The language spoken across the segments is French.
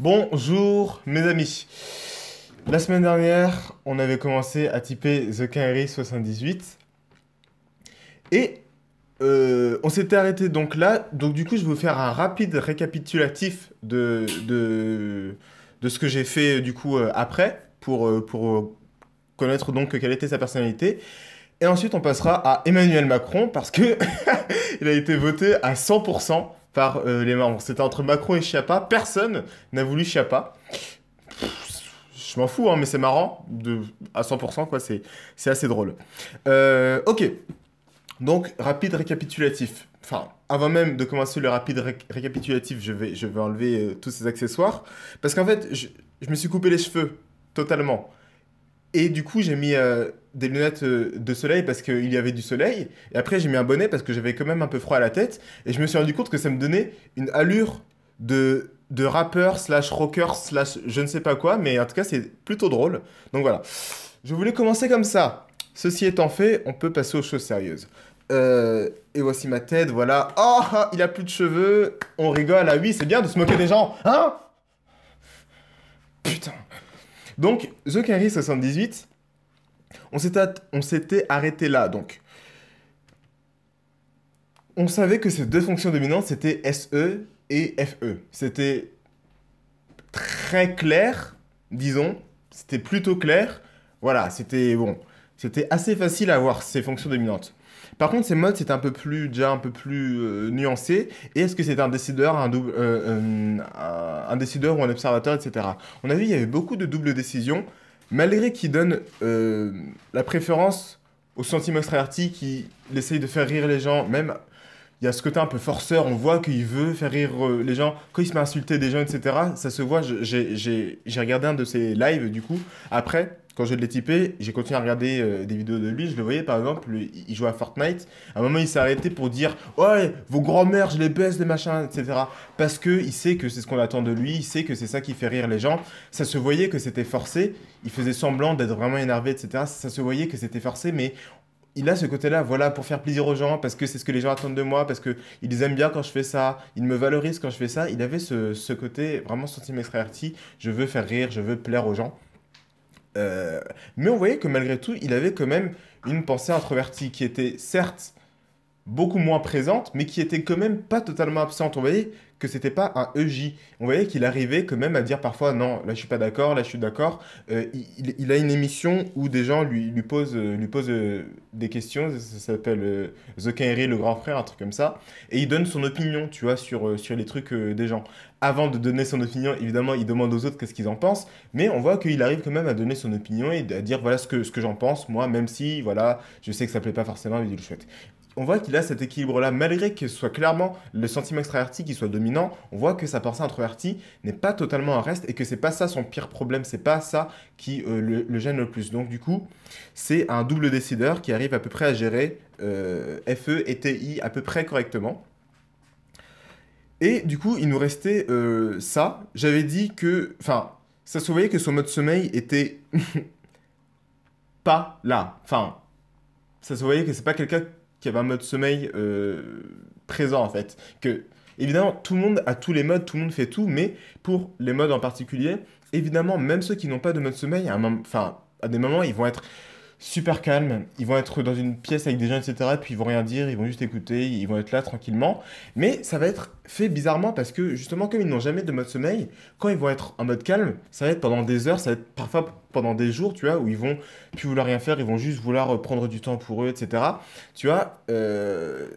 Bonjour mes amis. La semaine dernière, on avait commencé à typer The Canary 78. Et euh, on s'était arrêté donc là. Donc du coup, je vais vous faire un rapide récapitulatif de, de, ce que j'ai fait euh, du coup euh, après pour, pour connaître donc quelle était sa personnalité. Et ensuite, on passera à Emmanuel Macron parce que il a été voté à 100% par euh, les membres, C'était entre Macron et Chiappa. Personne n'a voulu Chiappa. Je m'en fous, hein, mais c'est marrant. De, à 100%, quoi. C'est assez drôle. Euh, ok. Donc, rapide récapitulatif. Enfin, avant même de commencer le rapide récapitulatif, je vais, je vais enlever euh, tous ces accessoires. Parce qu'en fait, je, je, me suis coupé les cheveux totalement. Et du coup, j'ai mis des lunettes euh, de soleil parce qu'il y avait du soleil. Et après, j'ai mis un bonnet parce que j'avais quand même un peu froid à la tête. Et je me suis rendu compte que ça me donnait une allure de, de rappeur, slash rocker, slash je ne sais pas quoi. Mais en tout cas, c'est plutôt drôle. Donc voilà. Je voulais commencer comme ça. Ceci étant fait, on peut passer aux choses sérieuses. Euh, et voici ma tête, voilà. Oh, oh, il a plus de cheveux. On rigole, ah oui, c'est bien de se moquer des gens, hein Putain. Donc, The Carry 78, on s'était arrêté là, donc. On savait que ces deux fonctions dominantes, c'était SE et FE. C'était très clair, disons. C'était plutôt clair. Voilà, c'était bon. C'était assez facile à voir ces fonctions dominantes. Par contre, ces modes, c'était un peu plus, déjà un peu plus euh, nuancé. Et est-ce que c'est un décideur, un euh, euh, décideur ou un observateur, etc. On a vu, il y avait beaucoup de doubles décisions malgré qu'il donne euh, la préférence au sentiment extraverti, qui essaye de faire rire les gens, même il y a ce côté un peu forceur, on voit qu'il veut faire rire euh, les gens. Quand il se met à insulter des gens, etc., ça se voit. J'ai regardé un de ses lives, du coup, après, quand je l'ai typé, j'ai continué à regarder euh, des vidéos de lui. Je le voyais par exemple, il jouait à Fortnite. À un moment, il s'est arrêté pour dire Ouais, vos grands mères je les baisse, les machins, etc. Parce qu'il sait que c'est ce qu'on attend de lui, il sait que c'est ça qui fait rire les gens. Ça se voyait que c'était forcé. Il faisait semblant d'être vraiment énervé, etc. Ça se voyait que c'était forcé, mais il a ce côté-là, voilà, pour faire plaisir aux gens, parce que c'est ce que les gens attendent de moi, parce qu'ils aiment bien quand je fais ça, ils me valorisent quand je fais ça. Il avait ce, ce côté vraiment sentiment extraverti je veux faire rire, je veux plaire aux gens. Euh, mais on voyait que malgré tout, il avait quand même une pensée introvertie qui était certes beaucoup moins présente, mais qui était quand même pas totalement absente. On voyait que c'était pas un EJ. On voyait qu'il arrivait quand même à dire parfois non, là je suis pas d'accord, là je suis d'accord. Euh, il, a une émission où des gens lui, posent, lui posent euh, euh, des questions, ça s'appelle The Kairi, le grand frère, un truc comme ça, et il donne son opinion, tu vois, sur, sur les trucs des gens. Avant de donner son opinion, évidemment, il demande aux autres qu'est-ce qu'ils en pensent, mais on voit qu'il arrive quand même à donner son opinion et à dire voilà ce que, ce que j'en pense, moi, même si, voilà, je sais que ça plaît pas forcément à le chouette on voit qu'il a cet équilibre-là, malgré que ce soit clairement le sentiment extraverti qui soit dominant, on voit que sa pensée introvertie n'est pas totalement un reste et que c'est pas ça son pire problème, c'est pas ça qui euh, le, gêne le plus. Donc du coup, c'est un double décideur qui arrive à peu près à gérer euh, FE et TI à peu près correctement. Et du coup, il nous restait euh, ça. J'avais dit que, enfin, ça se voyait que son mode sommeil était pas là. Enfin, ça se voyait que c'est pas quelqu'un qu'il y avait un mode sommeil euh, présent en fait. Que Évidemment, tout le monde a tous les modes, tout le monde fait tout, mais pour les modes en particulier, évidemment, même ceux qui n'ont pas de mode sommeil, à, un enfin, à des moments, ils vont être super calme, Ils vont être dans une pièce avec des gens, etc. Puis ils vont rien dire, ils vont juste écouter, ils vont être là tranquillement. Mais ça va être fait bizarrement parce que justement, comme ils n'ont jamais de mode sommeil, quand ils vont être en mode calme, ça va être pendant des heures, ça va être parfois pendant des jours, tu vois, où ils vont plus vouloir rien faire, ils vont juste vouloir prendre du temps pour eux, etc. Tu vois, euh,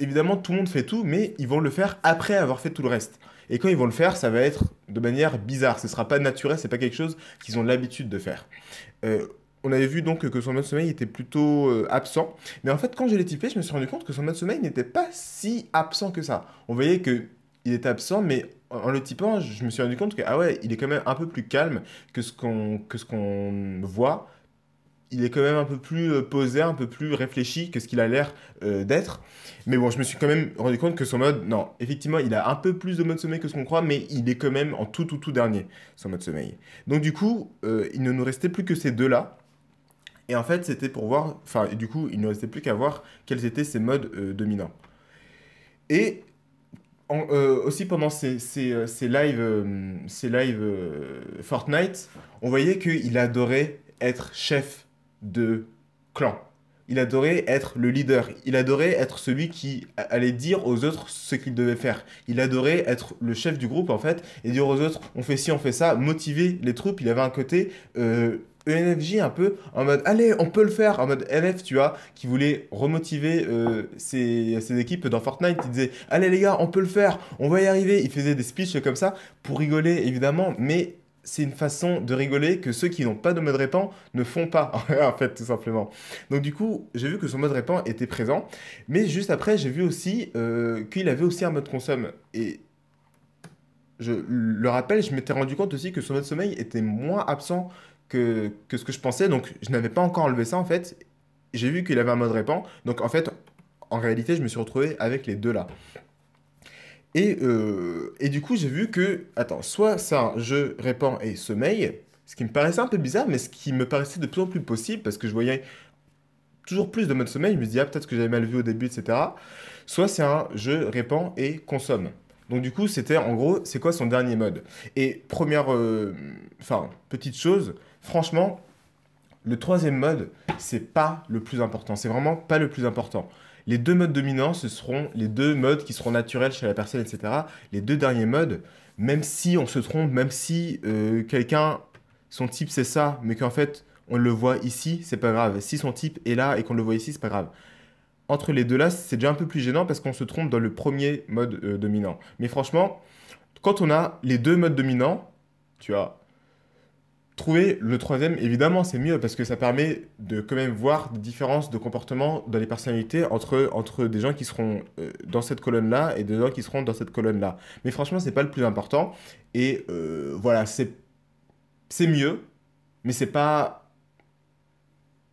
évidemment, tout le monde fait tout, mais ils vont le faire après avoir fait tout le reste. Et quand ils vont le faire, ça va être de manière bizarre. Ce ne sera pas naturel, c'est pas quelque chose qu'ils ont l'habitude de faire. Euh, on avait vu donc que son mode sommeil était plutôt euh, absent. Mais en fait, quand je l'ai typé, je me suis rendu compte que son mode sommeil n'était pas si absent que ça. On voyait que il était absent, mais en le typant, je me suis rendu compte que ah ouais, il est quand même un peu plus calme que ce qu'on que ce qu'on voit. Il est quand même un peu plus euh, posé, un peu plus réfléchi que ce qu'il a l'air euh, d'être. Mais bon, je me suis quand même rendu compte que son mode, non, effectivement, il a un peu plus de mode sommeil que ce qu'on croit, mais il est quand même en tout, tout, tout dernier, son mode sommeil. Donc du coup, il ne nous restait plus que ces deux-là. Et en fait, c'était pour voir, enfin, du coup, il ne restait plus qu'à voir quels étaient ces modes euh, dominants. Et euh, aussi pendant ces, ces, euh, ces lives, Fortnite, on voyait qu'il adorait être chef de clan. Il adorait être le leader. Il adorait être celui qui allait dire aux autres ce qu'il devait faire. Il adorait être le chef du groupe, en fait, et dire aux autres, on fait ci, on fait ça, motiver les troupes. Il avait un côté, ENFJ un peu en mode allez on peut le faire en mode LF, tu vois qui voulait remotiver euh, ses, équipes dans Fortnite Il disait allez les gars on peut le faire on va y arriver il faisait des speeches comme ça pour rigoler évidemment mais c'est une façon de rigoler que ceux qui n'ont pas de mode répand ne font pas, en fait, tout simplement. Donc du coup, j'ai vu que son mode répand était présent, mais juste après, j'ai vu aussi euh, qu'il avait aussi un mode consomme. Et je le rappelle, je m'étais rendu compte aussi que son mode sommeil était moins absent que, que ce que je pensais. Donc, je n'avais pas encore enlevé ça, en fait. J'ai vu qu'il avait un mode répand. Donc, en fait, en réalité, je me suis retrouvé avec les deux là. Et, euh, et du coup, j'ai vu que, attends, soit c'est un jeu répand et sommeil, ce qui me paraissait un peu bizarre, mais ce qui me paraissait de plus en plus possible, parce que je voyais toujours plus de mode sommeil, je me disais, ah, peut-être que j'avais mal vu au début, etc. Soit c'est un jeu répand et consomme. Donc du coup, c'était en gros, c'est quoi son dernier mode Et première, euh, enfin, petite chose, franchement, le troisième mode, c'est pas le plus important. C'est vraiment pas le plus important. Les deux modes dominants, ce seront les deux modes qui seront naturels chez la personne, etc. Les deux derniers modes, même si on se trompe, même si euh, quelqu'un, son type c'est ça, mais qu'en fait on le voit ici, c'est pas grave. Si son type est là et qu'on le voit ici, c'est pas grave. Entre les deux là, c'est déjà un peu plus gênant parce qu'on se trompe dans le premier mode euh, dominant. Mais franchement, quand on a les deux modes dominants, tu as Trouver le troisième, évidemment, c'est mieux parce que ça permet de quand même voir des différences de comportement dans les personnalités entre, entre des gens qui seront euh, dans cette colonne-là et des gens qui seront dans cette colonne-là. Mais franchement, c'est pas le plus important. Et euh, voilà, c'est mieux, mais c'est pas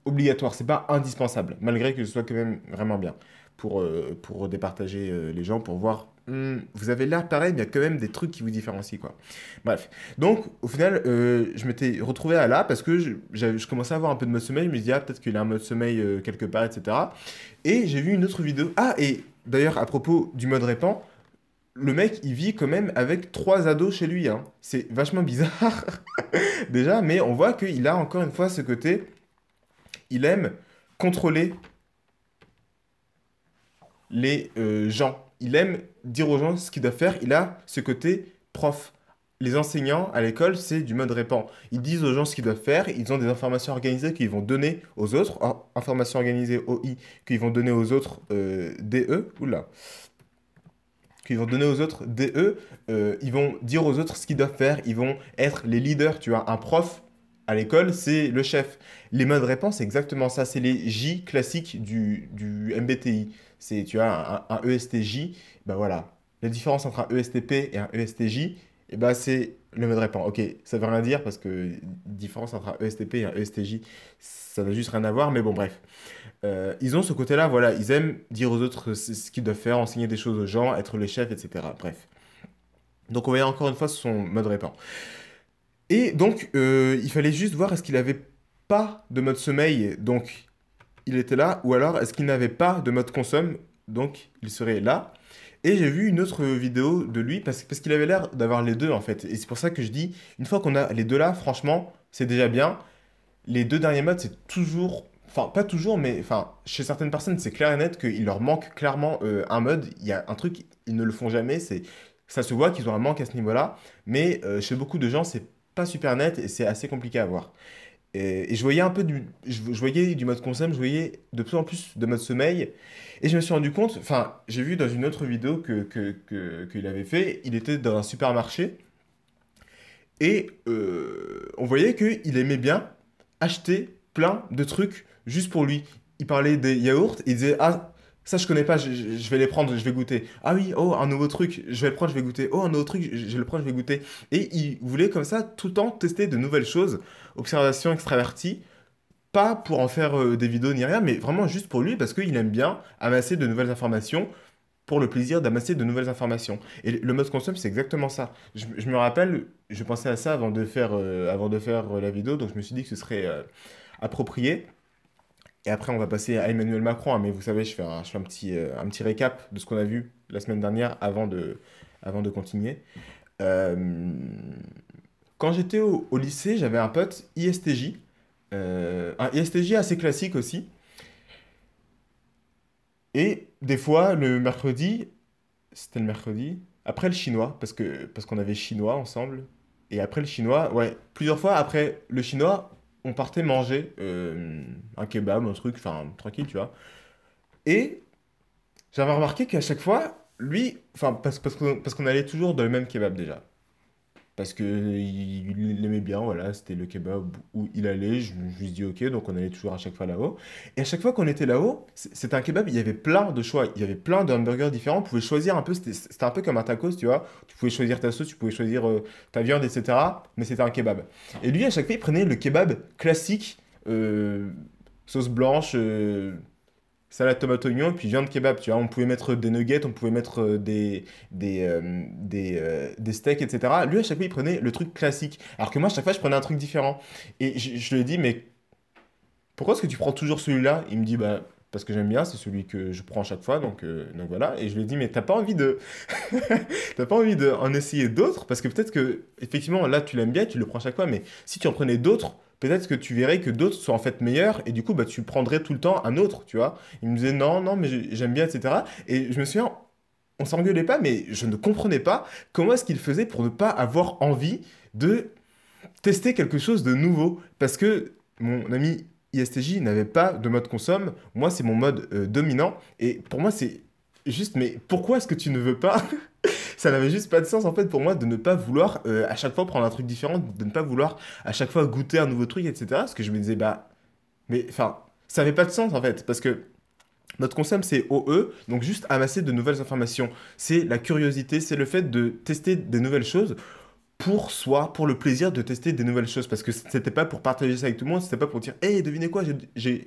obligatoire, c'est pas indispensable, malgré que ce soit quand même vraiment bien pour, euh, pour départager les gens, pour voir Hmm, vous avez l'air pareil, mais il y a quand même des trucs qui vous différencient, quoi. Bref. Donc, au final, euh, je m'étais retrouvé à là parce que je, je, commençais à avoir un peu de mode sommeil. Je me disais, ah, peut-être qu'il a un mode sommeil euh, quelque part, etc. Et j'ai vu une autre vidéo. Ah, et d'ailleurs, à propos du mode répand, le mec, il vit quand même avec trois ados chez lui. Hein. C'est vachement bizarre, déjà, mais on voit qu'il a encore une fois ce côté. Il aime contrôler les euh, gens il aime dire aux gens ce qu'il doit faire. Il a ce côté prof. Les enseignants à l'école, c'est du mode répand. Ils disent aux gens ce qu'ils doivent faire, ils ont des informations organisées qu'ils vont donner aux autres, informations organisées OI qu'ils vont donner aux autres euh, DE, là. qu'ils vont donner aux autres DE, euh, ils vont dire aux autres ce qu'ils doivent faire, ils vont être les leaders, tu vois. Un prof à l'école, c'est le chef. Les modes répand, c'est exactement ça, c'est les J classiques du, du MBTI. C'est, tu as un, ESTJ, ben bah voilà. La différence entre un ESTP et un ESTJ, et eh ben, bah, c'est le mode répand. Ok, ça veut rien dire parce que différence entre un ESTP et un ESTJ, ça n'a juste rien à voir, mais bon, bref. Euh, ils ont ce côté-là, voilà, ils aiment dire aux autres ce qu'ils doivent faire, enseigner des choses aux gens, être les chefs, etc. Bref. Donc, on voyait encore une fois son mode répand. Et donc, euh, il fallait juste voir est-ce qu'il avait pas de mode sommeil, donc il était là, ou alors est-ce qu'il n'avait pas de mode consomme, donc il serait là. Et j'ai vu une autre vidéo de lui parce, qu'il avait l'air d'avoir les deux en fait. Et c'est pour ça que je dis, une fois qu'on a les deux là, franchement, c'est déjà bien. Les deux derniers modes, c'est toujours. Enfin, pas toujours, mais enfin, chez certaines personnes, c'est clair et net qu'il leur manque clairement euh, un mode. Il y a un truc, ils ne le font jamais. c'est Ça se voit qu'ils ont un manque à ce niveau-là. Mais euh, chez beaucoup de gens, c'est pas super net et c'est assez compliqué à voir. Et, je voyais un peu du, je, voyais du mode consomme, je voyais de plus en plus de mode sommeil. Et je me suis rendu compte, enfin, j'ai vu dans une autre vidéo que, que, qu'il avait fait, il était dans un supermarché. Et euh, on voyait qu'il aimait bien acheter plein de trucs juste pour lui. Il parlait des yaourts, il disait Ah, ça je connais pas, je, vais les prendre, je vais goûter. Ah oui, oh, un nouveau truc, je vais le prendre, je vais goûter. Oh, un nouveau truc, je vais le prendre, je vais goûter. Et il voulait comme ça tout le temps tester de nouvelles choses observation extravertie, pas pour en faire euh, des vidéos ni rien, mais vraiment juste pour lui, parce qu'il aime bien amasser de nouvelles informations pour le plaisir d'amasser de nouvelles informations. Et le mode consomme, c'est exactement ça. Je, me rappelle, je pensais à ça avant de faire, euh, avant de faire euh, la vidéo, donc je me suis dit que ce serait approprié. Et après, on va passer à Emmanuel Macron, hein, mais vous savez, je fais un, un petit, un petit récap de ce qu'on a vu la semaine dernière avant de, avant de continuer. Euh, quand j'étais au, lycée, j'avais un pote ISTJ, euh, un ISTJ assez classique aussi. Et des fois, le mercredi, c'était le mercredi, après le chinois, parce que parce qu'on avait chinois ensemble, et après le chinois, ouais, plusieurs fois après le chinois, on partait manger euh, un kebab, un truc, enfin tranquille, tu vois. Et j'avais remarqué qu'à chaque fois, lui, enfin parce, parce qu'on allait toujours dans le même kebab déjà parce que il l'aimait bien, voilà, c'était le kebab où il allait, je, je lui dis ok, donc on allait toujours à chaque fois là-haut. Et à chaque fois qu'on était là-haut, c'était un kebab, il y avait plein de choix, il y avait plein d'hamburgers différents, on pouvait choisir un peu, c'était un peu comme un tacos, tu vois, tu pouvais choisir ta sauce, tu pouvais choisir euh, ta viande, etc. Mais c'était un kebab. Et lui, à chaque fois, il prenait le kebab classique, euh, sauce blanche, euh, salade tomate oignon, puis viande kebab. Tu vois, on pouvait mettre des nuggets, on pouvait mettre euh, des, des, euh, euh, des, steaks, etc. Lui, à chaque fois, il prenait le truc classique. Alors que moi, à chaque fois, je prenais un truc différent. Et je, je lui ai dit, mais pourquoi est-ce que tu prends toujours celui-là Il me dit, bah. Parce que j'aime bien, c'est celui que je prends à chaque fois, donc, donc voilà. Et je lui ai dit, mais t'as pas envie de. t'as pas envie de en essayer d'autres Parce que peut-être que, effectivement, là, tu l'aimes bien, tu le prends à chaque fois, mais si tu en prenais d'autres, peut-être que tu verrais que d'autres sont en fait meilleurs et du coup, bah, tu prendrais tout le temps un autre, tu vois. Il me disait non, non, mais j'aime bien, etc. Et je me souviens, on s'engueulait pas, mais je ne comprenais pas comment est-ce qu'il faisait pour ne pas avoir envie de tester quelque chose de nouveau. Parce que mon ami ISTJ n'avait pas de mode consomme, moi c'est mon mode euh, dominant, et pour moi c'est juste, mais pourquoi est-ce que tu ne veux pas ça n'avait juste pas de sens en fait pour moi de ne pas vouloir euh, à chaque fois prendre un truc différent, de ne pas vouloir à chaque fois goûter un nouveau truc, etc. Parce que je me disais, bah, mais enfin, ça n'avait pas de sens en fait, parce que notre concept c'est OE, donc juste amasser de nouvelles informations. C'est la curiosité, c'est le fait de tester des nouvelles choses pour soi, pour le plaisir de tester des nouvelles choses. Parce que c'était pas pour partager ça avec tout le monde, c'était pas pour dire, hé, devinez quoi, j'ai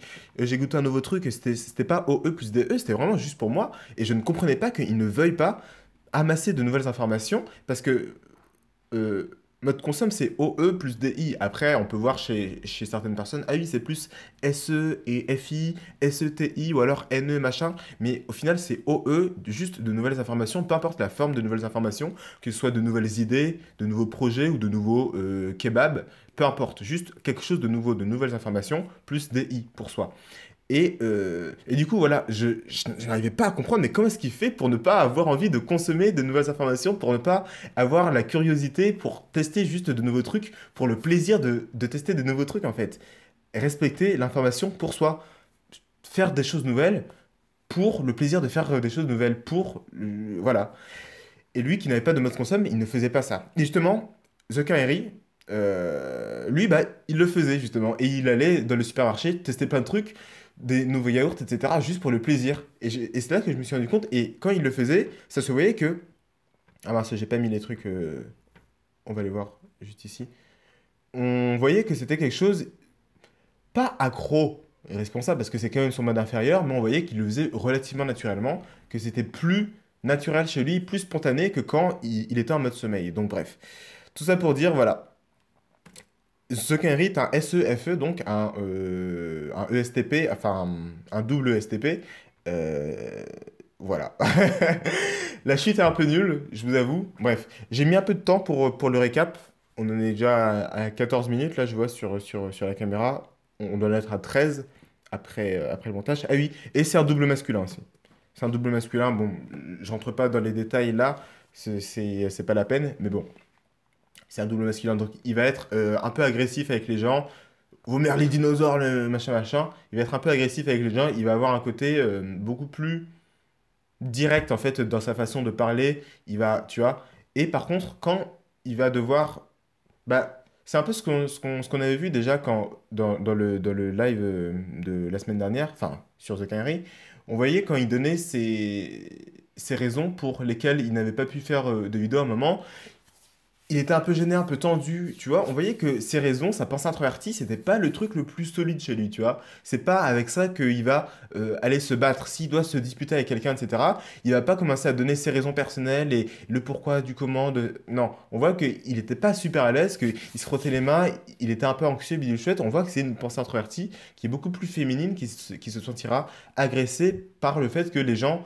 goûté un nouveau truc, c'était pas OE plus DE, c'était vraiment juste pour moi. Et je ne comprenais pas qu'ils ne veuillent pas amasser de nouvelles informations parce que. Euh, mode consomme, c'est OE plus DI. Après, on peut voir chez, certaines personnes, ah oui, c'est plus SE et FI, SETI ou alors NE, machin. Mais au final, c'est OE, juste de nouvelles informations, peu importe la forme de nouvelles informations, que ce soit de nouvelles idées, de nouveaux projets ou de nouveaux euh, kebabs, peu importe, juste quelque chose de nouveau, de nouvelles informations, plus DI pour soi. Et, euh, et, du coup, voilà, je, n'arrivais pas à comprendre, mais comment est-ce qu'il fait pour ne pas avoir envie de consommer de nouvelles informations, pour ne pas avoir la curiosité, pour tester juste de nouveaux trucs, pour le plaisir de, de tester de nouveaux trucs, en fait. Respecter l'information pour soi. Faire des choses nouvelles pour le plaisir de faire des choses nouvelles, pour... voilà. Et lui, qui n'avait pas de mode consomme, il ne faisait pas ça. Et justement, Zuckerberry, euh, lui, bah, il le faisait, justement. Et il allait dans le supermarché, tester plein de trucs des nouveaux yaourts, etc., juste pour le plaisir. Et, c'est là que je me suis rendu compte. Et quand il le faisait, ça se voyait que. Ah mince, j'ai pas mis les trucs. Euh, on va les voir juste ici. On voyait que c'était quelque chose. Pas accro et responsable, parce que c'est quand même son mode inférieur, mais on voyait qu'il le faisait relativement naturellement, que c'était plus naturel chez lui, plus spontané que quand il était en mode sommeil. Donc bref. Tout ça pour dire, voilà, ce qui est un SEFE, e, donc un, euh, un ESTP, enfin un, double ESTP. Euh, voilà. la chute est un peu nulle, je vous avoue. Bref, j'ai mis un peu de temps pour, pour le récap. On en est déjà à 14 minutes, là je vois sur, sur, sur la caméra. On doit être à 13 après, euh, après le montage. Ah oui, et c'est un double masculin aussi. C'est un double masculin, bon, j'entre pas dans les détails là, c'est pas la peine, mais bon, c'est un double masculin, donc il va être euh, un peu agressif avec les gens. Vous merde les dinosaures, le machin, machin. Il va être un peu agressif avec les gens. Il va avoir un côté euh, beaucoup plus direct, en fait, dans sa façon de parler. Il va, tu vois. Et par contre, quand il va devoir. Bah, c'est un peu ce qu'on avait vu déjà quand, dans, le, live euh, de la semaine dernière, enfin, sur The Canary. On voyait quand il donnait ses, ses raisons pour lesquelles il n'avait pas pu faire de vidéo à un moment il était un peu gêné, un peu tendu, tu vois. On voyait que ses raisons, sa pensée introvertie, c'était pas le truc le plus solide chez lui, tu vois. C'est pas avec ça qu'il va euh, aller se battre. S'il doit se disputer avec quelqu'un, etc., il va pas commencer à donner ses raisons personnelles et le pourquoi du comment. De... Non, on voit qu'il n'était pas super à l'aise, qu'il se frottait les mains, il était un peu anxieux, chouette. On voit que c'est une pensée introvertie qui est beaucoup plus féminine, qui se, sentira agressée par le fait que les gens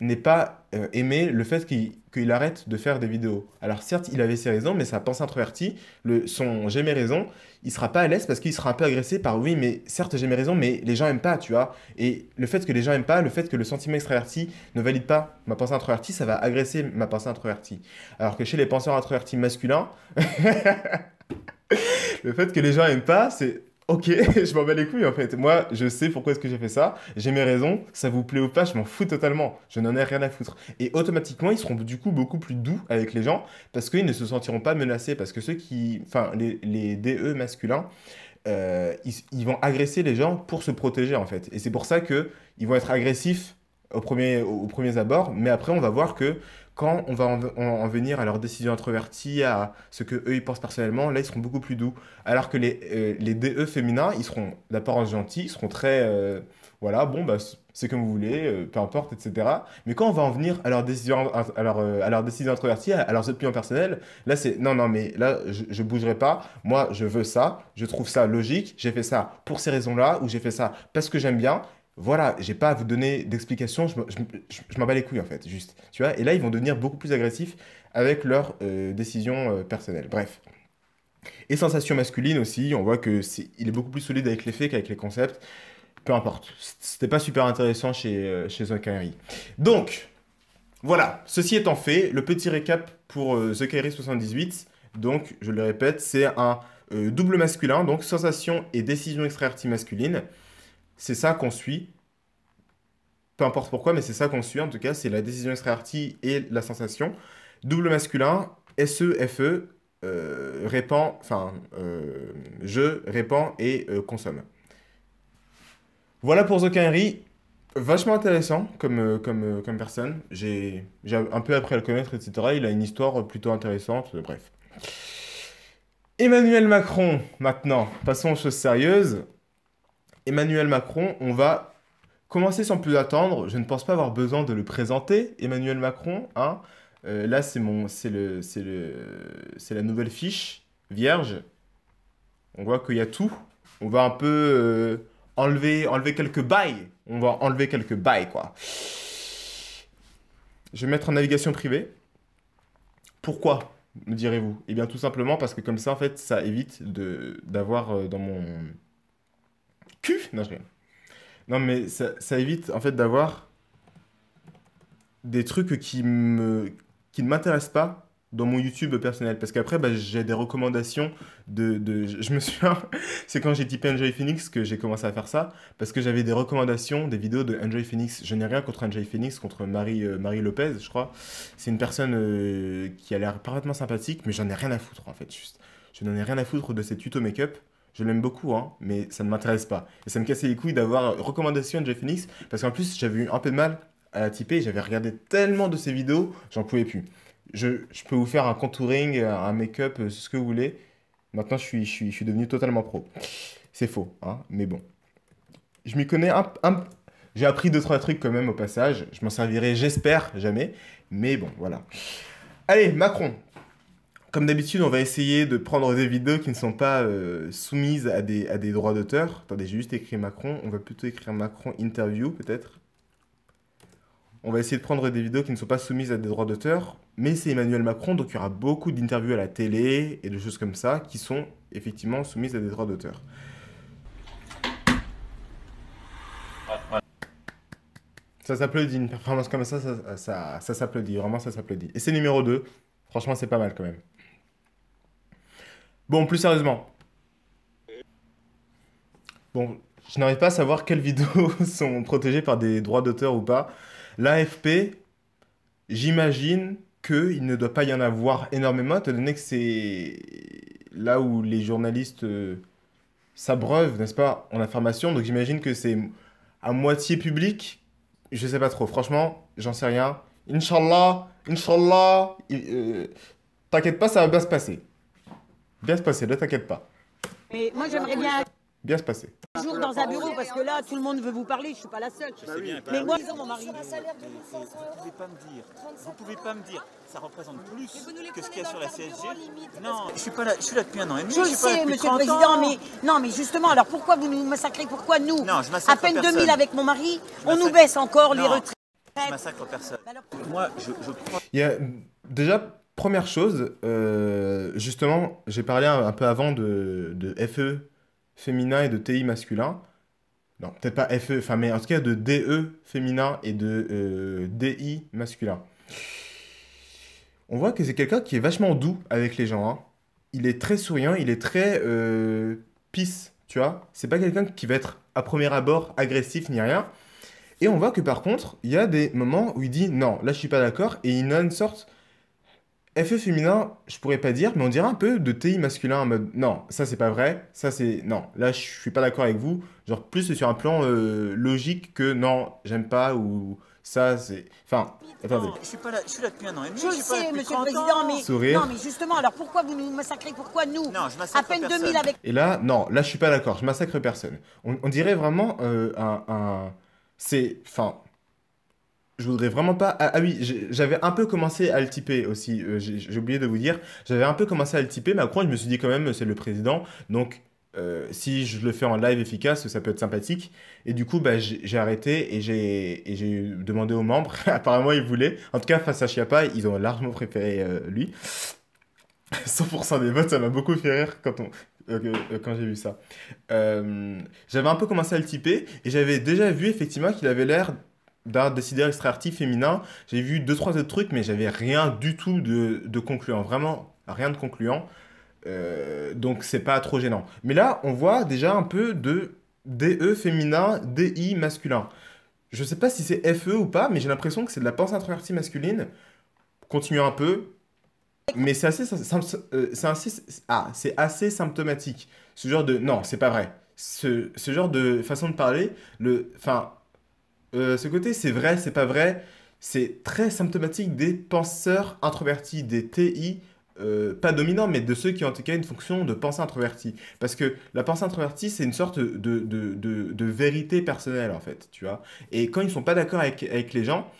n'aient pas euh, aimé le fait qu'il qu'il arrête de faire des vidéos. Alors certes, il avait ses raisons, mais sa pensée introvertie, le, son j'ai mes raisons, il sera pas à l'aise parce qu'il sera un peu agressé par oui, mais certes j'ai mes raisons, mais les gens aiment pas, tu vois. Et le fait que les gens aiment pas, le fait que le sentiment extraverti ne valide pas ma pensée introvertie, ça va agresser ma pensée introvertie. Alors que chez les penseurs introvertis masculins, le fait que les gens aiment pas, c'est Ok, je m'en bats les couilles en fait. Moi, je sais pourquoi est-ce que j'ai fait ça. J'ai mes raisons. Ça vous plaît ou pas, je m'en fous totalement. Je n'en ai rien à foutre. Et automatiquement, ils seront du coup beaucoup plus doux avec les gens parce qu'ils ne se sentiront pas menacés. Parce que ceux qui. Enfin, les, DE masculins. Euh, ils, vont agresser les gens pour se protéger en fait. Et c'est pour ça que ils vont être agressifs au premier, au, premiers mais après on va voir que quand on va en, venir à leurs décisions introverties, à ce que eux ils pensent personnellement, là ils seront beaucoup plus doux. Alors que les, euh, les DE féminins, ils seront d'apparence gentils, ils seront très euh, voilà, bon bah c'est comme vous voulez, euh, peu importe, etc. Mais quand on va en venir à leurs décisions, à, leur, à leurs introverties, à, leurs opinions personnelles, là c'est non non mais là je, je bougerai pas, moi je veux ça, je trouve ça logique, j'ai fait ça pour ces raisons là ou j'ai fait ça parce que j'aime bien voilà, j'ai pas à vous donner d'explications, je, m'en bats les couilles en fait, juste. Tu vois, et là, ils vont devenir beaucoup plus agressifs avec leurs euh, décisions euh, personnelles. Bref. Et sensation masculine aussi, on voit que est, il est beaucoup plus solide avec les faits qu'avec les concepts. Peu importe, c'était pas super intéressant chez, euh, chez Donc, voilà, ceci étant fait, le petit récap pour Zuckerberg euh, 78. Donc, je le répète, c'est un double masculin, donc sensation et décision extravertie masculine. C'est ça qu'on suit. Peu importe pourquoi, mais c'est ça qu'on suit. En tout cas, c'est la décision extravertie et la sensation. Double masculin, SEFE, e, euh, répand, enfin, euh, je répand et euh, consomme. Voilà pour Zokinry. Vachement intéressant comme, euh, comme, comme personne. J'ai un peu appris à le connaître, etc. Il a une histoire plutôt intéressante, bref. Emmanuel Macron, maintenant, passons aux choses sérieuses. Emmanuel Macron, on va commencer sans plus attendre. Je ne pense pas avoir besoin de le présenter. Emmanuel Macron, hein, euh, là c'est mon, c'est le, c'est le, c'est la nouvelle fiche vierge. On voit qu'il y a tout. On va un peu euh, enlever, enlever quelques bails. On va enlever quelques bails quoi. Je vais mettre en navigation privée. Pourquoi me direz-vous Eh bien tout simplement parce que comme ça en fait ça évite de d'avoir euh, dans mon non, je Non, mais ça, évite en fait d'avoir des trucs qui, me, qui ne m'intéressent pas dans mon YouTube personnel. Parce qu'après, bah, j'ai des recommandations de, Je me souviens, c'est quand j'ai typé Enjoy Phoenix que j'ai commencé à faire ça, parce que j'avais des recommandations, des vidéos de Enjoy Phoenix. Je n'ai rien contre Enjoy Phoenix, contre Marie, euh, Marie Lopez, je crois. C'est une personne euh, qui a l'air parfaitement sympathique, mais j'en ai rien à foutre, en fait, juste. Je n'en ai rien à foutre de cette tutos make-up. Je l'aime beaucoup, hein, mais ça ne m'intéresse pas. Et ça me cassait les couilles d'avoir recommandation de Jeff Phoenix, parce qu'en plus, j'avais eu un peu de mal à la typer, j'avais regardé tellement de ses vidéos, j'en pouvais plus. Je, peux vous faire un contouring, un make-up, euh, ce que vous voulez. Maintenant, je suis, je suis, devenu totalement pro. C'est faux, hein, mais bon. Je m'y connais un, peu. j'ai appris deux, trois trucs quand même au passage. Je m'en servirai, j'espère, jamais. Mais bon, voilà. Allez, Macron, comme d'habitude, on va essayer de prendre des vidéos qui ne sont pas euh, soumises à des, à des droits d'auteur. Attendez, j'ai juste écrit Macron. On va plutôt écrire Macron interview, peut-être. On va essayer de prendre des vidéos qui ne sont pas soumises à des droits d'auteur. Mais c'est Emmanuel Macron, donc il y aura beaucoup d'interviews à la télé et de choses comme ça qui sont effectivement soumises à des droits d'auteur. Ça s'applaudit, une performance comme ça, ça, ça, ça s'applaudit, vraiment ça s'applaudit. Et c'est numéro 2, franchement c'est pas mal quand même. Bon, plus sérieusement. Bon, je n'arrive pas à savoir quelles vidéos sont protégées par des droits d'auteur ou pas. L'AFP, j'imagine qu'il ne doit pas y en avoir énormément, étant donné que c'est là où les journalistes euh, s'abreuvent, n'est-ce pas, en information. Donc j'imagine que c'est à moitié public. Je ne sais pas trop, franchement, j'en sais rien. Inch'Allah, Inch'Allah, euh, t'inquiète pas, ça va bien se passer. Bien se passer, ne t'inquiète pas. Mais moi, j'aimerais bien. Bien se passer. Toujours dans un bureau, parce que là, tout le monde veut vous parler, je ne suis pas la seule. Bah mais bah moi, mon mari. Vous ne pouvez pas me dire, vous pouvez pas me dire, ça représente plus que ce qu'il y a sur la CSG. Non, je suis, pas là, je suis là depuis un an et demi. Je, je suis le sais, monsieur le président, mais, non, mais justement, alors pourquoi vous nous massacrez Pourquoi nous À peine 2000 avec mon mari, on nous baisse encore les retraites. Je massacre personne. Moi, je, je Il y a déjà première chose, euh, justement, j'ai parlé un, peu avant de, de, FE féminin et de TI masculin. Non, peut-être pas FE, enfin, mais en tout cas de DE féminin et de euh, DI masculin. On voit que c'est quelqu'un qui est vachement doux avec les gens. Hein. Il est très souriant, il est très euh, peace, tu vois. C'est pas quelqu'un qui va être à premier abord agressif ni rien. Et on voit que par contre, il y a des moments où il dit non, là je suis pas d'accord et il a une sorte FE féminin, je pourrais pas dire, mais on dirait un peu de TI masculin en mode non, ça c'est pas vrai, ça c'est. Non, là je suis pas d'accord avec vous. Genre plus sur un plan euh, logique que non, j'aime pas ou ça c'est. Enfin, attendez. Je suis, là, je suis là depuis un an et Je sais, monsieur le président, mais. Non, mais justement, alors pourquoi vous nous massacrez Pourquoi nous À peine personne. 2000 avec. Et là, non, là je suis pas d'accord, je massacre personne. On, dirait vraiment euh, un... C'est. Enfin je voudrais vraiment pas. Ah, ah oui, j'avais un peu commencé à le typer aussi. Euh, j'ai oublié de vous dire. J'avais un peu commencé à le typer, mais à je me suis dit quand même, c'est le président. Donc, euh, si je le fais en live efficace, ça peut être sympathique. Et du coup, bah, j'ai arrêté et j'ai demandé aux membres. Apparemment, ils voulaient. En tout cas, face à Chiappa, ils ont largement préféré euh, lui. 100% des votes, ça m'a beaucoup fait rire quand, quand j'ai vu ça. j'avais un peu commencé à le typer et j'avais déjà vu effectivement qu'il avait l'air d'un décideur extraverti féminin, j'ai vu deux trois autres trucs, mais j'avais rien du tout de, de, concluant, vraiment rien de concluant. Euh, donc c'est pas trop gênant. Mais là, on voit déjà un peu de DE féminin, DI masculin. Je sais pas si c'est FE ou pas, mais j'ai l'impression que c'est de la pensée introvertie masculine. Continuons un peu. Mais c'est assez, euh, c'est assez, ah, c'est assez symptomatique. Ce genre de, non, c'est pas vrai. Ce, ce genre de façon de parler, le, enfin, euh, ce côté c'est vrai, c'est pas vrai, c'est très symptomatique des penseurs introvertis, des TI, euh, pas dominants, mais de ceux qui ont en tout cas une fonction de pensée introvertie. Parce que la pensée introvertie, c'est une sorte de, de, vérité personnelle, en fait, tu vois. Et quand ils sont pas d'accord avec, les gens,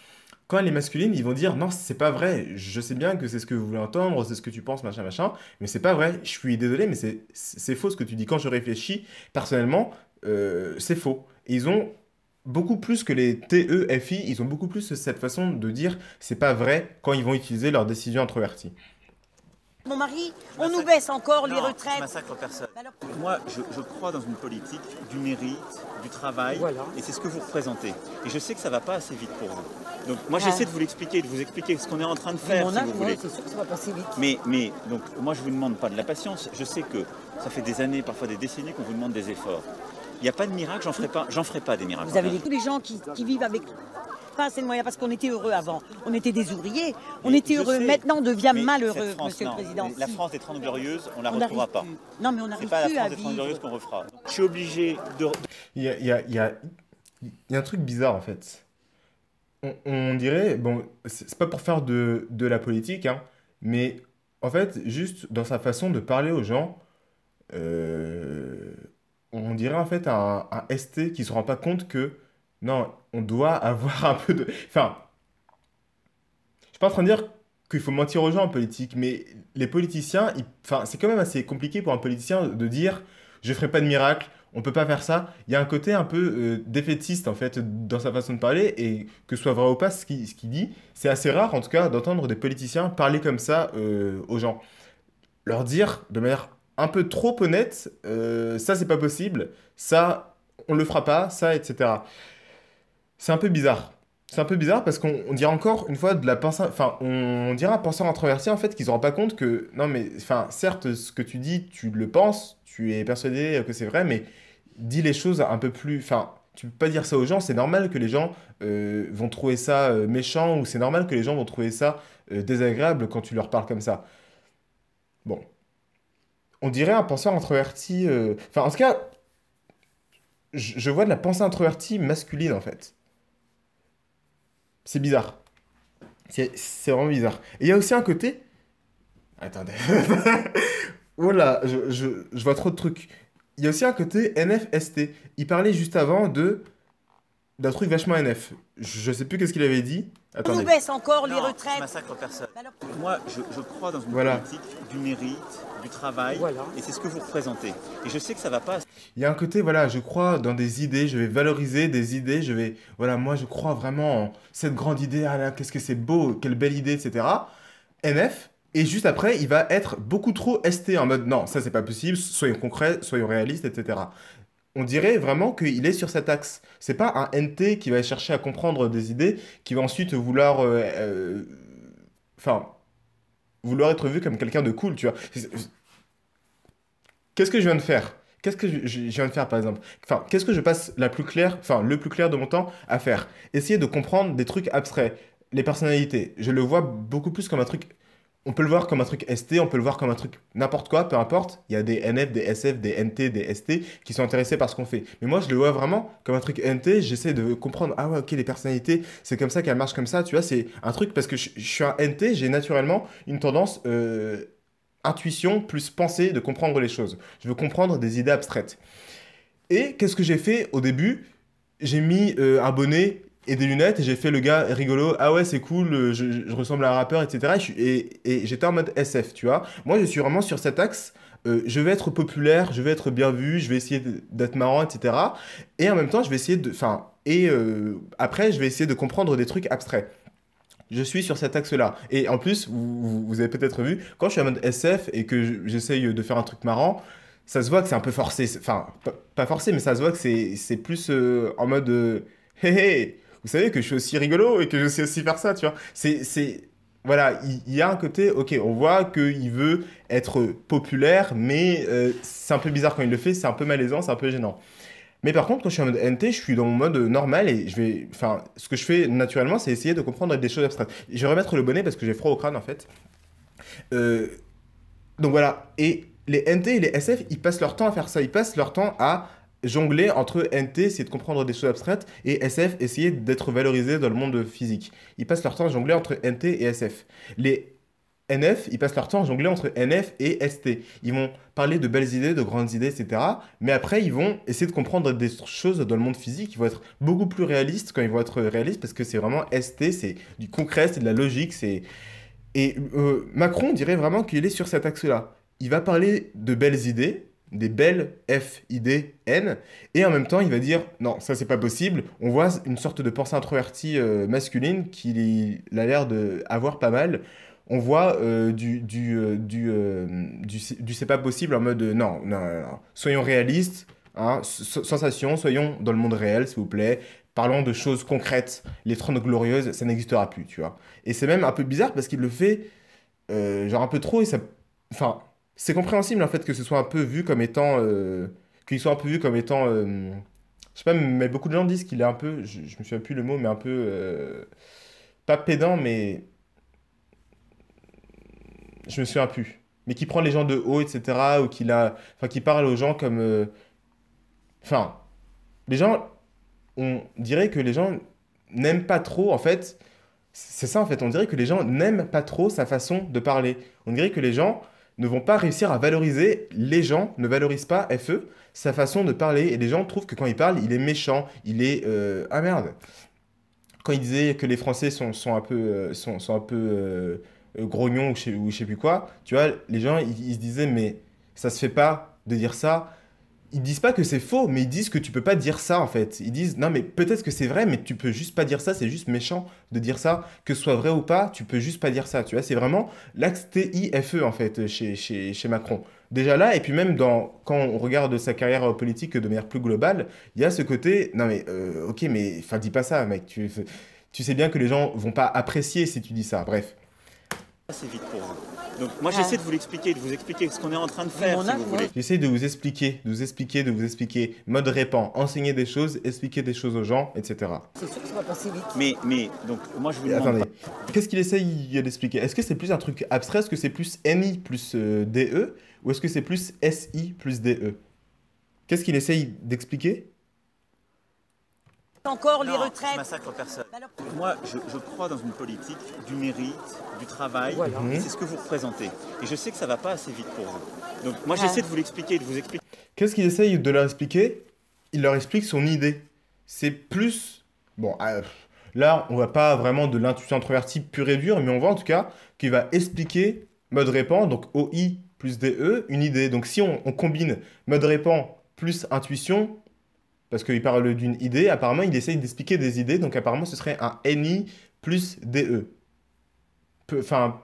quand elle est masculine, ils vont dire non, c'est pas vrai. Je sais bien que c'est ce que vous voulez entendre, c'est ce que tu penses, machin, machin, mais c'est pas vrai. Je suis désolé, mais c'est faux ce que tu dis. Quand je réfléchis personnellement, euh, c'est faux. Ils ont beaucoup plus que les TEFI, ils ont beaucoup plus cette façon de dire c'est pas vrai quand ils vont utiliser leur décision introvertie. Mon mari, on nous baisse encore les retraites. Moi, je, crois dans une politique du mérite, du travail, et c'est ce que vous représentez. Et je sais que ça va pas assez vite pour vous. Donc moi, ah. j'essaie de vous l'expliquer, de vous expliquer ce qu'on est en train de faire, vous voulez. que ça Mais, donc, moi, je ne vous demande pas de la patience. Je sais que ça fait des années, parfois des décennies, qu'on vous demande des efforts. Il n'y a pas de miracle, j'en ferai pas, j'en ferai pas des miracles. Vous avez tous les gens qui, vivent avec pas assez de moyens parce qu'on était heureux avant. On était des ouvriers, on était heureux. Maintenant, on devient malheureux, Monsieur le Président. La France des 30 Glorieuses, on la retrouvera pas. Non, mais on n'arrive plus pas la France des Glorieuses qu'on refera. Je suis obligé de. Il y a, un truc bizarre en fait. On, dirait, bon, c'est pas pour faire de, la politique, hein, mais en fait, juste dans sa façon de parler aux gens, euh, on dirait en fait un, un ST qui se rend pas compte que non, on doit avoir un peu de. Enfin, je suis pas en train de dire qu'il faut mentir aux gens en politique, mais les politiciens, enfin, c'est quand même assez compliqué pour un politicien de dire je ferai pas de miracle, on peut pas faire ça. Il y a un côté un peu euh, défaitiste en fait dans sa façon de parler et que ce soit vrai ou pas ce qu'il dit, c'est assez rare en tout cas d'entendre des politiciens parler comme ça euh, aux gens, leur dire de manière un peu trop honnête, euh, ça c'est pas possible, ça on le fera pas, ça etc. C'est un peu bizarre. C'est un peu bizarre parce qu'on dira encore une fois de la pensée, enfin on, dira dirait un penseur introverti en fait qu'ils se rend pas compte que non mais enfin certes ce que tu dis tu le penses, tu es persuadé que c'est vrai, mais dis les choses un peu plus, enfin tu peux pas dire ça aux gens, c'est normal que les gens euh, vont trouver ça euh, méchant ou c'est normal que les gens vont trouver ça désagréable quand tu leur parles comme ça. Bon, on dirait un penseur introverti. Euh, enfin, en tout cas, je vois de la pensée introvertie masculine en fait. C'est bizarre. C'est vraiment bizarre. Et il y a aussi un côté. Attendez. Voilà, je, vois trop de trucs. Il y a aussi un côté NFST. Il parlait juste avant de d'un truc vachement NF. Je sais plus qu'est-ce qu'il avait dit. Attendez. On baisse encore les retraites. Moi, je, crois dans une voilà. du mérite, du travail, et c'est ce que vous représentez. Et je sais que ça va pas. Il y a un côté, voilà, je crois dans des idées, je vais valoriser des idées, je vais, voilà, moi je crois vraiment en cette grande idée, ah là, qu'est-ce que c'est beau, quelle belle idée, etc. NF, et juste après, il va être beaucoup trop ST en mode non, ça c'est pas possible, soyons concrets, soyons réalistes, etc. On dirait vraiment qu'il est sur cet axe. C'est pas un NT qui va chercher à comprendre des idées, qui va ensuite vouloir. Euh, euh, enfin vouloir être vu comme quelqu'un de cool, tu vois. Qu'est-ce que je viens de faire Qu'est-ce que je, viens de faire par exemple Enfin, qu'est-ce que je passe la plus claire, enfin le plus clair de mon temps à faire Essayer de comprendre des trucs abstraits, les personnalités. Je le vois beaucoup plus comme un truc on peut le voir comme un truc ST, on peut le voir comme un truc n'importe quoi, peu importe. Il y a des NF, des SF, des NT, des ST qui sont intéressés par ce qu'on fait. Mais moi, je le vois vraiment comme un truc NT. J'essaie de comprendre, ah ouais, ok, les personnalités, c'est comme ça qu'elles marchent comme ça. Tu vois, c'est un truc parce que je, suis un NT, j'ai naturellement une tendance euh, intuition plus pensée de comprendre les choses. Je veux comprendre des idées abstraites. Et qu'est-ce que j'ai fait au début J'ai mis un euh, bonnet et des lunettes et j'ai fait le gars rigolo ah ouais c'est cool euh, je, ressemble à un rappeur etc et, et, j'étais en mode SF tu vois moi je suis vraiment sur cet axe euh, je vais être populaire je vais être bien vu je vais essayer d'être marrant etc et en même temps je vais essayer de enfin et euh, après je vais essayer de comprendre des trucs abstraits je suis sur cet axe-là. Et en plus, vous, avez peut-être vu, quand je suis en mode SF et que j'essaye de faire un truc marrant, ça se voit que c'est un peu forcé. Enfin, pas forcé, mais ça se voit que c'est plus en mode hé hé, vous savez que je suis aussi rigolo et que je sais aussi faire ça, tu vois. C'est, voilà, il y, a un côté, ok, on voit qu'il veut être populaire, mais euh, c'est un peu bizarre quand il le fait, c'est un peu malaisant, c'est un peu gênant. Mais par contre, quand je suis en mode NT, je suis dans mon mode normal et je vais, enfin, ce que je fais naturellement, c'est essayer de comprendre des choses abstraites. Je vais remettre le bonnet parce que j'ai froid au crâne en fait. Euh, donc voilà, et les NT et les SF, ils passent leur temps à faire ça, ils passent leur temps à jongler entre NT, c'est de comprendre des choses abstraites, et SF, essayer d'être valorisé dans le monde physique. Ils passent leur temps à jongler entre NT et SF. Les NF, ils passent leur temps à jongler entre NF et ST. Ils vont parler de belles idées, de grandes idées, etc. Mais après, ils vont essayer de comprendre des choses dans le monde physique. Ils vont être beaucoup plus réalistes quand ils vont être réalistes, parce que c'est vraiment ST, c'est du concret, c'est de la logique, c'est... Et euh, Macron dirait vraiment qu'il est sur cet axe-là. Il va parler de belles idées, des belles F, I, N, et en même temps, il va dire non, ça c'est pas possible. On voit une sorte de pensée introvertie euh, masculine qu'il a l'air d'avoir pas mal. On voit euh, du, du, euh, du, du, c'est pas possible en mode non, non, non, soyons réalistes, hein, sensation, soyons dans le monde réel, s'il vous plaît. Parlons de choses concrètes. Les 30 glorieuses, ça n'existera plus, tu vois. Et c'est même un peu bizarre parce qu'il le fait genre un peu trop et ça. Enfin, c'est compréhensible en fait que ce soit un peu vu comme étant euh, qu'il soit un peu vu comme étant euh, je sais pas mais beaucoup de gens disent qu'il est un peu je, me souviens plus le mot mais un peu euh, pas pédant mais je me souviens plus mais qui prend les gens de haut etc ou qu'il a enfin qui parle aux gens comme enfin les gens on dirait que les gens n'aiment pas trop en fait c'est ça en fait on dirait que les gens n'aiment pas trop sa façon de parler on dirait que les gens ne vont pas réussir à valoriser. Les gens ne valorisent pas FE, sa façon de parler. Et les gens trouvent que quand il parle, il est méchant, il est... Euh, ah merde Quand il disait que les Français sont, un peu... sont, un peu euh, euh, grognons ou je, sais, plus quoi, tu vois, les gens, ils, ils se disaient, mais ça se fait pas de dire ça ils disent pas que c'est faux, mais ils disent que tu peux pas dire ça en fait. Ils disent non mais peut-être que c'est vrai, mais tu peux juste pas dire ça, c'est juste méchant de dire ça, que ce soit vrai ou pas, tu peux juste pas dire ça. Tu vois, c'est vraiment l'axe TIFE en fait chez, Macron. Déjà là, et puis même dans, quand on regarde sa carrière politique de manière plus globale, il y a ce côté non mais euh, ok mais enfin dis pas ça mec, tu, tu sais bien que les gens vont pas apprécier si tu dis ça. Bref assez vite pour vous. Donc moi j'essaie de vous l'expliquer, de vous expliquer ce qu'on est en train de faire, si vous J'essaie de vous expliquer, de vous expliquer, de vous expliquer. Mode répand, enseigner des choses, expliquer des choses aux gens, etc. C'est sûr que ça va passer vite. Mais, mais, donc moi je vous Attendez, qu'est-ce qu'il essaye d'expliquer Est-ce que c'est plus un truc abstrait Est-ce que c'est plus NI plus euh, DE Ou est-ce que c'est plus SI plus DE Qu'est-ce qu'il essaye d'expliquer encore les retraites. Bah, moi, je, crois dans une politique du mérite, du travail. Mhm. C'est ce que vous représentez. Et je sais que ça va pas assez vite pour vous. Donc moi, ah. j'essaie de vous l'expliquer, de vous expliquer. Qu'est-ce qu'il essaye de leur expliquer Il leur explique son idée. C'est plus bon. Ah, là, on va pas vraiment de l'intuition introvertie pure et dure, mais on voit en tout cas qu'il va expliquer mode répand, donc OI plus DE, une idée. Donc si on, on combine mode répand plus intuition, parce qu'il parle d'une idée, apparemment il essaye d'expliquer des idées, donc apparemment ce serait un NI plus DE. Enfin,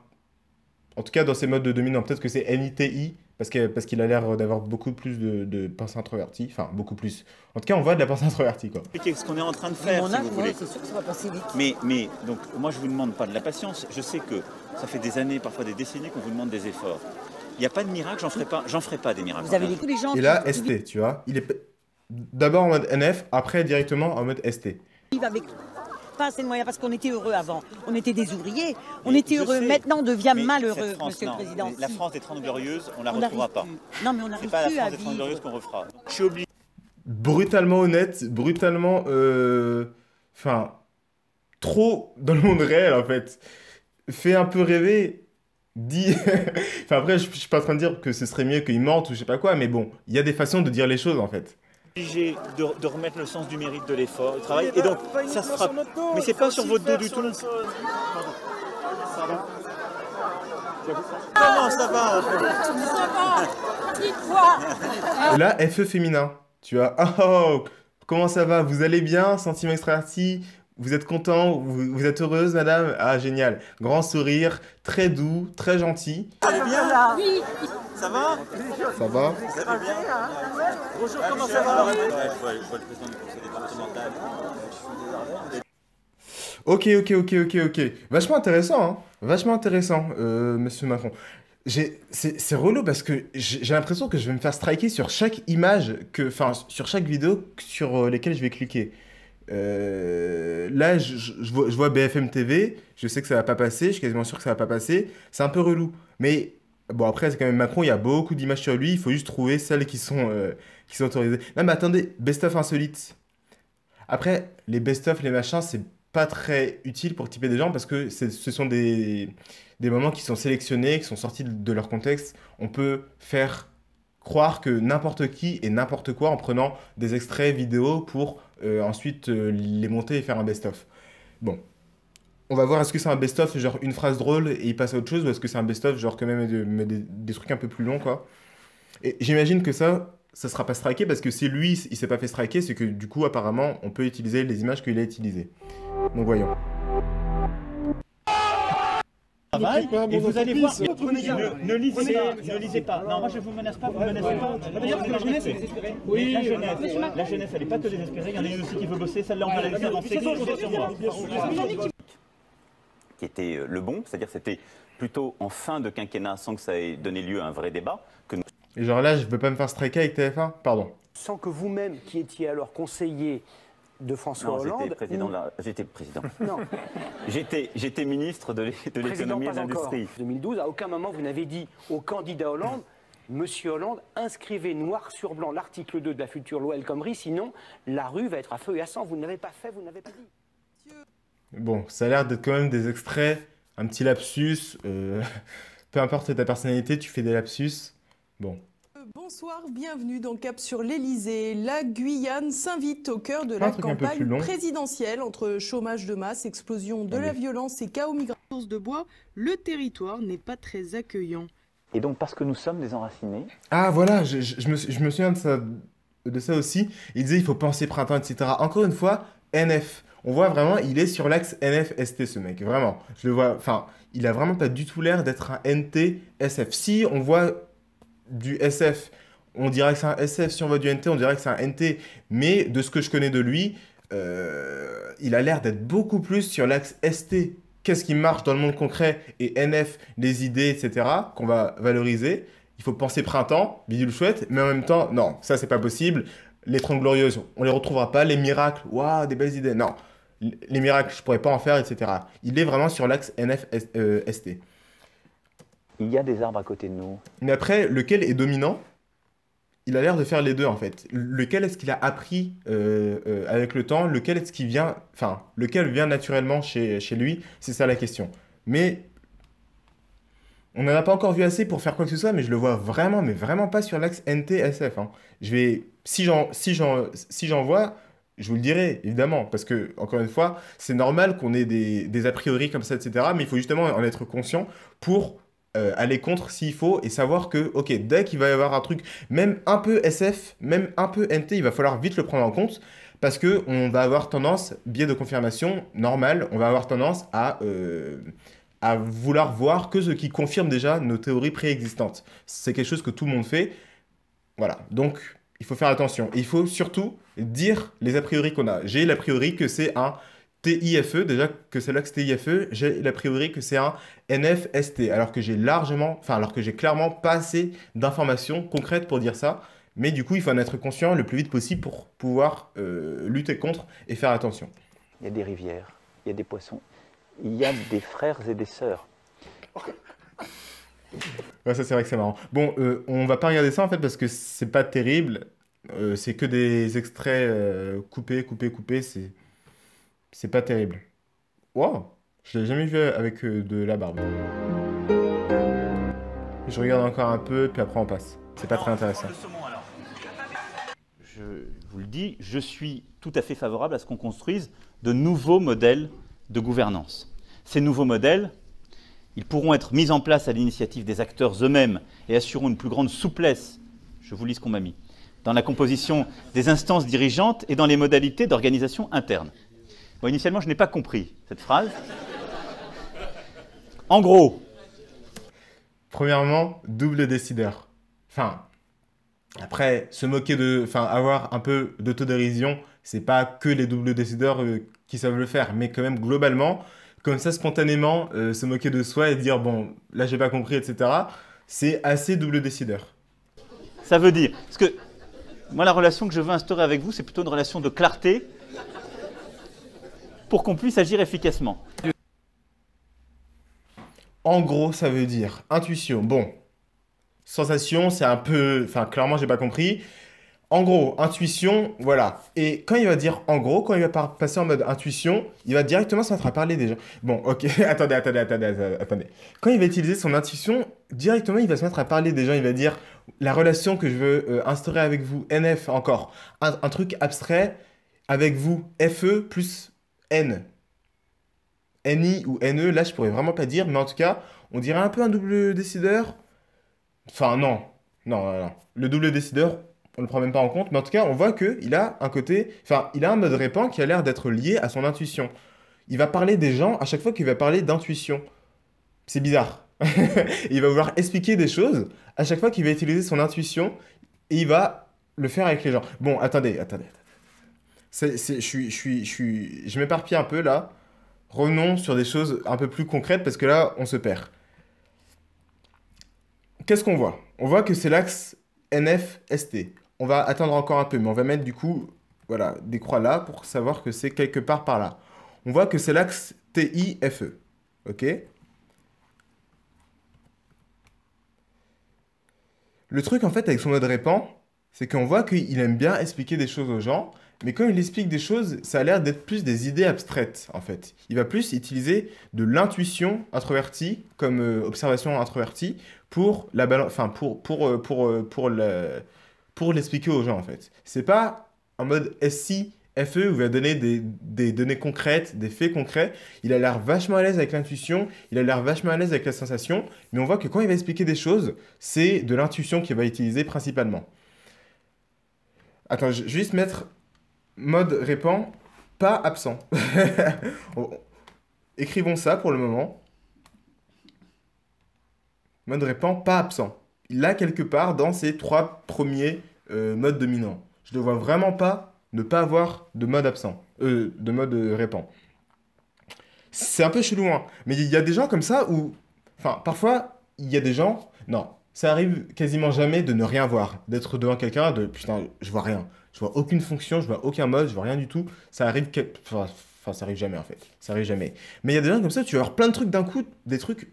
en tout cas dans ces modes de dominant, peut-être que c'est NITI, parce qu'il parce qu'il a l'air d'avoir beaucoup plus de, de pensée introvertie, enfin beaucoup plus. En tout cas, on voit de la pensée introvertie quoi. ce qu'on est en train de faire, si vous voulez. sûr que ça va passer vite. Mais, mais donc moi je vous demande pas de la patience. Je sais que ça fait des années, parfois des décennies, qu'on vous demande des efforts. Il n'y a pas de miracle, j'en ferai pas, j'en ferai pas des miracles. Vous avez tous les gens. Et là, ST, tu vois, il est D'abord en mode NF, après directement en mode ST. Avec pas assez de moyens parce qu'on était heureux avant. On était des ouvriers, on était heureux. Maintenant, on devient malheureux, Monsieur le Président. La France des 30 glorieuses, on la retrouvera pas. Non, mais on n'arrive pas plus la France à des 30 qu'on refera. je suis obligé. Brutalement honnête, brutalement, euh, enfin, trop dans le monde réel en fait. Fait un peu rêver. Dit. enfin après, je, suis pas en train de dire que ce serait mieux qu'ils mente ou je sais pas quoi, mais bon, il y a des façons de dire les choses en fait de, remettre le sens du mérite de l'effort, travail. Et donc, ça se frappe. Mais c'est pas sur votre dos du tout. Là, FE féminin. Tu as oh, Comment ça va Vous allez bien Sentiment extraverti vous êtes content, vous, êtes heureuse, madame Ah, génial. Grand sourire, très doux, très gentil. Ça va Ça va Ça va bien Bonjour, comment ça va Ok, ok, ok, ok, ok. Vachement intéressant, hein Vachement intéressant, euh, monsieur Macron. C'est relou parce que j'ai l'impression que je vais me faire striker sur chaque image, que, enfin, sur chaque vidéo sur euh, lesquelles je vais cliquer. Euh, là, je, vois, je, vois, BFM TV, je sais que ça va pas passer, je suis quasiment sûr que ça va pas passer. C'est un peu relou. Mais Bon, après, c'est quand même Macron, il y a beaucoup d'images sur lui, il faut juste trouver celles qui sont, euh, qui sont autorisées. Non, mais attendez, best-of insolite. Après, les best-of, les machins, c'est pas très utile pour typer des gens parce que ce sont des, des moments qui sont sélectionnés, qui sont sortis de, leur contexte. On peut faire croire que n'importe qui et n'importe quoi en prenant des extraits vidéo pour euh, ensuite euh, les monter et faire un best-of. Bon, on va voir est-ce que c'est un best-of, genre une phrase drôle et il passe à autre chose, ou est-ce que c'est un best-of, genre quand même des, trucs un peu plus longs, quoi. Et j'imagine que ça, ça sera pas striké parce que c'est lui, il s'est pas fait striker, c'est que du coup, apparemment, on peut utiliser les images qu'il a utilisées. Donc voyons. et vous allez voir, ne, ne, lisez, ne lisez pas. Non, moi je vous menace pas, vous menacez pas. Ah, la jeunesse est désespérée. la jeunesse, la jeunesse, elle est pas que désespérée. Il y en a une aussi qui veut bosser, celle-là, on va la laisser sur moi qui était euh, le bon, c'est-à-dire c'était plutôt en fin de quinquennat sans que ça ait donné lieu à un vrai débat Et genre là, je ne veux pas me faire striker avec TF1, pardon. Sans que vous-même, qui étiez alors conseiller de François Hollande. J'étais président. président. non. J'étais, j'étais ministre de l'économie et de l'industrie. 2012, à aucun moment vous n'avez dit au candidat Hollande. Monsieur Hollande, inscrivez noir sur blanc l'article 2 de la future loi El Khomri, sinon la rue va être à feu et à sang. Vous n'avez pas fait, vous n'avez pas dit. Bon, ça a l'air d'être quand même des extraits, un petit lapsus. Euh, peu importe ta personnalité, tu fais des lapsus. Bon. Euh, bonsoir, bienvenue dans Cap sur l'Elysée. La Guyane s'invite au cœur de la campagne présidentielle entre chômage de masse, explosion de la violence et chaos migratoire. de bois, le territoire n'est pas très accueillant. Et donc parce que nous sommes des enracinés. Ah voilà, je, me, souviens de ça, de ça aussi. Il disait il faut penser printemps, etc. Encore une fois, NF. On voit vraiment, il est sur l'axe NF-ST ce mec, vraiment. Je le vois, enfin, il a vraiment pas du tout l'air d'être un NT-SF. Si on voit du SF, on dirait que c'est un SF. Si on voit du NT, on dirait que c'est un NT. Mais de ce que je connais de lui, euh, il a l'air d'être beaucoup plus sur l'axe ST. Qu'est-ce qui marche dans le monde concret et NF, les idées, etc., qu'on va valoriser. Il faut penser printemps, bidule chouette, mais en même temps, non, ça c'est pas possible. Les troncs Glorieuses, on les retrouvera pas. Les miracles, waouh, des belles idées. Non, les miracles, je pourrais pas en faire, etc. Il est vraiment sur l'axe NFST. Euh, Il y a des arbres à côté de nous. Mais après, lequel est dominant Il a l'air de faire les deux en fait. Lequel est-ce qu'il a appris euh, euh, avec le temps Lequel est-ce qui vient, enfin, lequel vient naturellement chez, lui C'est ça la question. Mais on n'en a pas encore vu assez pour faire quoi que ce soit, mais je le vois vraiment, mais vraiment pas sur l'axe NTSF. Hein. Je vais, si si si j'en vois, je vous le dirai, évidemment, parce que, encore une fois, c'est normal qu'on ait des, a priori comme ça, etc. Mais il faut justement en être conscient pour euh, aller contre s'il faut et savoir que, ok, dès qu'il va y avoir un truc, même un peu SF, même un peu NT, il va falloir vite le prendre en compte parce qu'on va avoir tendance, biais de confirmation, normal, on va avoir tendance à. Euh, à vouloir voir que ce qui confirme déjà nos théories préexistantes. C'est quelque chose que tout le monde fait. Voilà. Donc, il faut faire attention. il faut surtout dire les a priori qu'on a. J'ai l'a priori que c'est un TIFE, déjà que c'est là que c'est TIFE, j'ai l'a priori que c'est un NFST, alors que j'ai largement, enfin alors que j'ai clairement pas assez d'informations concrètes pour dire ça. Mais du coup, il faut en être conscient le plus vite possible pour pouvoir euh, lutter contre et faire attention. Il y a des rivières, il y a des poissons, il y a des frères et des sœurs. Ouais, ça c'est vrai que c'est marrant. Bon, euh, on va pas regarder ça en fait parce que c'est pas terrible. Euh, c'est que des extraits euh, coupés, coupés, coupés. C'est c'est pas terrible. Wow, je l'ai jamais vu avec de la barbe. Je regarde encore un peu, puis après on passe. C'est pas très intéressant. Je vous le dis, je suis tout à fait favorable à ce qu'on construise de nouveaux modèles de gouvernance. Ces nouveaux modèles, ils pourront être mis en place à l'initiative des acteurs eux-mêmes et assureront une plus grande souplesse, je vous lis ce qu'on m'a mis, dans la composition des instances dirigeantes et dans les modalités d'organisation interne. initialement, je n'ai pas compris cette phrase. En gros. Premièrement, double décideur. Enfin, après, se moquer de. Enfin, avoir un peu d'autodérision, c'est pas que les doubles décideurs euh, qui savent le faire, mais quand même, globalement, comme ça spontanément euh, se moquer de soi et dire bon là j'ai pas compris etc c'est assez double décideur ça veut dire parce que moi la relation que je veux instaurer avec vous c'est plutôt une relation de clarté pour qu'on puisse agir efficacement en gros ça veut dire intuition bon sensation c'est un peu enfin clairement j'ai pas compris en gros, intuition, voilà. Et quand il va dire en gros, quand il va passer en mode intuition, il va directement se mettre à parler des gens. Bon, ok, attendez, attendez, attendez, attendez. Quand il va utiliser son intuition, directement il va se mettre à parler des gens, il va dire la relation que je veux euh, instaurer avec vous, NF encore, un, truc abstrait avec vous, FE plus N. NI ou NE, là je pourrais vraiment pas dire, mais en tout cas, on dirait un peu un double décideur. Enfin non, non, non, non. Le double décideur, on le prend même pas en compte, mais en tout cas, on voit que il a un côté, enfin, il a un mode répand qui a l'air d'être lié à son intuition. Il va parler des gens à chaque fois qu'il va parler d'intuition. C'est bizarre. il va vouloir expliquer des choses à chaque fois qu'il va utiliser son intuition et il va le faire avec les gens. Bon, attendez, attendez. C'est, je suis, je suis, je je m'éparpille un peu là. Revenons sur des choses un peu plus concrètes parce que là, on se perd. Qu'est-ce qu'on voit On voit que c'est l'axe NFST on va attendre encore un peu, mais on va mettre du coup voilà, des croix là pour savoir que c'est quelque part par là. On voit que c'est l'axe TIFE. OK Le truc en fait avec son mode répand, c'est qu'on voit qu'il aime bien expliquer des choses aux gens, mais quand il explique des choses, ça a l'air d'être plus des idées abstraites en fait. Il va plus utiliser de l'intuition introvertie comme euh, observation introvertie pour la balance, enfin pour, pour, euh, pour, euh, pour le pour l'expliquer aux gens en fait. C'est pas en mode SI, FE, où il va donner des, des, données concrètes, des faits concrets. Il a l'air vachement à l'aise avec l'intuition, il a l'air vachement à l'aise avec la sensation, mais on voit que quand il va expliquer des choses, c'est de l'intuition qu'il va utiliser principalement. Attends, je vais juste mettre mode répand, pas absent. Écrivons ça pour le moment. Mode répand, pas absent là quelque part dans ces trois premiers euh, modes dominants. Je ne vois vraiment pas ne pas avoir de mode absent, euh, de mode euh, répand. C'est un peu chelou, hein. Mais il y a des gens comme ça où, enfin, parfois, il y a des gens, non, ça arrive quasiment jamais de ne rien voir, d'être devant quelqu'un, de putain, je vois rien, je vois aucune fonction, je vois aucun mode, je vois rien du tout. Ça arrive, que... enfin, ça arrive jamais en fait, ça arrive jamais. Mais il y a des gens comme ça, tu vas plein de trucs d'un coup, des trucs,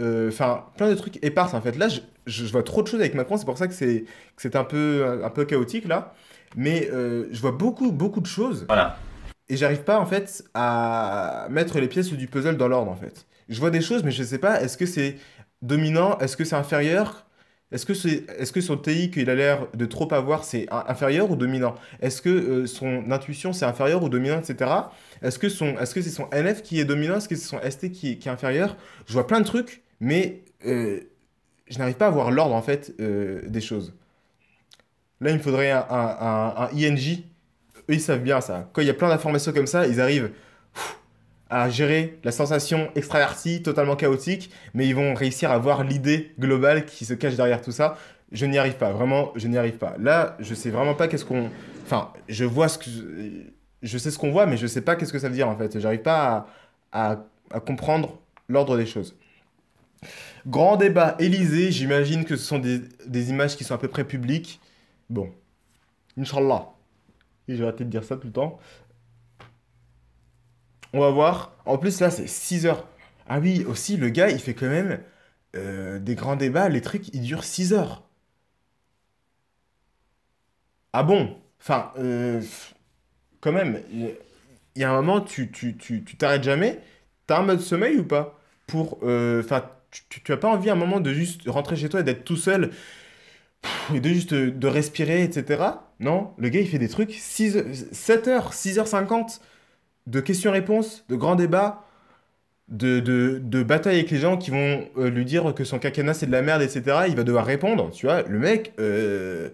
enfin, plein de trucs épars en fait. Là, je, je, vois trop de choses avec Macron, c'est pour ça que c'est, c'est un, peu, un peu chaotique là. Mais euh, je vois beaucoup, beaucoup de choses. Voilà. Et j'arrive pas en fait à mettre les pièces du puzzle dans l'ordre en fait. Je vois des choses, mais je sais pas, est-ce que c'est dominant, est-ce que c'est inférieur est-ce que, c'est, est-ce que son TI qu'il a l'air de trop avoir, c'est inférieur ou dominant Est-ce que euh, son intuition, c'est inférieur ou dominant, etc. Est-ce que, son, est-ce que c'est son NF qui est dominant Est-ce que c'est son ST qui, qui est inférieur Je vois plein de trucs, mais euh, je n'arrive pas à voir l'ordre en fait euh, des choses. Là, il me faudrait un, un, ING. Eux, ils savent bien ça. Quand il y a plein d'informations comme ça, ils arrivent à gérer la sensation extravertie, totalement chaotique, mais ils vont réussir à voir l'idée globale qui se cache derrière tout ça. Je n'y arrive pas, vraiment, je n'y arrive pas. Là, je sais vraiment pas qu'est-ce qu'on. Enfin, je vois ce que. Je sais ce qu'on voit, mais je sais pas qu'est-ce que ça veut dire en fait. n'arrive pas à comprendre l'ordre des choses. Grand débat, Élysée, j'imagine que ce sont des, images qui sont à peu près publiques. Bon, Inch'Allah. Et j'ai arrêté de dire ça tout le temps. On va voir. En plus, là, c'est 6 heures. Ah oui, aussi, le gars, il fait quand même euh, des grands débats. Les trucs, ils durent 6 heures. Ah bon Enfin, euh, quand même, il y a un moment, tu t'arrêtes tu, tu, jamais. T'as un mode sommeil ou pas Pour. Euh, enfin, tu, tu as pas envie à un moment de juste rentrer chez toi et d'être tout seul et de juste euh, de respirer, etc. Non, le gars il fait des trucs 6, 7h, 6h50 de questions-réponses, de grands débats, de, de, batailles avec les gens qui vont euh, lui dire que son cacana c'est de la merde, etc. Il va devoir répondre, tu vois. Le mec, euh,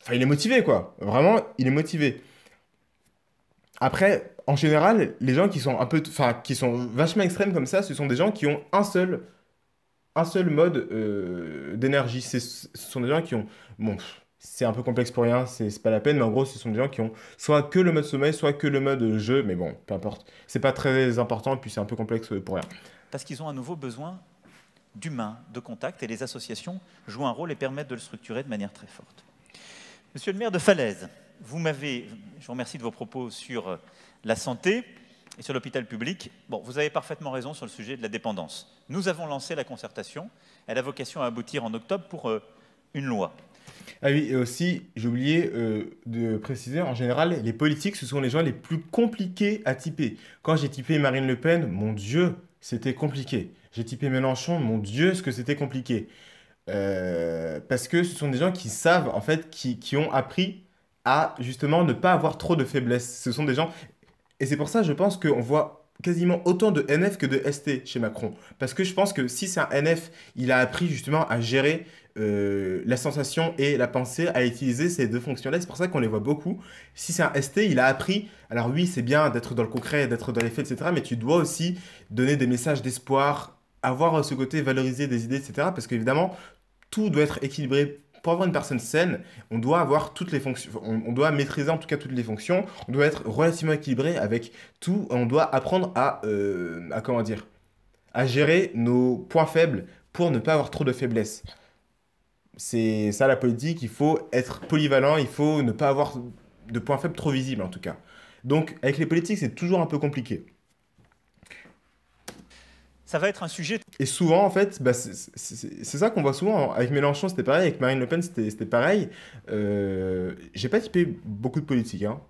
enfin, il est motivé quoi. Vraiment, il est motivé. Après, en général, les gens qui sont un peu, enfin, qui sont vachement extrêmes comme ça, ce sont des gens qui ont un seul un seul mode euh, d'énergie. Ce sont des gens qui ont... Bon, c'est un peu complexe pour rien, c'est pas la peine, mais en gros, ce sont des gens qui ont soit que le mode sommeil, soit que le mode jeu, mais bon, peu importe. C'est pas très important, et puis c'est un peu complexe pour rien. Parce qu'ils ont un nouveau besoin d'humains, de contact, et les associations jouent un rôle et permettent de le structurer de manière très forte. Monsieur le maire de Falaise, vous m'avez, je vous remercie de vos propos sur euh, la santé et sur l'hôpital public. Bon, vous avez parfaitement raison sur le sujet de la dépendance. Nous avons lancé la concertation. Elle a vocation à aboutir en octobre pour euh, une loi. Ah oui, et aussi, j'ai oublié euh, de préciser, en général, les politiques, ce sont les gens les plus compliqués à typer. Quand j'ai typé Marine Le Pen, mon Dieu, c'était compliqué. J'ai typé Mélenchon, mon Dieu, ce que c'était compliqué. Euh, parce que ce sont des gens qui savent, en fait, qui, qui ont appris à justement ne pas avoir trop de faiblesses. Ce sont des gens... Et c'est pour ça, je pense qu'on voit quasiment autant de NF que de ST chez Macron. Parce que je pense que si c'est un NF, il a appris justement à gérer euh, la sensation et la pensée, à utiliser ces deux fonctions-là. C'est pour ça qu'on les voit beaucoup. Si c'est un ST, il a appris. Alors oui, c'est bien d'être dans le concret, d'être dans les faits, etc. Mais tu dois aussi donner des messages d'espoir, avoir ce côté valoriser des idées, etc. Parce qu'évidemment, tout doit être équilibré pour avoir une personne saine, on doit avoir toutes les fonctions, on, doit maîtriser en tout cas toutes les fonctions, on doit être relativement équilibré avec tout, on doit apprendre à, euh, à comment dire, à gérer nos points faibles pour ne pas avoir trop de faiblesses. C'est ça la politique, il faut être polyvalent, il faut ne pas avoir de points faibles trop visibles en tout cas. Donc avec les politiques, c'est toujours un peu compliqué ça va être un sujet. Et souvent, en fait, bah, c'est ça qu'on voit souvent. Avec Mélenchon, c'était pareil. Avec Marine Le Pen, c'était pareil. Euh, j'ai pas typé beaucoup de politiques. Hein.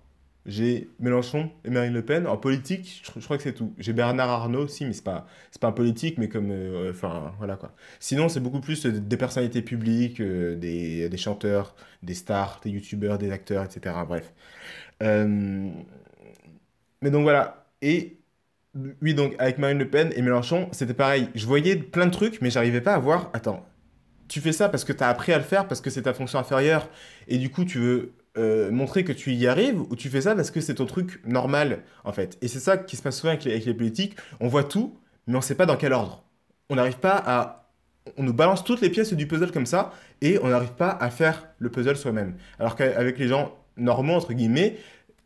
J'ai Mélenchon et Marine Le Pen. En politique, je, crois que c'est tout. J'ai Bernard Arnault aussi, mais c'est pas, pas un politique, mais comme. Euh, enfin, voilà quoi. Sinon, c'est beaucoup plus euh, des personnalités publiques, des, des, chanteurs, des stars, des youtubeurs, des acteurs, etc. Bref. mais donc voilà. Et oui, donc avec Marine Le Pen et Mélenchon, c'était pareil. Je voyais plein de trucs, mais j'arrivais pas à voir. Attends, tu fais ça parce que tu as appris à le faire, parce que c'est ta fonction inférieure, et du coup, tu veux euh, montrer que tu y arrives, ou tu fais ça parce que c'est ton truc normal, en fait. Et c'est ça qui se passe souvent avec les, avec les, politiques. On voit tout, mais on sait pas dans quel ordre. On n'arrive pas à. On nous balance toutes les pièces du puzzle comme ça, et on n'arrive pas à faire le puzzle soi-même. Alors qu'avec les gens normaux, entre guillemets,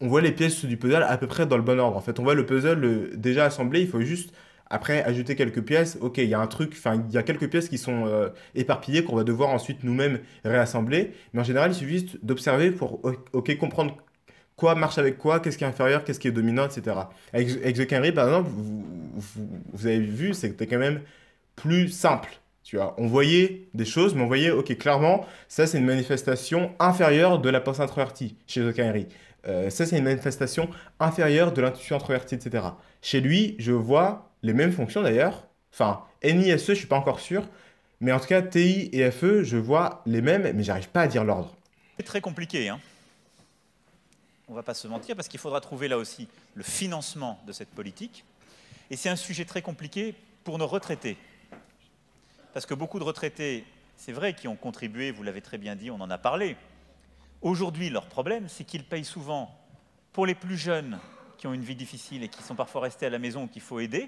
on voit les pièces du puzzle à peu près dans le bon ordre. En fait, on voit le puzzle déjà assemblé, il faut juste après ajouter quelques pièces. Ok, il y a un truc, enfin, il y a quelques pièces qui sont euh, éparpillées qu'on va devoir ensuite nous-mêmes réassembler. Mais en général, il suffit d'observer pour ok comprendre quoi marche avec quoi, qu'est-ce qui est inférieur, qu'est-ce qui est dominant, etc. Avec, The Canary, par exemple, vous, avez vu, c'était quand même plus simple. Tu vois, on voyait des choses, mais on voyait, ok, clairement, ça c'est une manifestation inférieure de la pensée introvertie chez The Canary. Euh, ça c'est une manifestation inférieure de l'intuition introvertie, etc. Chez lui, je vois les mêmes fonctions d'ailleurs. Enfin, NISE, je suis pas encore sûr, mais en tout cas TI et FE, je vois les mêmes, mais j'arrive pas à dire l'ordre. C'est très compliqué. Hein on va pas se mentir, parce qu'il faudra trouver là aussi le financement de cette politique. Et c'est un sujet très compliqué pour nos retraités. Parce que beaucoup de retraités, c'est vrai, qui ont contribué, vous l'avez très bien dit, on en a parlé, Aujourd'hui, leur problème, c'est qu'ils payent souvent pour les plus jeunes qui ont une vie difficile et qui sont parfois restés à la maison ou qu'il faut aider,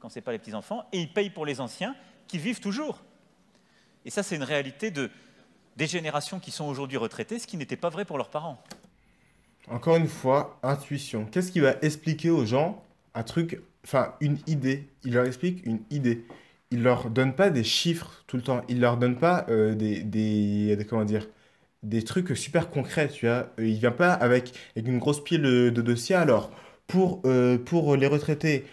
quand ce n'est pas les petits-enfants, et ils payent pour les anciens qui vivent toujours. Et ça, c'est une réalité de, des générations qui sont aujourd'hui retraitées, ce qui n'était pas vrai pour leurs parents. Encore une fois, intuition. Qu'est-ce qui va expliquer aux gens un truc, enfin une idée Il leur explique une idée. Il leur donne pas des chiffres tout le temps. Il leur donne pas des, euh, des, des, comment dire, des trucs super concrets, tu vois. Euh, il vient pas avec, une grosse pile euh, de, dossiers. Alors, pour, euh, pour les retraités,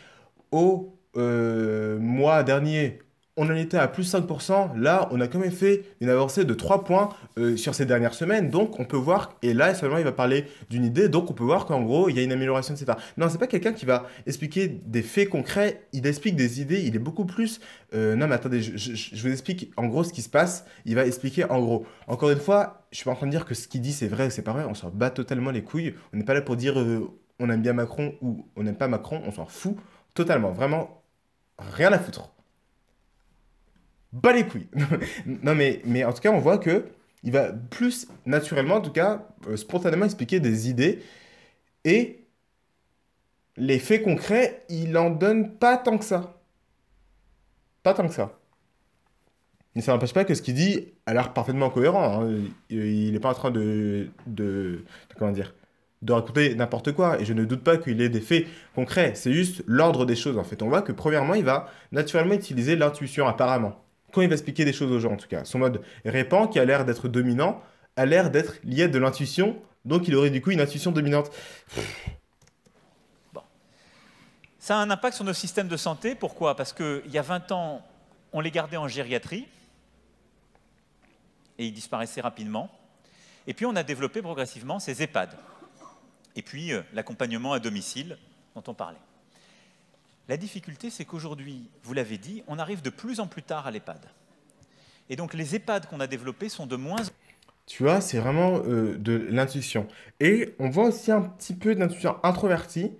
au mois dernier, on en était à plus 5%. Là, on a quand même fait une avancée de 3 points euh, sur ces dernières semaines. Donc, on peut voir, et là, seulement, il va parler d'une idée. Donc, on peut voir qu'en gros, il y a une amélioration, etc. Non, c'est pas quelqu'un qui va expliquer des faits concrets. Il explique des idées. Il est beaucoup plus. Euh, non, mais attendez, je, vous explique en gros ce qui se passe. Il va expliquer en gros. Encore une fois, je suis pas en train de dire que ce qu'il dit, c'est vrai ou c'est pas vrai. On s'en bat totalement les couilles. On n'est pas là pour dire euh, on aime bien Macron ou on n'aime pas Macron. On s'en fout totalement. Vraiment, rien à foutre bas les couilles. non, mais, mais en tout cas, on voit que il va plus naturellement, en tout cas, euh, spontanément expliquer des idées. Et les faits concrets, il en donne pas tant que ça. Pas tant que ça. Mais ça n'empêche pas que ce qu'il dit a l'air parfaitement cohérent. Hein. Il n'est pas en train comment dire, de raconter n'importe quoi. Et je ne doute pas qu'il ait des faits concrets. C'est juste l'ordre des choses, en fait. On voit que, premièrement, il va naturellement utiliser l'intuition, apparemment quand il va expliquer des choses aux gens en tout cas. Son mode répand, qui a l'air d'être dominant, a l'air d'être lié de l'intuition, donc il aurait du coup une intuition dominante. Ça a un impact sur nos systèmes de santé, pourquoi Parce qu'il y a 20 ans, on les gardait en gériatrie, et ils disparaissaient rapidement. Et puis on a développé progressivement ces EHPAD, et puis euh, l'accompagnement à domicile dont on parlait. La difficulté, c'est qu'aujourd'hui, vous l'avez dit, on arrive de plus en plus tard à l'EHPAD. Et donc les EHPAD qu'on a développés sont de moins... Tu vois, c'est vraiment euh, de l'intuition. Et on voit aussi un petit peu d'intuition introvertie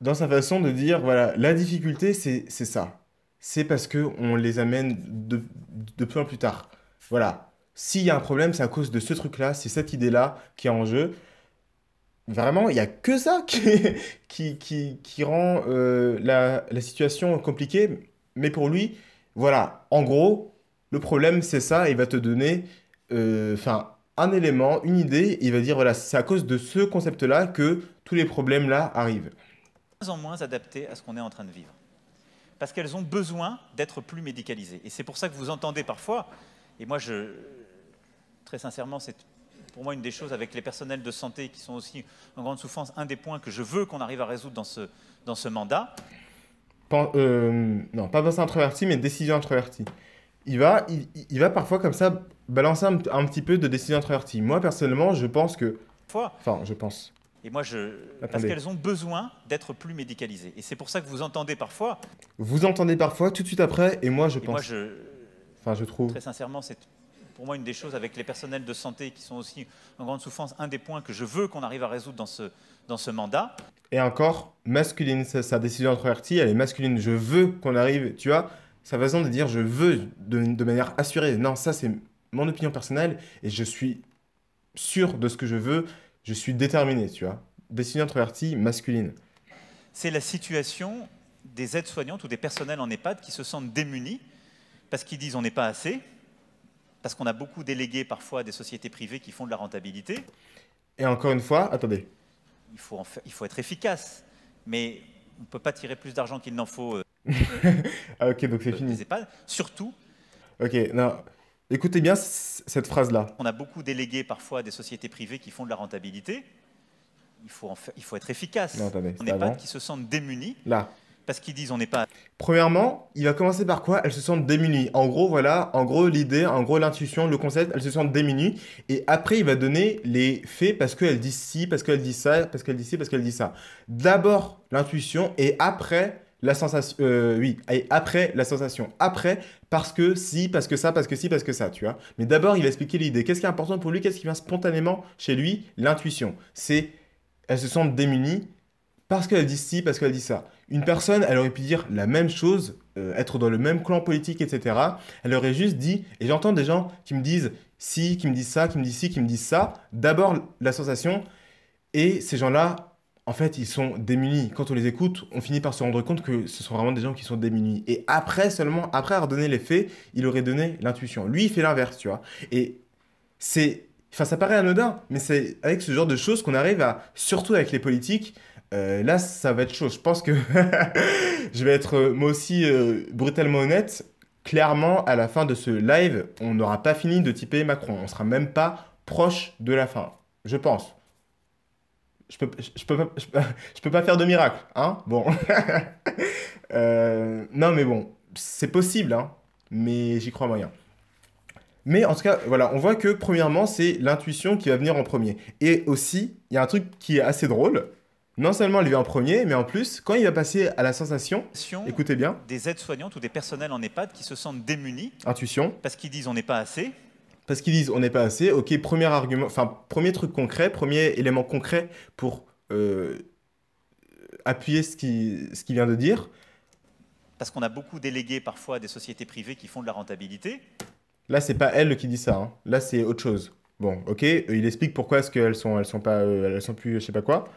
dans sa façon de dire, voilà, la difficulté, c'est ça. C'est parce qu'on les amène de, de plus en plus tard. Voilà. S'il y a un problème, c'est à cause de ce truc-là, c'est cette idée-là qui est en jeu vraiment, il n'y a que ça qui, qui, qui, qui rend euh, la, la, situation compliquée. Mais pour lui, voilà, en gros, le problème, c'est ça. Il va te donner euh, enfin, un élément, une idée. Il va dire, voilà, c'est à cause de ce concept-là que tous les problèmes-là arrivent. En moins adaptées à ce qu'on est en train de vivre. Parce qu'elles ont besoin d'être plus médicalisées. Et c'est pour ça que vous entendez parfois, et moi, je, très sincèrement, c'est pour moi une des choses avec les personnels de santé qui sont aussi en grande souffrance, un des points que je veux qu'on arrive à résoudre dans ce, dans ce mandat. Euh, non, pas pensée introvertie, mais décision introvertie. Il va, il, va parfois comme ça balancer un, petit peu de décision introvertie. Moi, personnellement, je pense que... Enfin, je pense. Et moi, je... Parce qu'elles ont besoin d'être plus médicalisées. Et c'est pour ça que vous entendez parfois... Vous entendez parfois tout de suite après, et moi, je et pense... Moi, je... Enfin, je trouve... Très sincèrement, c'est pour moi une des choses avec les personnels de santé qui sont aussi en grande souffrance, un des points que je veux qu'on arrive à résoudre dans ce, dans ce mandat. Et encore, masculine, sa, décision introvertie, elle est masculine. Je veux qu'on arrive, tu vois, sa façon de dire je veux de, de manière assurée. Non, ça c'est mon opinion personnelle et je suis sûr de ce que je veux, je suis déterminé, tu vois. Décision introvertie, masculine. C'est la situation des aides-soignantes ou des personnels en EHPAD qui se sentent démunis parce qu'ils disent on n'est pas assez, parce qu'on a beaucoup délégué parfois à des sociétés privées qui font de la rentabilité. Et encore une fois, attendez. Il faut, il faut être efficace, mais on ne peut pas tirer plus d'argent qu'il n'en faut. Euh. Ah, ok, donc c'est euh, fini. Pas, surtout. Ok, non. Écoutez bien cette phrase-là. On a beaucoup délégué parfois à des sociétés privées qui font de la rentabilité. Il faut, il faut être efficace. Non, attendez, on n'est pas qui se sentent démunis. Là parce qu'ils disent on n'est pas. Premièrement, il va commencer par quoi Elles se sentent démunies. En gros, voilà, en gros l'idée, en gros l'intuition, le concept, elles se sentent démunies. Et après, il va donner les faits parce qu'elle dit ci, parce qu'elle dit ça, parce qu'elle dit ci, parce qu'elle dit ça. D'abord l'intuition et après la sensation. Euh, oui, et après la sensation. Après, parce que si, parce que ça, parce que si, parce que ça, tu vois. Mais d'abord, il va expliquer l'idée. Qu'est-ce qui est important pour lui Qu'est-ce qui vient spontanément chez lui L'intuition. C'est elles se sentent démunies parce qu'elle dit ci, parce qu'elle dit ça. Une personne, elle aurait pu dire la même chose, euh, être dans le même clan politique, etc. Elle aurait juste dit, et j'entends des gens qui me disent si, qui me disent ça, qui me disent ci, qui me disent ça, d'abord la sensation, et ces gens-là, en fait, ils sont démunis. Quand on les écoute, on finit par se rendre compte que ce sont vraiment des gens qui sont démunis. Et après seulement, après avoir donné les faits, il aurait donné l'intuition. Lui, il fait l'inverse, tu vois. Et c'est... Enfin, ça paraît anodin, mais c'est avec ce genre de choses qu'on arrive à, surtout avec les politiques, euh, là, ça va être chaud. Je pense que je vais être euh, moi aussi euh, brutalement honnête. Clairement, à la fin de ce live, on n'aura pas fini de typer Macron. On sera même pas proche de la fin, je pense. Je peux, peux, pas faire de miracle, hein Bon. non, mais bon, c'est possible, hein, mais j'y crois moyen. Mais en tout cas, voilà, on voit que premièrement, c'est l'intuition qui va venir en premier. Et aussi, il y a un truc qui est assez drôle, non seulement lui en premier, mais en plus, quand il va passer à la sensation, écoutez bien, des aides-soignantes ou des personnels en EHPAD qui se sentent démunis. Intuition. Parce qu'ils disent on n'est pas assez. Parce qu'ils disent on n'est pas assez. Ok, premier argument, enfin premier truc concret, premier élément concret pour euh, appuyer ce qui ce qu'il vient de dire. Parce qu'on a beaucoup délégué parfois à des sociétés privées qui font de la rentabilité. Là, c'est pas elle qui dit ça. Hein. Là, c'est autre chose. Bon, ok, euh, il explique pourquoi est-ce qu'elles sont, elles sont pas, euh, elles sont plus, je sais pas quoi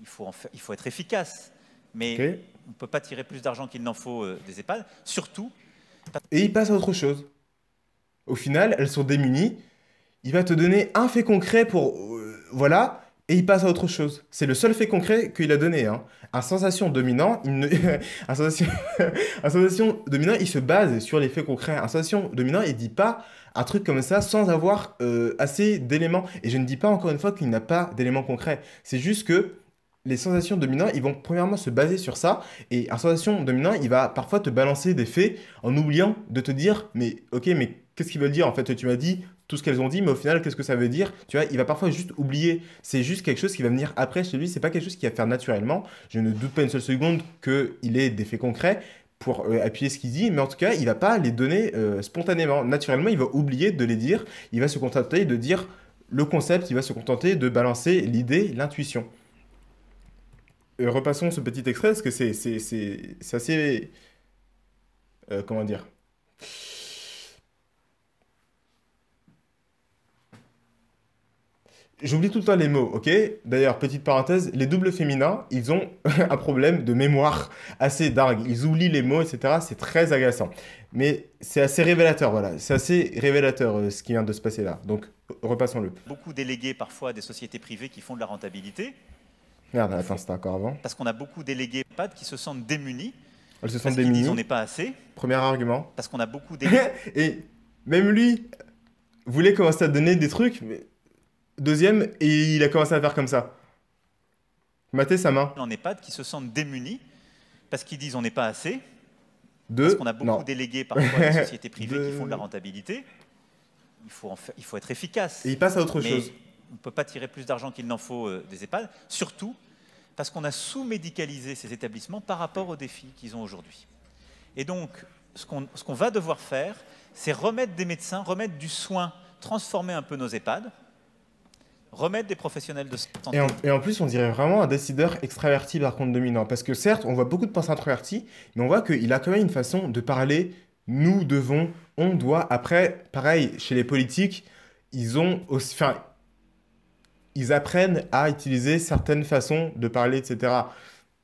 il faut, il faut être efficace. Mais on ne peut pas tirer plus d'argent qu'il n'en faut euh, des EHPAD, surtout. Et il passe à autre chose. Au final, elles sont démunies. Il va te donner un fait concret pour. Euh, voilà, et il passe à autre chose. C'est le seul fait concret qu'il a donné. Hein. Un sensation dominant, il un, sensation... un, sensation... dominant, il se base sur les faits concrets. Un sensation dominant, il ne dit pas un truc comme ça sans avoir euh, assez d'éléments. Et je ne dis pas encore une fois qu'il n'a pas d'éléments concrets. C'est juste que les sensations dominantes, ils vont premièrement se baser sur ça. Et un sensation dominant, il va parfois te balancer des faits en oubliant de te dire, mais ok, mais qu'est-ce qu'ils veulent dire En fait, tu m'as dit tout ce qu'elles ont dit, mais au final, qu'est-ce que ça veut dire Tu vois, il va parfois juste oublier. C'est juste quelque chose qui va venir après chez lui. C'est pas quelque chose qui va faire naturellement. Je ne doute pas une seule seconde qu'il ait des faits concrets pour euh, appuyer ce qu'il dit, mais en tout cas, il va pas les donner euh, spontanément. Naturellement, il va oublier de les dire. Il va se contenter de dire le concept. Il va se contenter de balancer l'idée, l'intuition. Euh, repassons ce petit extrait parce que c'est assez. Euh, comment dire J'oublie tout le temps les mots, ok D'ailleurs, petite parenthèse, les doubles féminins, ils ont un problème de mémoire assez dingue. Ils oublient les mots, etc. C'est très agaçant. Mais c'est assez révélateur, voilà. C'est assez révélateur euh, ce qui vient de se passer là. Donc, repassons-le. Beaucoup délégués parfois à des sociétés privées qui font de la rentabilité. Merde, attends, c'était encore avant. Parce qu'on a beaucoup délégué PAD qui se sentent démunis. Elles se sentent on n'est pas assez. Premier argument. Parce qu'on a beaucoup délégué et même lui voulait commencer à donner des trucs, mais deuxième, et il a commencé à faire comme ça. Maté sa main. En EHPAD qui se sentent démunis parce qu'ils disent on n'est pas assez. Deux. Parce qu'on a beaucoup délégué parfois des sociétés privées qui font de la rentabilité. Il faut, en il faut être efficace. Et il passe à autre chose on ne peut pas tirer plus d'argent qu'il n'en faut euh, des EHPAD, surtout parce qu'on a sous-médicalisé ces établissements par rapport aux défis qu'ils ont aujourd'hui. Et donc, ce qu'on va devoir faire, c'est remettre des médecins, remettre du soin, transformer un peu nos EHPAD, remettre des professionnels de santé. Et en, plus, on dirait vraiment un décideur extraverti par contre dominant. Parce que certes, on voit beaucoup de pensées introverties, mais on voit qu'il a quand même une façon de parler nous devons, on doit. Après, pareil, chez les politiques, ils ont aussi ils apprennent à utiliser certaines façons de parler, etc.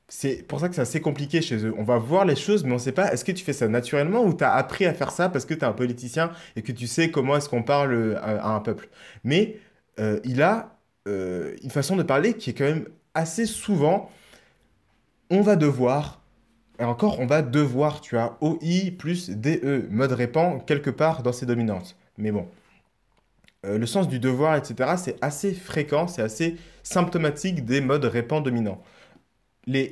C'est pour ça que c'est assez compliqué chez eux. On va voir les choses, mais on ne sait pas, est-ce que tu fais ça naturellement ou tu as appris à faire ça parce que tu es un politicien et que tu sais comment est-ce qu'on parle euh, à, un peuple. Mais euh, il a euh, une façon de parler qui est quand même assez souvent, on va devoir, et encore on va devoir, tu as OI plus DE, mode répand quelque part dans ses dominantes. Mais bon, euh, le sens du devoir, etc., c'est assez fréquent, c'est assez symptomatique des modes répands dominants. Les,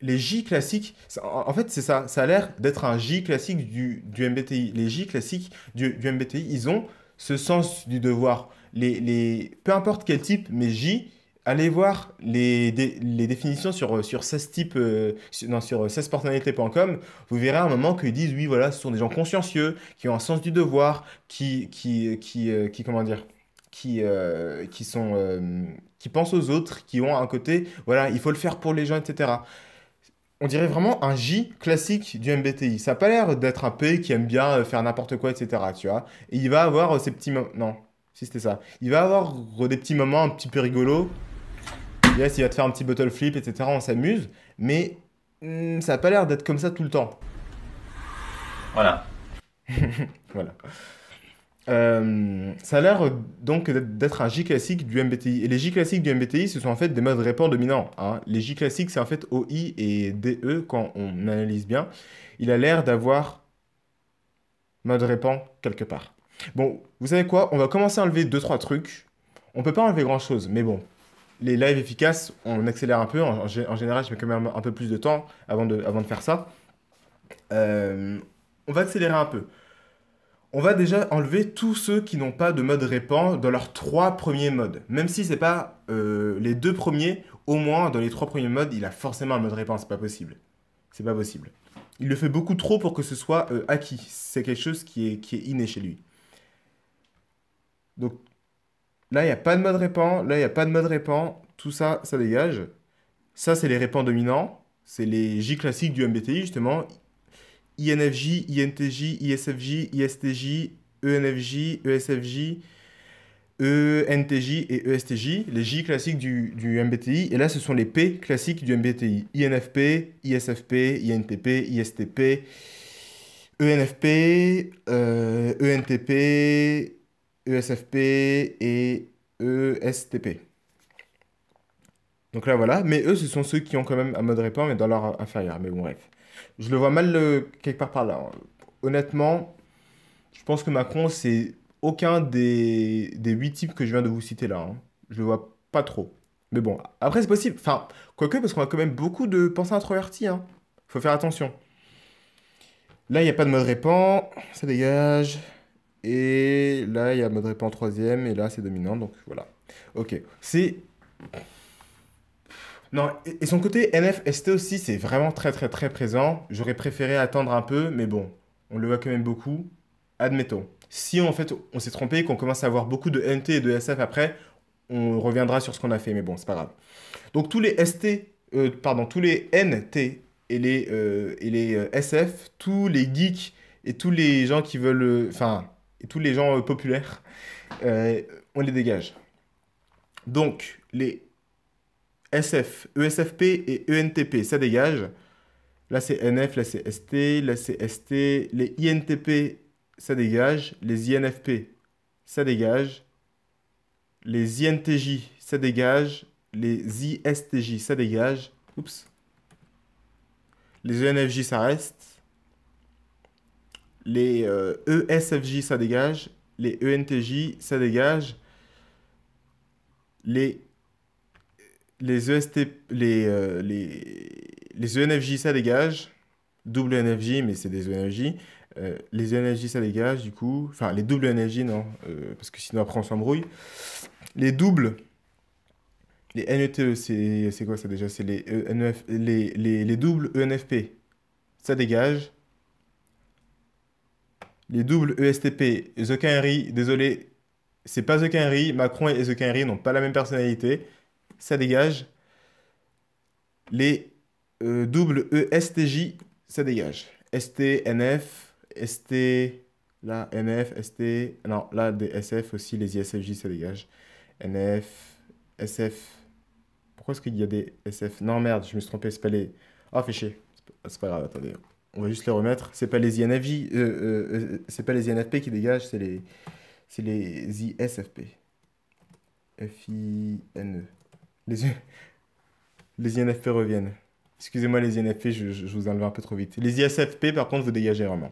les, J classiques, en, fait, c'est ça, a l'air d'être un J classique du, du, MBTI. Les J classiques du, du, MBTI, ils ont ce sens du devoir. Les, les, peu importe quel type, mais J, allez voir les, définitions sur, euh, sur 16 types, euh, sur, non, sur 16 euh, personnalités.com, vous verrez à un moment qu'ils disent oui, voilà, ce sont des gens consciencieux, qui ont un sens du devoir, qui, qui, qui, qui comment dire, qui, qui sont, qui pensent aux autres, qui ont un côté, voilà, il faut le faire pour les gens, etc. On dirait vraiment un J classique du MBTI. Ça n'a pas l'air d'être un P qui aime bien faire n'importe quoi, etc. Tu vois Et il va avoir ces petits moments. Non, si c'était ça. Il va avoir des petits moments un petit peu rigolos, il va te faire un petit bottle flip, etc. On s'amuse, mais hmm, ça n'a pas l'air d'être comme ça tout le temps. Voilà. voilà. Euh, ça a l'air donc d'être un J classique du MBTI. Et les J classiques du MBTI, ce sont en fait des modes répands dominants. Hein. Les J classiques, c'est en fait OI et DE quand on analyse bien. Il a l'air d'avoir mode répand quelque part. Bon, vous savez quoi On va commencer à enlever 2-3 trucs. On peut pas enlever grand chose, mais bon, les lives efficaces, on accélère un peu. En, général, je mets quand même un peu plus de temps avant de, faire ça. Euh, on va accélérer un peu. On va déjà enlever tous ceux qui n'ont pas de mode répand dans leurs trois premiers modes. Même si ce n'est pas euh, les deux premiers, au moins dans les trois premiers modes, il a forcément un mode répand. C'est pas possible. C'est pas possible. Il le fait beaucoup trop pour que ce soit euh, acquis. C'est quelque chose qui est, qui est inné chez lui. Donc Là, il n'y a pas de mode répand. Là, il n'y a pas de mode répand. Tout ça, ça dégage. Ça, c'est les répands dominants. C'est les J classiques du MBTI, justement. INFJ, INTJ, ISFJ, ISTJ, ENFJ, ESFJ, ENTJ et ESTJ, les J classiques du, du, MBTI. Et là, ce sont les P classiques du MBTI. INFP, ISFP, INTP, ISTP, ENFP, ENTP, euh, e ESFP et ESTP. Donc là, voilà. Mais eux, ce sont ceux qui ont quand même un mode répand, mais dans leur inférieur. Mais bon, bref. Je le vois mal quelque part par là. Hein. Honnêtement, je pense que Macron, c'est aucun des, des 8 types que je viens de vous citer là. Hein. Je le vois pas trop. Mais bon, après, c'est possible. Enfin, quoique, parce qu'on a quand même beaucoup de pensées introverties. Hein. Faut faire attention. Là, il n'y a pas de mode répand. Ça dégage. Et là, il y a Madrid en troisième, et là, c'est dominant, donc voilà. Ok, c'est... Non, et son côté NFST aussi, c'est vraiment très très très présent. J'aurais préféré attendre un peu, mais bon, on le voit quand même beaucoup. Admettons. Si en fait on s'est trompé et qu'on commence à avoir beaucoup de NT et de SF après, on reviendra sur ce qu'on a fait, mais bon, c'est pas grave. Donc tous les ST, euh, pardon, tous les NT et les, euh, et les euh, SF, tous les geeks et tous les gens qui veulent... Enfin, et tous les gens euh, populaires, euh, on les dégage. Donc, les SF, ESFP et ENTP, ça dégage. Là, c'est NF, là, c'est ST, là, c'est ST. Les INTP, ça dégage. Les INFP, ça dégage. Les INTJ, ça dégage. Les ISTJ, ça dégage. Oups. Les ENFJ, ça reste les ESFJ, euh, e ça dégage, les ENTJ, ça dégage, les, les, e EST, euh, les, les, les ENFJ, ça dégage, double ENFJ, mais c'est des ENFJ, euh, les ENFJ, ça dégage, du coup, enfin, les doubles ENFJ, non, parce que sinon après on s'embrouille, les doubles, les NETE, e, c'est quoi ça déjà C'est les, les, les, les doubles ENFP, ça dégage, les doubles ESTP, The désolé, c'est pas The Macron et The n'ont pas la même personnalité, ça dégage. Les euh, doubles ESTJ, ça dégage. STNF, ST, là, NF, ST, non, là, des SF aussi, les ISFJ, ça dégage. NF, SF, pourquoi est-ce qu'il y a des SF Non, merde, je me suis trompé, c'est pas les... Oh, ah, fait chier, c'est pas grave, attendez on va juste les remettre. C'est pas les INFJ, euh, euh, euh, c'est pas les INFP qui dégagent, c'est les, c'est les ISFP. F-I-N-E. Les, les INFP reviennent. Excusez-moi les INFP, je, je, vous enlève un peu trop vite. Les ISFP, par contre, vous dégagez vraiment.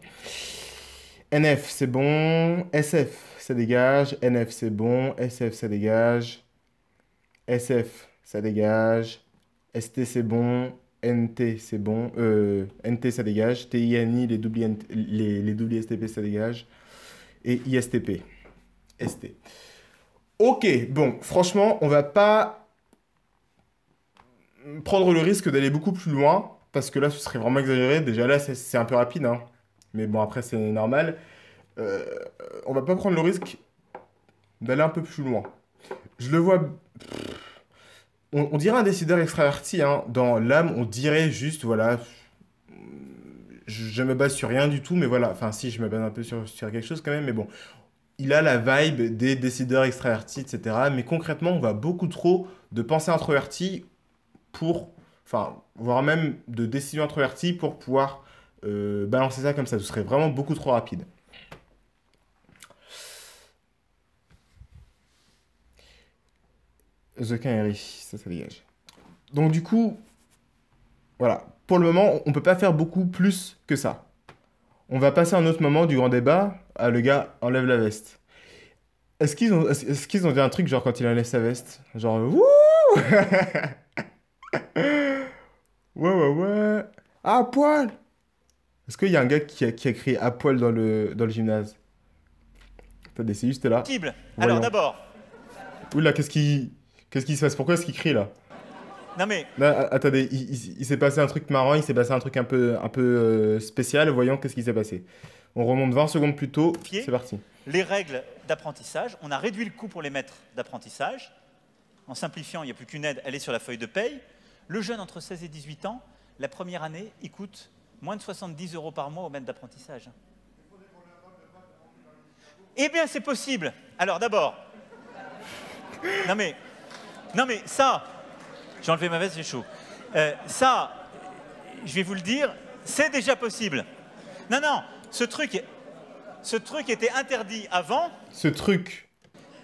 NF, c'est bon. SF, ça dégage. NF, c'est bon. SF, ça dégage. SF, ça dégage. ST, c'est bon. NT c'est bon, euh, NT ça dégage, TINI les doubles, INT, les, les doubles ça dégage, et ISTP, ST. Ok, bon, franchement, on va pas prendre le risque d'aller beaucoup plus loin, parce que là ce serait vraiment exagéré, déjà là c'est un peu rapide, hein. mais bon après c'est normal. Euh, on va pas prendre le risque d'aller un peu plus loin. Je le vois on, dirait un décideur extraverti. Hein. Dans l'âme, on dirait juste, voilà, je, me base sur rien du tout, mais voilà, enfin si, je me base un peu sur, sur quelque chose quand même, mais bon. Il a la vibe des décideurs extravertis, etc. Mais concrètement, on va beaucoup trop de pensées introverties pour, enfin, voire même de décisions introverties pour pouvoir euh, balancer ça comme ça. Ce serait vraiment beaucoup trop rapide. The Canary, ça, ça dégage. Donc du coup, voilà, pour le moment, on ne peut pas faire beaucoup plus que ça. On va passer à un autre moment du grand débat. Ah, le gars enlève la veste. Est-ce qu'ils ont, est qu'ils ont dit un truc genre quand il enlève sa veste Genre, wouh Ouais, ouais, ouais. À poil Est-ce qu'il y a un gars qui a, crié à poil dans le, dans le gymnase Attendez, c'est juste là. Alors d'abord. Oula, qu'est-ce qui. Qu'est-ce qui se passe Pourquoi est-ce qu'il crie là Non mais. attendez, il, s'est passé un truc marrant, il s'est passé un truc un peu, un peu euh, spécial. Voyons qu'est-ce qui s'est passé. On remonte 20 secondes plus tôt. C'est parti. Les règles d'apprentissage, on a réduit le coût pour les maîtres d'apprentissage. En simplifiant, il n'y a plus qu'une aide, elle est sur la feuille de paye. Le jeune entre 16 et 18 ans, la première année, il coûte moins de 70 euros par mois au maître d'apprentissage. Eh bien, c'est possible. Alors d'abord, non mais non, mais ça, j'ai enlevé ma veste, j'ai chaud. Euh, ça, je vais vous le dire, c'est déjà possible. Non, non, ce truc, ce truc était interdit avant. Ce truc.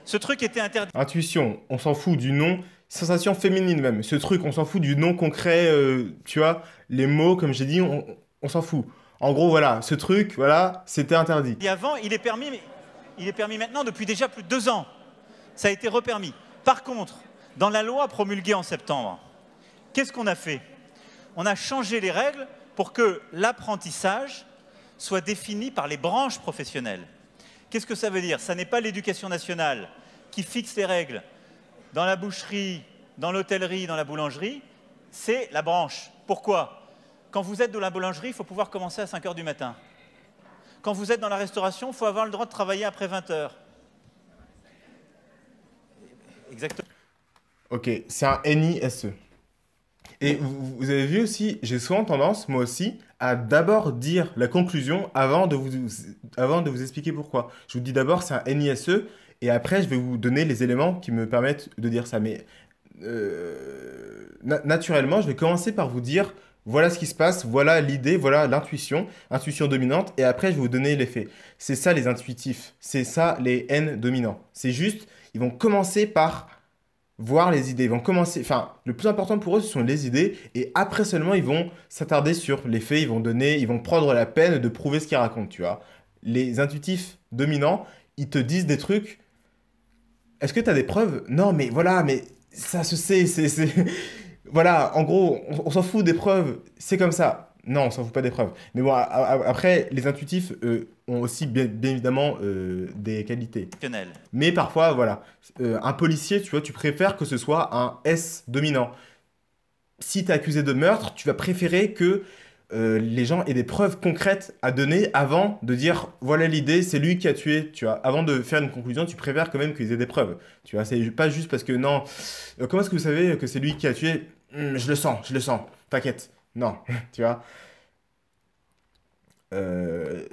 Ce truc était interdit. Intuition, on s'en fout du nom. Sensation féminine même. Ce truc, on s'en fout du nom concret. Euh, tu vois, les mots, comme j'ai dit, on, s'en fout. En gros, voilà, ce truc, voilà, c'était interdit. Et avant, il est permis, il est permis maintenant depuis déjà plus de deux ans. Ça a été repermis. Par contre, dans la loi promulguée en septembre, qu'est-ce qu'on a fait On a changé les règles pour que l'apprentissage soit défini par les branches professionnelles. Qu'est-ce que ça veut dire Ça n'est pas l'éducation nationale qui fixe les règles dans la boucherie, dans l'hôtellerie, dans la boulangerie, c'est la branche. Pourquoi Quand vous êtes de la boulangerie, il faut pouvoir commencer à 5 heures du matin. Quand vous êtes dans la restauration, il faut avoir le droit de travailler après 20 heures. Exactement. Ok, c'est un NISE. Et vous, avez vu aussi, j'ai souvent tendance, moi aussi, à d'abord dire la conclusion avant de, vous, avant de vous expliquer pourquoi. Je vous dis d'abord c'est un NISE et après je vais vous donner les éléments qui me permettent de dire ça. Mais euh, naturellement, je vais commencer par vous dire voilà ce qui se passe, voilà l'idée, voilà l'intuition, intuition dominante, et après je vais vous donner les faits. C'est ça les intuitifs, c'est ça les N dominants. C'est juste, ils vont commencer par voir les idées. vont commencer. Enfin, le plus important pour eux, ce sont les idées. Et après seulement, ils vont s'attarder sur les faits. Ils vont donner. Ils vont prendre la peine de prouver ce qu'ils racontent. Tu vois. Les intuitifs dominants, ils te disent des trucs. Est-ce que tu as des preuves Non, mais voilà, mais ça se sait. C'est. voilà, en gros, on, on s'en fout des preuves. C'est comme ça. Non, on s'en fout pas des preuves. Mais bon, après, les intuitifs euh, ont aussi bien, évidemment euh, des qualités. Mais parfois, voilà, euh, un policier, tu vois, tu préfères que ce soit un S dominant. Si t'es accusé de meurtre, tu vas préférer que les gens aient des preuves concrètes à donner avant de dire voilà l'idée, c'est lui qui a tué, tu vois. Avant de faire une conclusion, tu préfères quand même qu'ils aient des preuves, tu vois. C'est pas juste parce que non, comment est-ce que vous savez que c'est lui qui a tué hmm, Je le sens, je le sens, t'inquiète. Non, tu vois. Euh,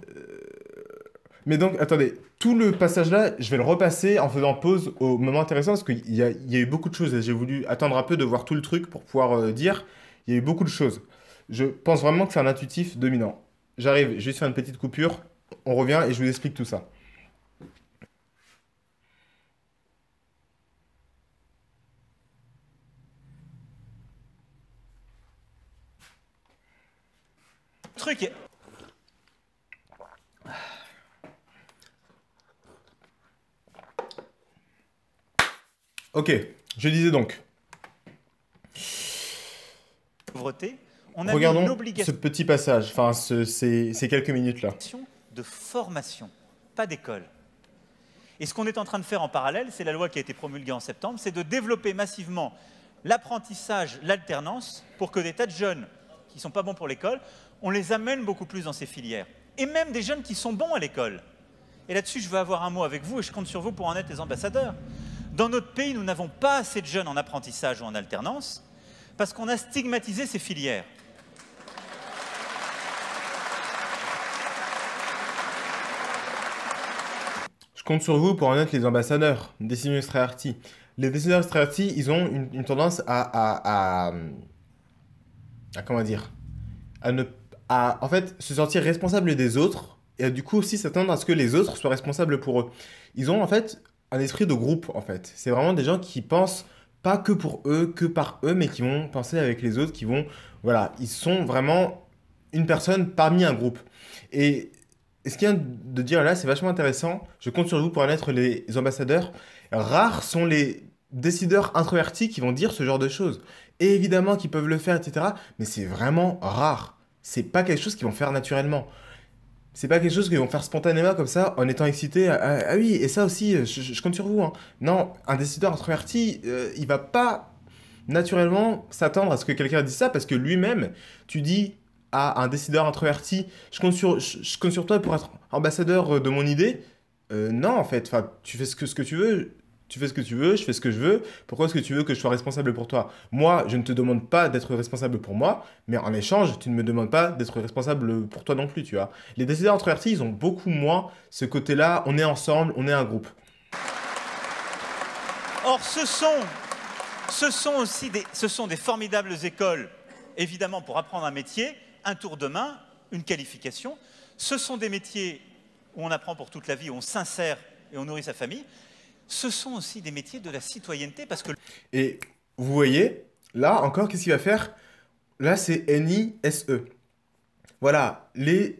mais donc, attendez, tout le passage-là, je vais le repasser en faisant pause au moment intéressant, parce qu'il y, a eu beaucoup de choses, et j'ai voulu attendre un peu de voir tout le truc pour pouvoir euh, dire, il y a eu beaucoup de choses. Je pense vraiment que c'est un intuitif dominant. J'arrive, je vais faire une petite coupure, on revient et je vous explique tout ça. truc Ok, je disais donc. Pauvreté, on a Regardons ce petit passage, enfin quelques minutes-là. De formation, pas d'école. Et ce qu'on est en train de faire en parallèle, c'est la loi qui a été promulguée en septembre, c'est de développer massivement l'apprentissage, l'alternance, pour que des tas de jeunes qui ne sont pas bons pour l'école on les amène beaucoup plus dans ces filières. Et même des jeunes qui sont bons à l'école. Et là-dessus, je veux avoir un mot avec vous et je compte sur vous pour en être les ambassadeurs. Dans notre pays, nous n'avons pas assez de jeunes en apprentissage ou en alternance parce qu'on a stigmatisé ces filières. Je compte sur vous pour en être les ambassadeurs des Les décideurs ils ont une, tendance à, à, à, à, comment dire, à ne à, en fait, se sentir responsable des autres et à du coup aussi s'attendre à ce que les autres soient responsables pour eux. Ils ont en fait un esprit de groupe en fait. C'est vraiment des gens qui pensent pas que pour eux, que par eux, mais qui vont penser avec les autres, qui vont voilà, ils sont vraiment une personne parmi un groupe. Et ce qu'il y a de dire là, c'est vachement intéressant. Je compte sur vous pour en être les ambassadeurs. Rares sont les décideurs introvertis qui vont dire ce genre de choses. Et évidemment qu'ils peuvent le faire, etc. Mais c'est vraiment rare c'est pas quelque chose qu'ils vont faire naturellement. C'est pas quelque chose qu'ils vont faire spontanément comme ça, en étant excité. Ah, ah, ah, oui, et ça aussi, euh, je, compte sur vous. Hein. Non, un décideur introverti, euh, il va pas naturellement s'attendre à ce que quelqu'un dise ça, parce que lui-même, tu dis à un décideur introverti, je compte sur, je, compte sur toi pour être ambassadeur euh, de mon idée. non, en fait, enfin, tu fais ce que, ce que tu veux, tu fais ce que tu veux, je fais ce que je veux. Pourquoi est-ce que tu veux que je sois responsable pour toi Moi, je ne te demande pas d'être responsable pour moi, mais en échange, tu ne me demandes pas d'être responsable pour toi non plus, tu vois. Les décideurs introvertis, ils ont beaucoup moins ce côté-là, on est ensemble, on est un groupe. Or, ce sont, aussi des, ce sont des formidables écoles, évidemment, pour apprendre un métier, un tour de main, une qualification. Ce sont des métiers où on apprend pour toute la vie, où on s'insère et on nourrit sa famille ce sont aussi des métiers de la citoyenneté parce que... Et vous voyez, là encore, qu'est-ce qu'il va faire Là, c'est NISE. Voilà, les,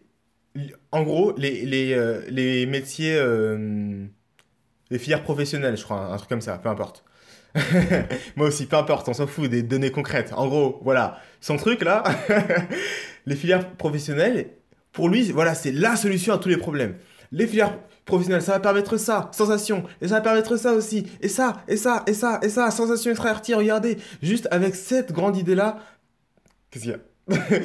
en gros, les, les, euh, métiers, euh, les filières professionnelles, je crois, un, un truc comme ça, peu importe. Moi aussi, peu importe, on s'en fout des données concrètes. En gros, voilà, son truc là, les filières professionnelles, pour lui, voilà, c'est la solution à tous les problèmes. Les filières professionnel, ça va permettre ça, sensation, et ça va permettre ça aussi, et ça, et ça, et ça, et ça, sensation extravertie, regardez, juste avec cette grande idée-là, qu'est-ce qu'il y a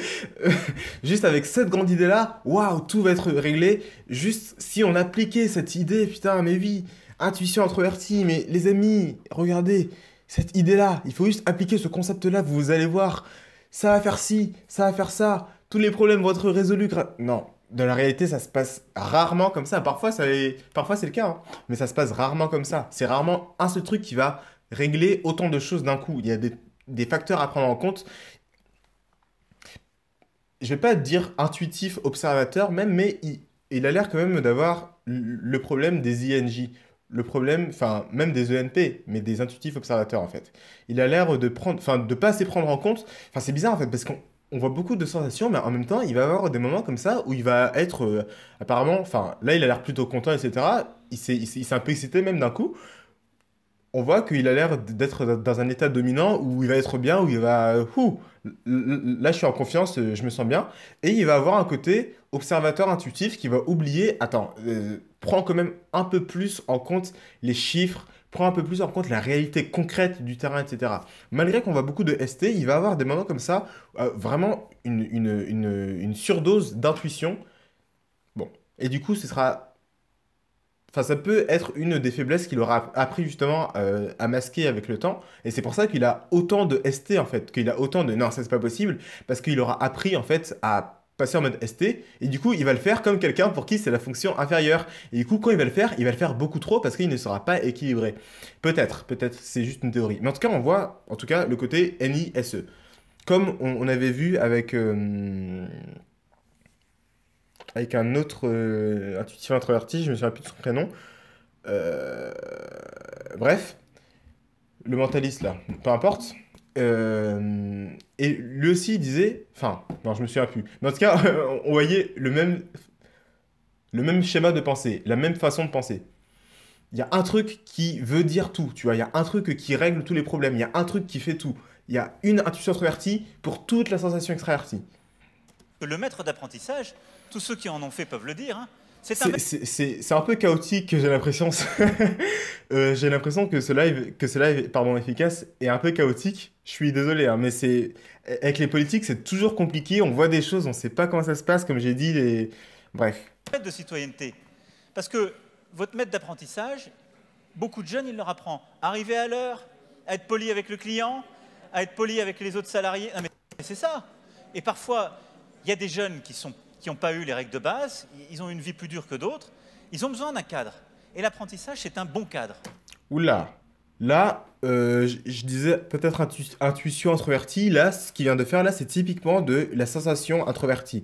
juste avec cette grande idée-là, waouh, tout va être réglé. Juste si on appliquait cette idée, putain, mais oui, intuition introvertie, mais les amis, regardez, cette idée-là, il faut juste appliquer ce concept-là, vous allez voir, ça va faire ci, ça va faire ça, tous les problèmes vont être résolus. Non, dans la réalité, ça se passe rarement comme ça. Parfois, ça parfois c'est le cas, hein. mais ça se passe rarement comme ça. C'est rarement un seul truc qui va régler autant de choses d'un coup. Il y a des, facteurs à prendre en compte. Je vais pas dire intuitif, observateur même, mais il, il a l'air quand même d'avoir le problème des INJ, le problème, enfin même des ENP, mais des intuitifs observateurs en fait. Il a l'air de prendre, enfin de pas assez prendre en compte. Enfin c'est bizarre en fait parce qu'on on voit beaucoup de sensations, mais en même temps, il va avoir des moments comme ça où il va être euh, apparemment, enfin là, il a l'air plutôt content, etc. Il s'est un peu excité même d'un coup. On voit qu'il a l'air d'être dans un état dominant où il va être bien, où il va. Euh, ouh, là, je suis en confiance, euh, je me sens bien. Et il va avoir un côté observateur intuitif qui va oublier. Attends, prend prends quand même un peu plus en compte les chiffres, prend un peu plus en compte la réalité concrète du terrain, etc. Malgré qu'on va beaucoup de ST, il va avoir des moments comme ça, euh, vraiment une, surdose d'intuition. Bon, et du coup, ce sera Enfin, ça peut être une des faiblesses qu'il aura appris justement euh, à masquer avec le temps. Et c'est pour ça qu'il a autant de ST en fait, qu'il a autant de non, ça c'est pas possible, parce qu'il aura appris en fait à passer en mode ST, et du coup, il va le faire comme quelqu'un pour qui c'est la fonction inférieure. Et du coup, quand il va le faire, il va le faire beaucoup trop parce qu'il ne sera pas équilibré. Peut-être, peut-être, c'est juste une théorie. Mais en tout cas, on voit, en tout cas, le côté NISE. Comme on, avait vu avec, euh, avec un autre intuitif euh, introverti, je me souviens plus de son prénom. Euh, bref, le mentaliste là, peu importe. Euh, et lui aussi, il disait. Enfin, non, je me souviens plus. Dans en tout cas, on voyait le même, le même schéma de pensée, la même façon de penser. Il y a un truc qui veut dire tout, tu vois. Il y a un truc qui règle tous les problèmes. Il y a un truc qui fait tout. Il y a une intuition introvertie pour toute la sensation extravertie. Le maître d'apprentissage, tous ceux qui en ont fait peuvent le dire, hein. C'est un... peu chaotique, j'ai l'impression. Euh, j'ai l'impression que ce live, que ce live pardon, efficace est un peu chaotique. Je suis désolé, hein, mais c'est avec les politiques, c'est toujours compliqué. On voit des choses, on ne sait pas comment ça se passe, comme j'ai dit. Les... Bref. De citoyenneté, parce que votre maître d'apprentissage, beaucoup de jeunes, il leur apprend arriver à l'heure, à être poli avec le client, à être poli avec les autres salariés. Ah, mais c'est ça. Et parfois, il y a des jeunes qui n'ont qui pas eu les règles de base, ils ont une vie plus dure que d'autres, ils ont besoin d'un cadre. Et l'apprentissage, c'est un bon cadre. Oula, Là, euh, je, disais peut-être intuition introvertie. Là, ce qu'il vient de faire, là, c'est typiquement de la sensation introvertie.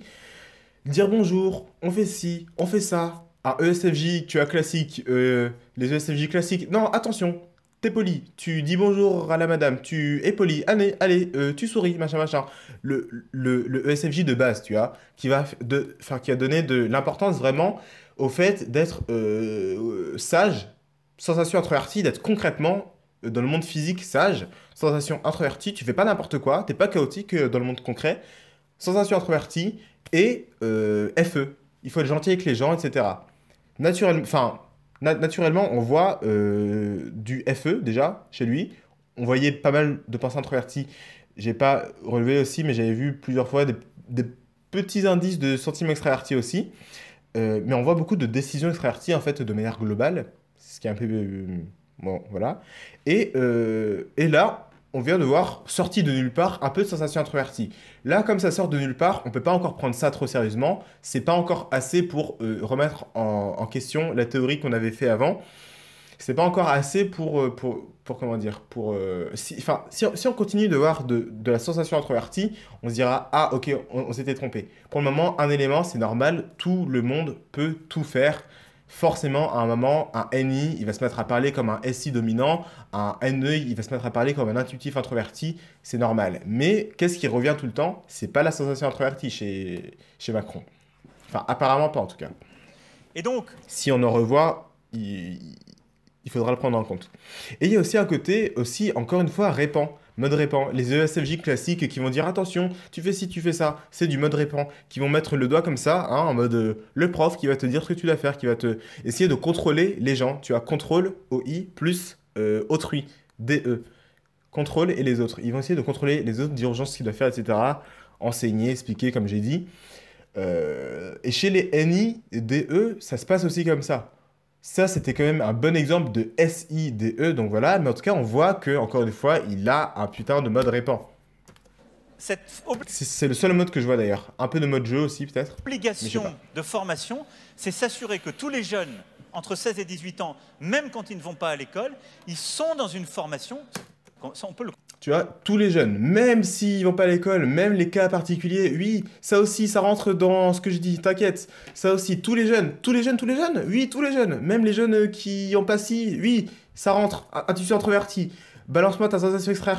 Dire bonjour, on fait ci, on fait ça. Un ESFJ, tu as classique, euh, les ESFJ classiques. Non, attention, t'es poli, tu dis bonjour à la madame, tu es poli, allez, allez, euh, tu souris, machin, machin. Le, le, ESFJ e de base, tu vois, qui, va de, qui a donné de l'importance vraiment au fait d'être sage sensation introvertie d'être concrètement dans le monde physique sage, sensation introvertie, tu fais pas n'importe quoi, t'es pas chaotique euh, dans le monde concret, sensation introvertie et euh, FE, il faut être gentil avec les gens, etc. Naturellement, naturellement, on voit euh, du FE déjà chez lui, on voyait pas mal de pensées introverties. J'ai pas relevé aussi, mais j'avais vu plusieurs fois des, petits indices de sentiments extravertis aussi. mais on voit beaucoup de décisions extraverties en fait de manière globale ce qui est un peu... Euh, bon, voilà. Et, euh, et là, on vient de voir, sorti de nulle part, un peu de sensation introvertie. Là, comme ça sort de nulle part, on peut pas encore prendre ça trop sérieusement. C'est pas encore assez pour euh, remettre en, question la théorie qu'on avait fait avant. C'est pas encore assez pour, pour, pour comment dire, pour... si, enfin, si, on continue de voir de, de, la sensation introvertie, on se dira, ah ok, on s'était trompé. Pour le moment, un élément, c'est normal, tout le monde peut tout faire forcément, à un moment, un NI, il va se mettre à parler comme un SI dominant, un NE, il va se mettre à parler comme un intuitif introverti, c'est normal. Mais qu'est-ce qui revient tout le temps C'est pas la sensation introvertie chez, chez Macron. Enfin, apparemment pas en tout cas. Et donc Si on en revoit, il, il faudra le prendre en compte. Et il y a aussi un côté, aussi, encore une fois, répand mode répand, les ESFJ classiques qui vont dire attention, tu fais ci, tu fais ça, c'est du mode répand, qui vont mettre le doigt comme ça, hein, en mode euh, le prof qui va te dire ce que tu dois faire, qui va te essayer de contrôler les gens. Tu as contrôle, OI, plus euh, autrui, DE. Contrôle et les autres. Ils vont essayer de contrôler les autres, d'urgence ce qu'ils doivent faire, etc. Enseigner, expliquer, comme j'ai dit. Euh, et chez les NI, DE, ça se passe aussi comme ça. Ça, c'était quand même un bon exemple de SIDE, donc voilà. Mais en tout cas, on voit que encore une fois, il a un putain de mode répand. C'est le seul mode que je vois d'ailleurs. Un peu de mode jeu aussi, peut-être. L'obligation de formation, c'est s'assurer que tous les jeunes entre 16 et 18 ans, même quand ils ne vont pas à l'école, ils sont dans une formation. Ça, on peut le... Tu vois, tous les jeunes, même s'ils vont pas à l'école, même les cas particuliers, oui, ça aussi, ça rentre dans ce que je dis, t'inquiète. Ça aussi, tous les jeunes, tous les jeunes, tous les jeunes, oui, tous les jeunes, même les jeunes qui ont pas si, oui, ça rentre, ah, ah, tu suis introverti balance-moi ta sensation extra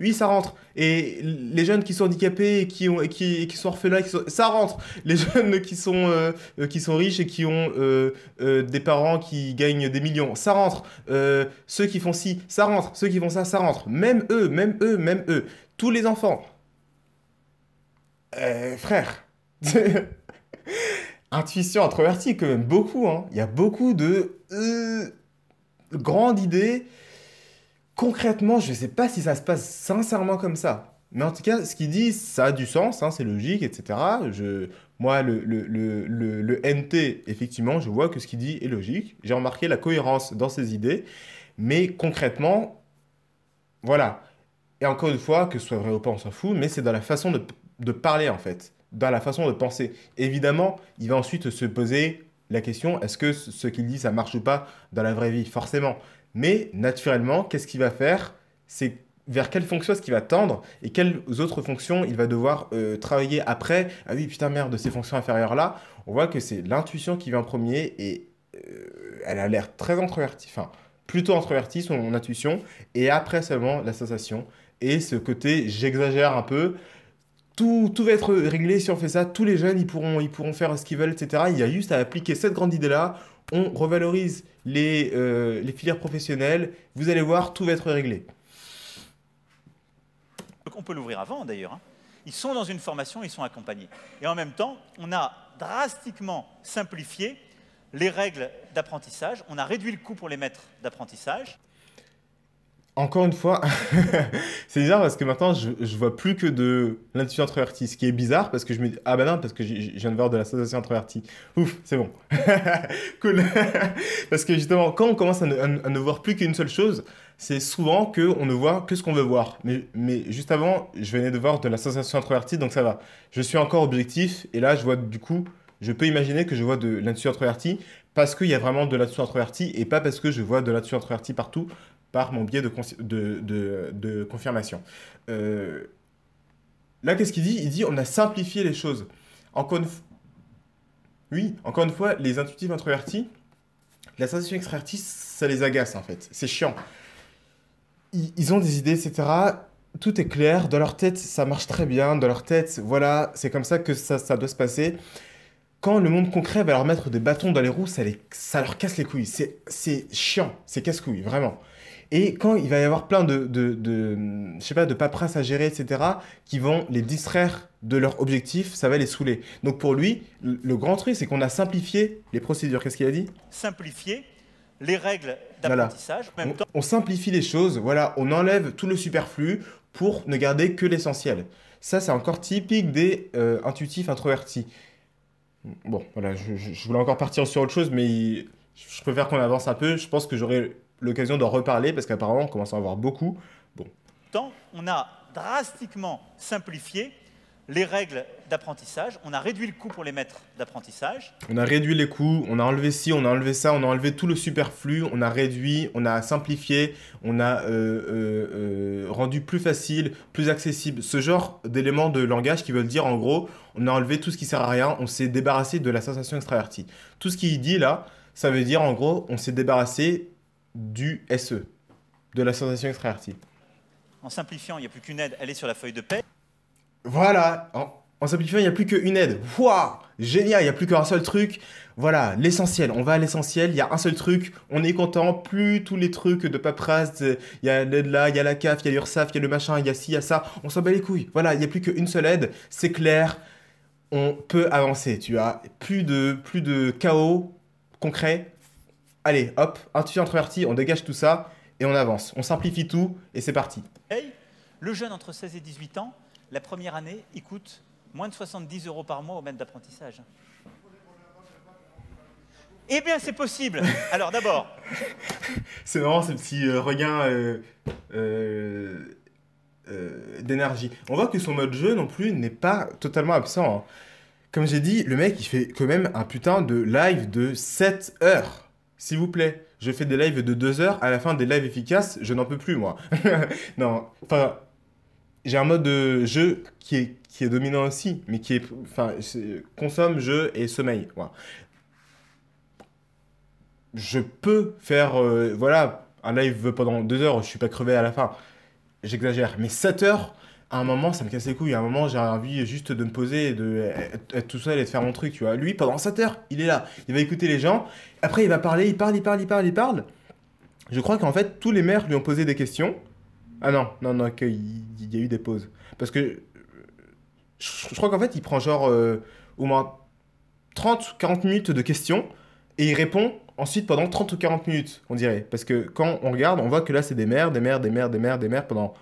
oui, ça rentre. Et les jeunes qui sont handicapés, et qui, ont, qui, sont orphelins, ça rentre. Les jeunes qui sont, euh, euh, qui sont riches et qui ont euh, des parents qui gagnent des millions, ça rentre. ceux qui font ci, ça rentre. Ceux qui font ça, ça rentre. Même eux, même eux, même eux. Tous les enfants. frère. Intuition introvertie, quand même, beaucoup. Hein. Il y a beaucoup de grandes idées Concrètement, je ne sais pas si ça se passe sincèrement comme ça. Mais en tout cas, ce qu'il dit, ça a du sens, hein, c'est logique, etc. Je, moi, le, le, NT, effectivement, je vois que ce qu'il dit est logique. J'ai remarqué la cohérence dans ses idées. Mais concrètement, voilà. Et encore une fois, que ce soit vrai ou pas, on s'en fout, mais c'est dans la façon de, de parler, en fait, dans la façon de penser. Évidemment, il va ensuite se poser la question, est-ce que ce qu'il dit, ça marche ou pas dans la vraie vie Forcément. Mais naturellement, qu'est-ce qu'il va faire C'est vers quelle fonction est-ce qu'il va tendre et quelles autres fonctions il va devoir euh, travailler après. Ah oui, putain, merde, ces fonctions inférieures-là, on voit que c'est l'intuition qui vient en premier et euh, elle a l'air très introvertie, enfin, plutôt introvertie, son intuition, et après seulement la sensation. Et ce côté, j'exagère un peu, tout, va être réglé si on fait ça, tous les jeunes, ils pourront, ils pourront faire ce qu'ils veulent, etc. Il y a juste à appliquer cette grande idée-là, on revalorise euh, les, filières professionnelles. Vous allez voir, tout va être réglé. On peut l'ouvrir avant d'ailleurs. Hein. Ils sont dans une formation, ils sont accompagnés. Et en même temps, on a drastiquement simplifié les règles d'apprentissage, on a réduit le coût pour les maîtres d'apprentissage encore une fois, c'est bizarre parce que maintenant, je, vois plus que de l'intuition introvertie. Ce qui est bizarre parce que je me dis, ah ben non, parce que je, viens de voir de l'association introvertie. Ouf, c'est bon. cool. parce que justement, quand on commence à ne, voir plus qu'une seule chose, c'est souvent qu'on ne voit que ce qu'on veut voir. Mais, juste avant, je venais de voir de sensation introvertie, donc ça va. Je suis encore objectif et là, je vois du coup, je peux imaginer que je vois de l'intuition introvertie parce qu'il y a vraiment de l'intuition introvertie et pas parce que je vois de l'intuition introvertie partout par mon biais de, de, confirmation. Euh, là, qu'est-ce qu'il dit Il dit on a simplifié les choses. Encore une, oui, encore une fois, les intuitifs introvertis, la sensation extravertie, ça les agace en fait. C'est chiant. Ils, ont des idées, etc. Tout est clair. Dans leur tête, ça marche très bien. Dans leur tête, voilà, c'est comme ça que ça, doit se passer. Quand le monde concret va leur mettre des bâtons dans les roues, ça, ça leur casse les couilles. C'est chiant. C'est casse couilles vraiment. Et quand il va y avoir plein de, de, je sais pas, de paperasse à gérer, etc., qui vont les distraire de leur objectif, ça va les saouler. Donc pour lui, le grand truc, c'est qu'on a simplifié les procédures. Qu'est-ce qu'il a dit Simplifier les règles d'apprentissage. on, simplifie les choses, voilà, on enlève tout le superflu pour ne garder que l'essentiel. Ça, c'est encore typique des euh, intuitifs introvertis. Bon, voilà, je, je, voulais encore partir sur autre chose, mais je préfère qu'on avance un peu. Je pense que j'aurai l'occasion d'en reparler parce qu'apparemment, on commence à en avoir beaucoup. Bon. On a drastiquement simplifié les règles d'apprentissage. On a réduit le coût pour les maîtres d'apprentissage. On a réduit les coûts, on a enlevé ci, on a enlevé ça, on a enlevé tout le superflu, on a réduit, on a simplifié, on a euh, euh, euh, rendu plus facile, plus accessible. Ce genre d'éléments de langage qui veulent dire en gros, on a enlevé tout ce qui sert à rien, on s'est débarrassé de la sensation extravertie. Tout ce qu'il dit là, ça veut dire en gros, on s'est débarrassé du SE, de l'association extravertie. En simplifiant, il n'y a plus qu'une aide, elle est sur la feuille de paix. Voilà, en, simplifiant, il n'y a plus qu'une aide. Waouh Génial, il n'y a plus qu'un seul truc. Voilà, l'essentiel, on va à l'essentiel, il y a un seul truc, on est content, plus tous les trucs de paperasse, euh, il y a l'aide là, il y a la CAF, il y a l'URSAF, il y a le machin, il y a ci, il y a ça, on s'en bat les couilles. Voilà, il n'y a plus qu'une seule aide, c'est clair, on peut avancer, tu as plus de, plus de chaos concret, Allez, hop, intuition introverti, on dégage tout ça et on avance. On simplifie tout et c'est parti. Hey, le jeune entre 16 et 18 ans, la première année, il coûte moins de 70 euros par mois au maître d'apprentissage. Eh bien, c'est possible. Alors d'abord. c'est marrant ce petit euh, regain euh, euh, d'énergie. On voit que son mode jeu non plus n'est pas totalement absent. Hein. Comme j'ai dit, le mec il fait quand même un putain de live de 7 heures. S'il vous plaît, je fais des lives de deux heures, à la fin des lives efficaces, je n'en peux plus, moi. non, enfin, j'ai un mode de jeu qui est, qui est dominant aussi, mais qui est, enfin, consomme, jeu et sommeil. Voilà. Je peux faire, euh, voilà, un live pendant deux heures, je suis pas crevé à la fin. J'exagère, mais 7 heures, à un moment, ça me casse les couilles. À un moment, j'ai envie juste de me poser, d'être de tout seul et de faire mon truc, tu vois. Lui, pendant 7 heures, il est là. Il va écouter les gens. Après, il va parler, il parle, il parle, il parle, il parle. Je crois qu'en fait, tous les maires lui ont posé des questions. Ah non, non, non, il y a eu des pauses. Parce que je, crois qu'en fait, il prend genre euh, au moins 30 40 minutes de questions et il répond ensuite pendant 30 ou 40 minutes, on dirait. Parce que quand on regarde, on voit que là, c'est des maires, des maires, des maires, des maires, des maires pendant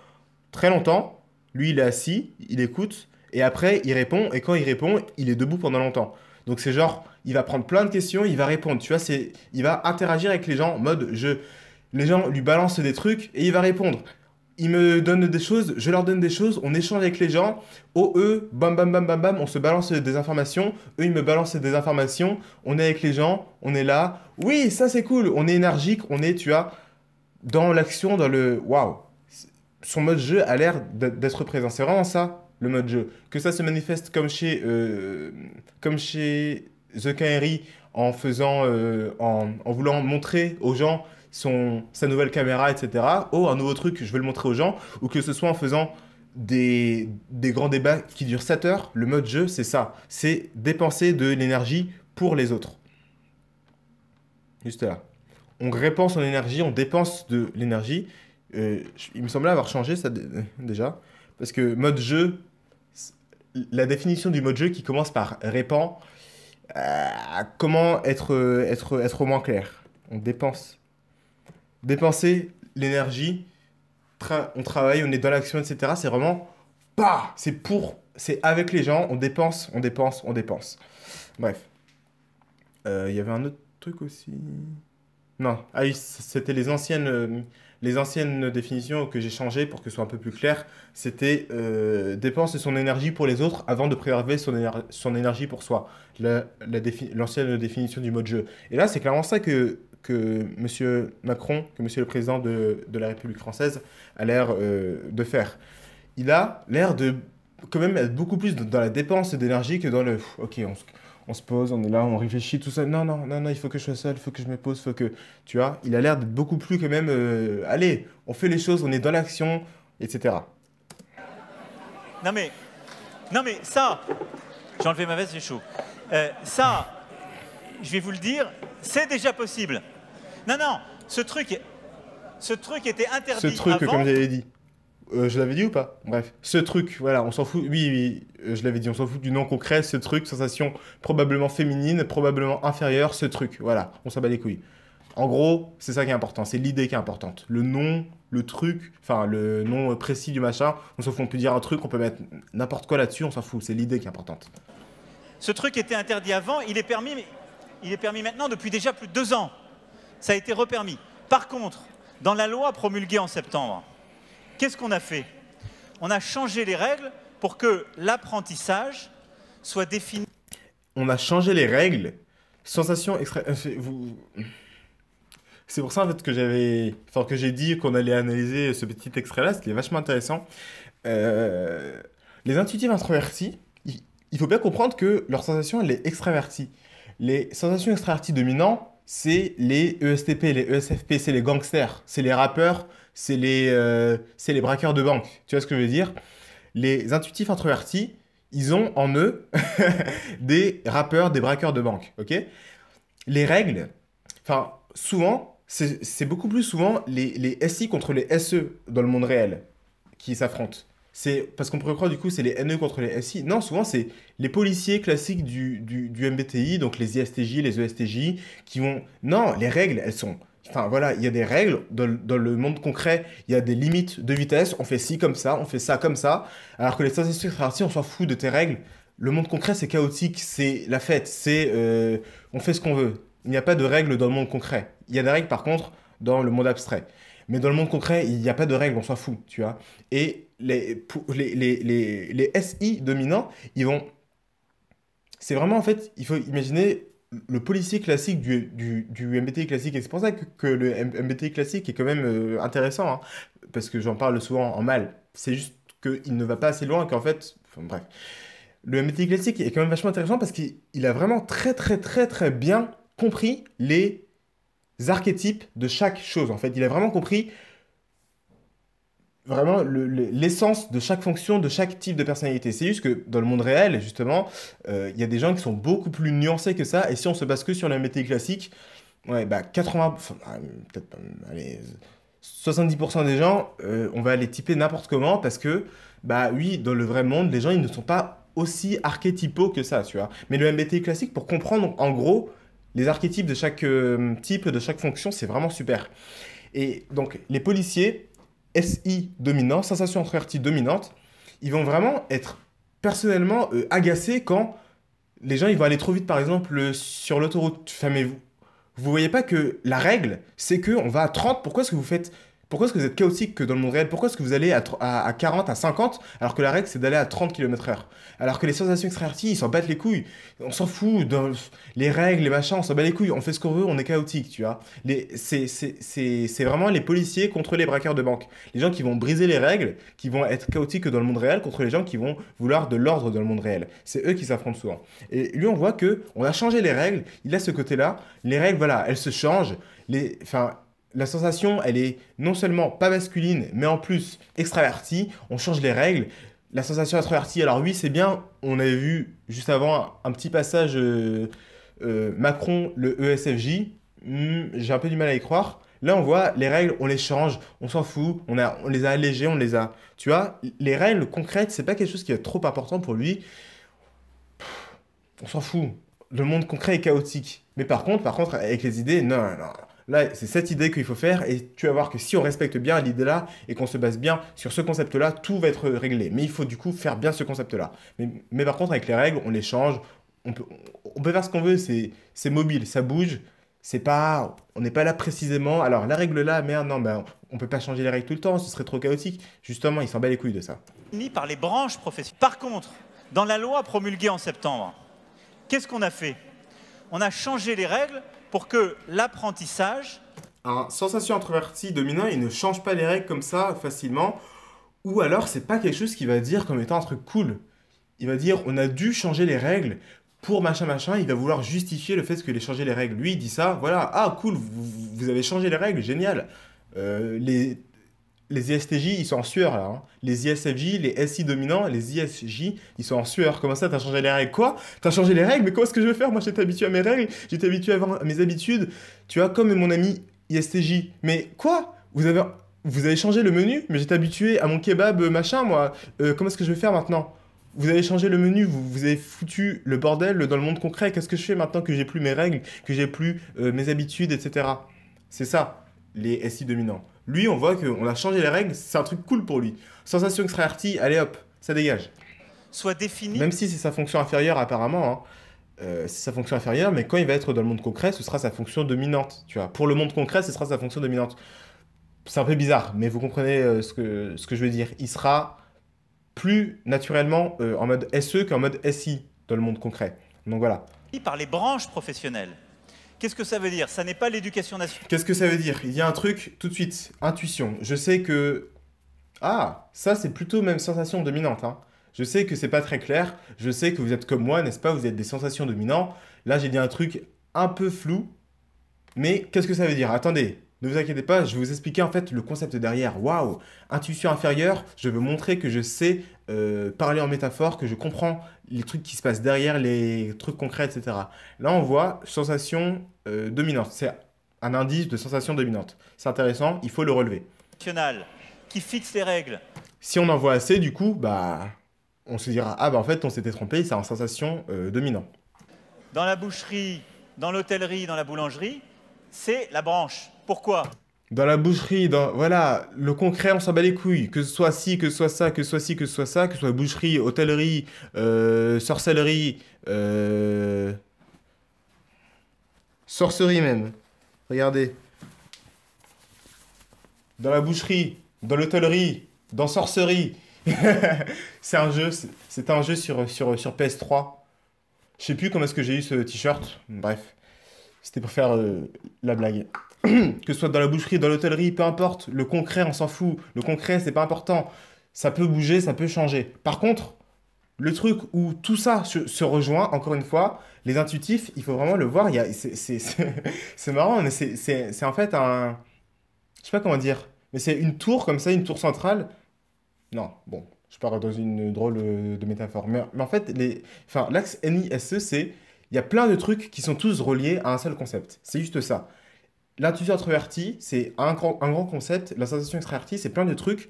très longtemps. Lui, il est assis, il écoute, et après, il répond, et quand il répond, il est debout pendant longtemps. Donc c'est genre, il va prendre plein de questions, il va répondre, tu vois, c'est, il va interagir avec les gens en mode, je, les gens lui balancent des trucs, et il va répondre. Il me donne des choses, je leur donne des choses, on échange avec les gens, oh eux, bam bam bam bam bam, on se balance des informations, eux ils me balancent des informations, on est avec les gens, on est là, oui ça c'est cool, on est énergique, on est, tu vois, dans l'action, dans le waouh son mode jeu a l'air d'être présent. C'est vraiment ça, le mode jeu. Que ça se manifeste comme chez, euh, comme chez The Canary en faisant, euh, en, voulant montrer aux gens son, sa nouvelle caméra, etc. Oh, un nouveau truc, je veux le montrer aux gens. Ou que ce soit en faisant des, des grands débats qui durent 7 heures. Le mode jeu, c'est ça. C'est dépenser de l'énergie pour les autres. Juste là. On répand son énergie, on dépense de l'énergie euh, il me semblait avoir changé ça déjà. Parce que mode jeu, la définition du mode jeu qui commence par répand, euh, comment être, euh, être, être au moins clair On dépense. Dépenser l'énergie, on travaille, on est dans l'action, etc. C'est vraiment pas. C'est pour, c'est avec les gens, on dépense, on dépense, on dépense. Bref. Il y avait un autre truc aussi. Non, ah c'était les anciennes. Les anciennes définitions que j'ai changées pour que ce soit un peu plus clair, c'était euh, dépenser son énergie pour les autres avant de préserver son, énergie pour soi. L'ancienne la définition du mode jeu. Et là, c'est clairement ça que, que M. Macron, que M. le Président de, la République française, a l'air euh, de faire. Il a l'air de quand même être beaucoup plus dans la dépense d'énergie que dans le... Ok, on se on se pose, on est là, on réfléchit, tout seul. Non, non, non, non, il faut que je sois seul, il faut que je me pose, faut que. Tu vois, il a l'air d'être beaucoup plus que même. Euh, allez, on fait les choses, on est dans l'action, etc. Non, mais. Non, mais ça. J'ai enlevé ma veste, j'ai chaud. Euh, ça, je vais vous le dire, c'est déjà possible. Non, non, ce truc. Ce truc était interdit. Ce truc, avant. comme j'avais dit. Euh, je l'avais dit ou pas Bref, ce truc, voilà, on s'en fout. Oui, oui, euh, je l'avais dit, on s'en fout du nom concret, ce truc, sensation probablement féminine, probablement inférieure, ce truc, voilà, on s'en bat les couilles. En gros, c'est ça qui est important, c'est l'idée qui est importante. Le nom, le truc, enfin le nom précis du machin, on s'en fout, on peut dire un truc, on peut mettre n'importe quoi là-dessus, on s'en fout, c'est l'idée qui est importante. Ce truc était interdit avant, il est permis, il est permis maintenant depuis déjà plus de deux ans. Ça a été repermis. Par contre, dans la loi promulguée en septembre, Qu'est-ce qu'on a fait On a changé les règles pour que l'apprentissage soit défini. On a changé les règles Sensation extra... Euh, vous... C'est pour ça en fait que j'avais, que j'ai dit qu'on allait analyser ce petit extrait-là, est vachement intéressant. Euh, les intuitives introvertis, il faut bien comprendre que leur sensation elle est extravertie. Les sensations extraverties dominantes, c'est les ESTP, les ESFP, c'est les gangsters, c'est les rappeurs, c'est les, euh, les braqueurs de banque. Tu vois ce que je veux dire Les intuitifs introvertis, ils ont en eux des rappeurs, des braqueurs de banque. Ok Les règles, enfin, souvent, c'est beaucoup plus souvent les, SI contre les SE dans le monde réel qui s'affrontent. C'est parce qu'on pourrait croire du coup c'est les NE contre les SI. Non, souvent c'est les policiers classiques du, du, du, MBTI, donc les ISTJ, les ESTJ, qui vont... Non, les règles, elles sont Enfin voilà, il y a des règles dans, le monde concret, il y a des limites de vitesse, on fait ci comme ça, on fait ça comme ça, alors que les statistiques on s'en fout de tes règles. Le monde concret, c'est chaotique, c'est la fête, c'est euh, on fait ce qu'on veut. Il n'y a pas de règles dans le monde concret. Il y a des règles par contre dans le monde abstrait. Mais dans le monde concret, il n'y a pas de règles, on s'en fout, tu vois. Et les, les, les, les, SI dominants, ils vont... C'est vraiment en fait, il faut imaginer le policier classique du, du, classique. Et c'est pour ça que, le MBT classique est quand même euh, intéressant, hein. parce que j'en parle souvent en mal. C'est juste qu'il ne va pas assez loin, qu'en fait. Enfin, bref. Le MBT classique est quand même vachement intéressant parce qu'il a vraiment très, très, très, très bien compris les archétypes de chaque chose. En fait, il a vraiment compris vraiment l'essence le, de chaque fonction, de chaque type de personnalité. C'est juste que dans le monde réel, justement, euh, il y a des gens qui sont beaucoup plus nuancés que ça. Et si on se base que sur la MBTI classique, ouais, bah 80, ah, allez, 70% des gens, euh, on va les typer n'importe comment parce que, bah oui, dans le vrai monde, les gens, ils ne sont pas aussi archétypaux que ça, tu vois. Mais le MBTI classique, pour comprendre en gros les archétypes de chaque euh, type, de chaque fonction, c'est vraiment super. Et donc, les policiers, SI dominant, sensation entre dominante, ils vont vraiment être personnellement euh, agacés quand les gens ils vont aller trop vite, par exemple, euh, sur l'autoroute. Enfin, vous, ne voyez pas que la règle, c'est qu'on va à 30, pourquoi est-ce que vous faites pourquoi est-ce que vous êtes chaotique que dans le monde réel Pourquoi est-ce que vous allez à, 40, à 50, alors que la règle c'est d'aller à 30 km/h Alors que les sensations extraverties, ils s'en battent les couilles. On s'en fout. des les règles, les machins, on s'en bat les couilles. On fait ce qu'on veut, on est chaotique, tu vois. C'est vraiment les policiers contre les braqueurs de banque. Les gens qui vont briser les règles, qui vont être chaotiques dans le monde réel, contre les gens qui vont vouloir de l'ordre dans le monde réel. C'est eux qui s'affrontent souvent. Et lui, on voit que on a changé les règles. Il a ce côté-là. Les règles, voilà, elles se changent. Les, la sensation, elle est non seulement pas masculine, mais en plus extravertie. On change les règles. La sensation extravertie, alors oui, c'est bien. On avait vu juste avant un, petit passage euh, euh, Macron, le ESFJ. Hmm, j'ai un peu du mal à y croire. Là, on voit les règles, on les change, on s'en fout, on, les a allégées, on les a. Tu vois, les règles concrètes, c'est pas quelque chose qui est trop important pour lui. on s'en fout. Le monde concret est chaotique. Mais par contre, par contre, avec les idées, non, non, non Là, c'est cette idée qu'il faut faire et tu vas voir que si on respecte bien l'idée-là et qu'on se base bien sur ce concept-là, tout va être réglé. Mais il faut du coup faire bien ce concept-là. Mais, par contre, avec les règles, on les change, on peut, on peut faire ce qu'on veut, c'est mobile, ça bouge, c'est pas, on n'est pas là précisément. Alors la règle là, merde, non, ben on peut pas changer les règles tout le temps, ce serait trop chaotique. Justement, ils s'en bat les couilles de ça. Ni par les branches professionnelles. Par contre, dans la loi promulguée en septembre, qu'est-ce qu'on a fait On a changé les règles pour que l'apprentissage... Un sensation introverti dominant, il ne change pas les règles comme ça facilement, ou alors c'est pas quelque chose qu'il va dire comme étant un truc cool. Il va dire on a dû changer les règles pour machin machin, il va vouloir justifier le fait que les changer les règles. Lui, il dit ça, voilà, ah cool, vous, avez changé les règles, génial. Euh, les les ISTJ, ils sont en sueur là. Hein. Les ISFJ, les SI dominants, les ISJ, ils sont en sueur. Comment ça, t'as changé les règles Quoi T'as changé les règles Mais comment est-ce que je vais faire Moi, j'étais habitué à mes règles, j'étais habitué à mes habitudes. Tu vois, comme mon ami ISTJ. Mais quoi Vous avez vous avez changé le menu, mais j'étais habitué à mon kebab euh, machin, moi. Euh, comment est-ce que je vais faire maintenant Vous avez changé le menu, vous, avez foutu le bordel dans le monde concret. Qu'est-ce que je fais maintenant que j'ai plus mes règles, que j'ai plus euh, mes habitudes, etc. C'est ça, les SI dominants. Lui, on voit qu'on a changé les règles, c'est un truc cool pour lui. Sensation arty, allez hop, ça dégage. Soit défini. Même si c'est sa fonction inférieure, apparemment. Hein. Euh, c'est sa fonction inférieure, mais quand il va être dans le monde concret, ce sera sa fonction dominante. Tu vois. Pour le monde concret, ce sera sa fonction dominante. C'est un peu bizarre, mais vous comprenez euh, ce, que, ce que je veux dire. Il sera plus naturellement euh, en mode SE qu'en mode SI dans le monde concret. Donc voilà. Il Par les branches professionnelles. Qu'est-ce que ça veut dire Ça n'est pas l'éducation nationale. Qu'est-ce que ça veut dire Il y a un truc, tout de suite, intuition. Je sais que. Ah, ça c'est plutôt même sensation dominante. Hein. Je sais que c'est pas très clair. Je sais que vous êtes comme moi, n'est-ce pas Vous êtes des sensations dominantes. Là, j'ai dit un truc un peu flou. Mais qu'est-ce que ça veut dire Attendez, ne vous inquiétez pas, je vais vous expliquer en fait le concept derrière. Waouh Intuition inférieure, je veux montrer que je sais euh, parler en métaphore, que je comprends les trucs qui se passent derrière, les trucs concrets, etc. Là, on voit sensation euh, dominante. C'est un indice de sensation dominante. C'est intéressant, il faut le relever. National, qui fixe les règles. Si on en voit assez, du coup, bah, on se dira Ah, bah en fait, on s'était trompé, c'est en sensation euh, dominante. Dans la boucherie, dans l'hôtellerie, dans la boulangerie, c'est la branche. Pourquoi Dans la boucherie, dans. Voilà, le concret, on s'en bat les couilles. Que ce soit ci, que ce soit ça, que ce soit ci, que ce soit ça, que ce soit boucherie, hôtellerie, euh, sorcellerie, euh... sorcerie même. Regardez. Dans la boucherie, dans l'hôtellerie, dans sorcerie. c'est un jeu, c'est un jeu sur, sur, PS3. Je sais plus comment est-ce que j'ai eu ce t-shirt. Bref, c'était pour faire euh, la blague. que ce soit dans la boucherie, dans l'hôtellerie, peu importe, le concret, on s'en fout. Le concret, c'est pas important. Ça peut bouger, ça peut changer. Par contre, le truc où tout ça se, rejoint, encore une fois, les intuitifs, il faut vraiment le voir. C'est marrant, mais c'est en fait un. Je sais pas comment dire. Mais c'est une tour comme ça, une tour centrale. Non, bon, je parle dans une drôle de métaphore. Mais, en fait, l'axe NISE, c'est. Il y a plein de trucs qui sont tous reliés à un seul concept. C'est juste ça. L'intuition extravertie, c'est un grand, un grand concept. La sensation extravertie, c'est plein de trucs.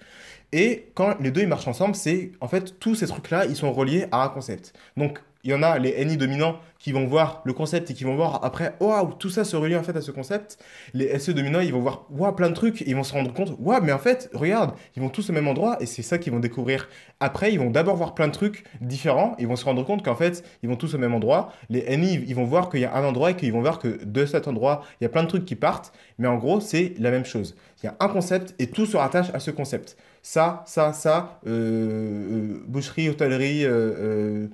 Et quand les deux ils marchent ensemble, c'est en fait tous ces trucs-là, ils sont reliés à un concept. Donc il y en a les NI dominants qui vont voir le concept et qui vont voir après, waouh, tout ça se relie en fait à ce concept. Les SE dominants, ils vont voir waouh, plein de trucs ils vont se rendre compte, waouh, mais en fait, regarde, ils vont tous au même endroit et c'est ça qu'ils vont découvrir. Après, ils vont d'abord voir plein de trucs différents ils vont se rendre compte qu'en fait, ils vont tous au même endroit. Les NI, ils vont voir qu'il y a un endroit et qu'ils vont voir que de cet endroit, il y a plein de trucs qui partent, mais en gros, c'est la même chose. Il y a un concept et tout se rattache à ce concept. Ça, ça, ça, euh, euh, boucherie, hôtellerie, euh, euh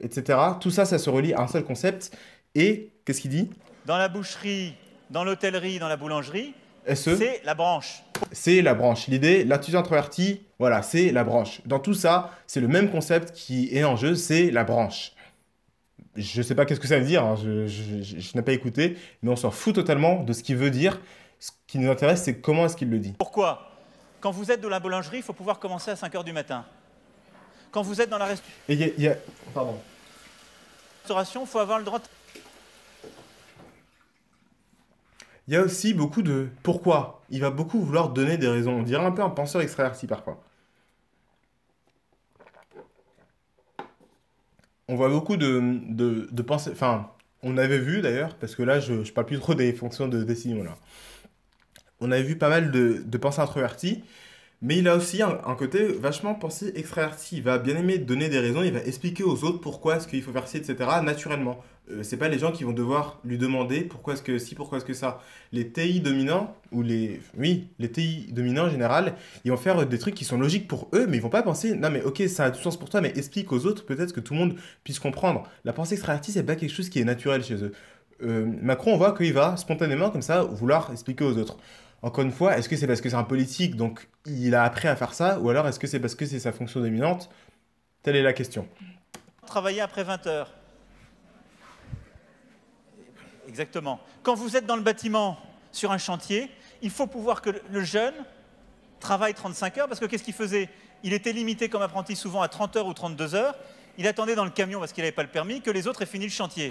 etc. Tout ça, ça se relie à un seul concept. Et qu'est-ce qu'il dit Dans la boucherie, dans l'hôtellerie, dans la boulangerie, e c'est la branche. C'est la branche. L'idée, l'intuition introvertie, voilà, c'est la branche. Dans tout ça, c'est le même concept qui est en jeu, c'est la branche. Je ne sais pas qu'est-ce que ça veut dire, hein, je, n'ai pas écouté, mais on s'en fout totalement de ce qu'il veut dire. Ce qui nous intéresse, c'est comment est-ce qu'il le dit. Pourquoi Quand vous êtes dans la boulangerie, il faut pouvoir commencer à 5 h du matin. Quand vous êtes dans la restauration... Pardon restauration, il faut avoir le droit. Il y a aussi beaucoup de pourquoi. Il va beaucoup vouloir donner des raisons. On dirait un peu un penseur extraverti parfois. On voit beaucoup de, de, pensées. Enfin, on avait vu d'ailleurs, parce que là, je ne parle plus trop des fonctions de décision On avait vu pas mal de, de pensées introverties mais il a aussi un, côté vachement pensé extraverti. Il va bien aimer donner des raisons, il va expliquer aux autres pourquoi est-ce qu'il faut faire ci, etc. naturellement. Euh, c'est pas les gens qui vont devoir lui demander pourquoi est-ce que si, pourquoi est-ce que ça. Les TI dominants, ou les. Oui, les TI dominants en général, ils vont faire des trucs qui sont logiques pour eux, mais ils vont pas penser, non mais ok, ça a tout sens pour toi, mais explique aux autres peut-être que tout le monde puisse comprendre. La pensée extravertie, c'est pas quelque chose qui est naturel chez eux. Euh, Macron, on voit qu'il va spontanément comme ça vouloir expliquer aux autres. Encore une fois, est-ce que c'est parce que c'est un politique, donc il a appris à faire ça, ou alors est-ce que c'est parce que c'est sa fonction dominante Telle est la question. Travailler après 20 heures. Exactement. Quand vous êtes dans le bâtiment, sur un chantier, il faut pouvoir que le jeune travaille 35 heures, parce que qu'est-ce qu'il faisait Il était limité comme apprenti souvent à 30 heures ou 32 heures. Il attendait dans le camion, parce qu'il n'avait pas le permis, que les autres aient fini le chantier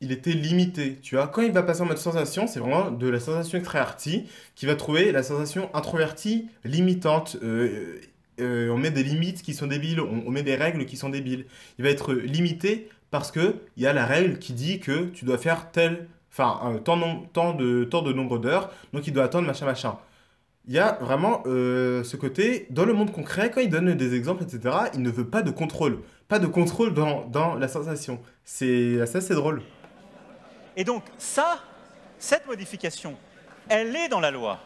il était limité, tu vois. Quand il va passer en mode sensation, c'est vraiment de la sensation extravertie qui va trouver la sensation introvertie limitante. Euh, euh, euh, on met des limites qui sont débiles, on, met des règles qui sont débiles. Il va être limité parce que il y a la règle qui dit que tu dois faire tel, enfin, tant, de, tant de nombre d'heures, donc il doit attendre machin machin. Il y a vraiment ce côté, dans le monde concret, quand il donne des exemples, etc., il ne veut pas de contrôle. Pas de contrôle dans, dans la sensation. C'est ça, c'est drôle. Et donc ça, cette modification, elle est dans la loi.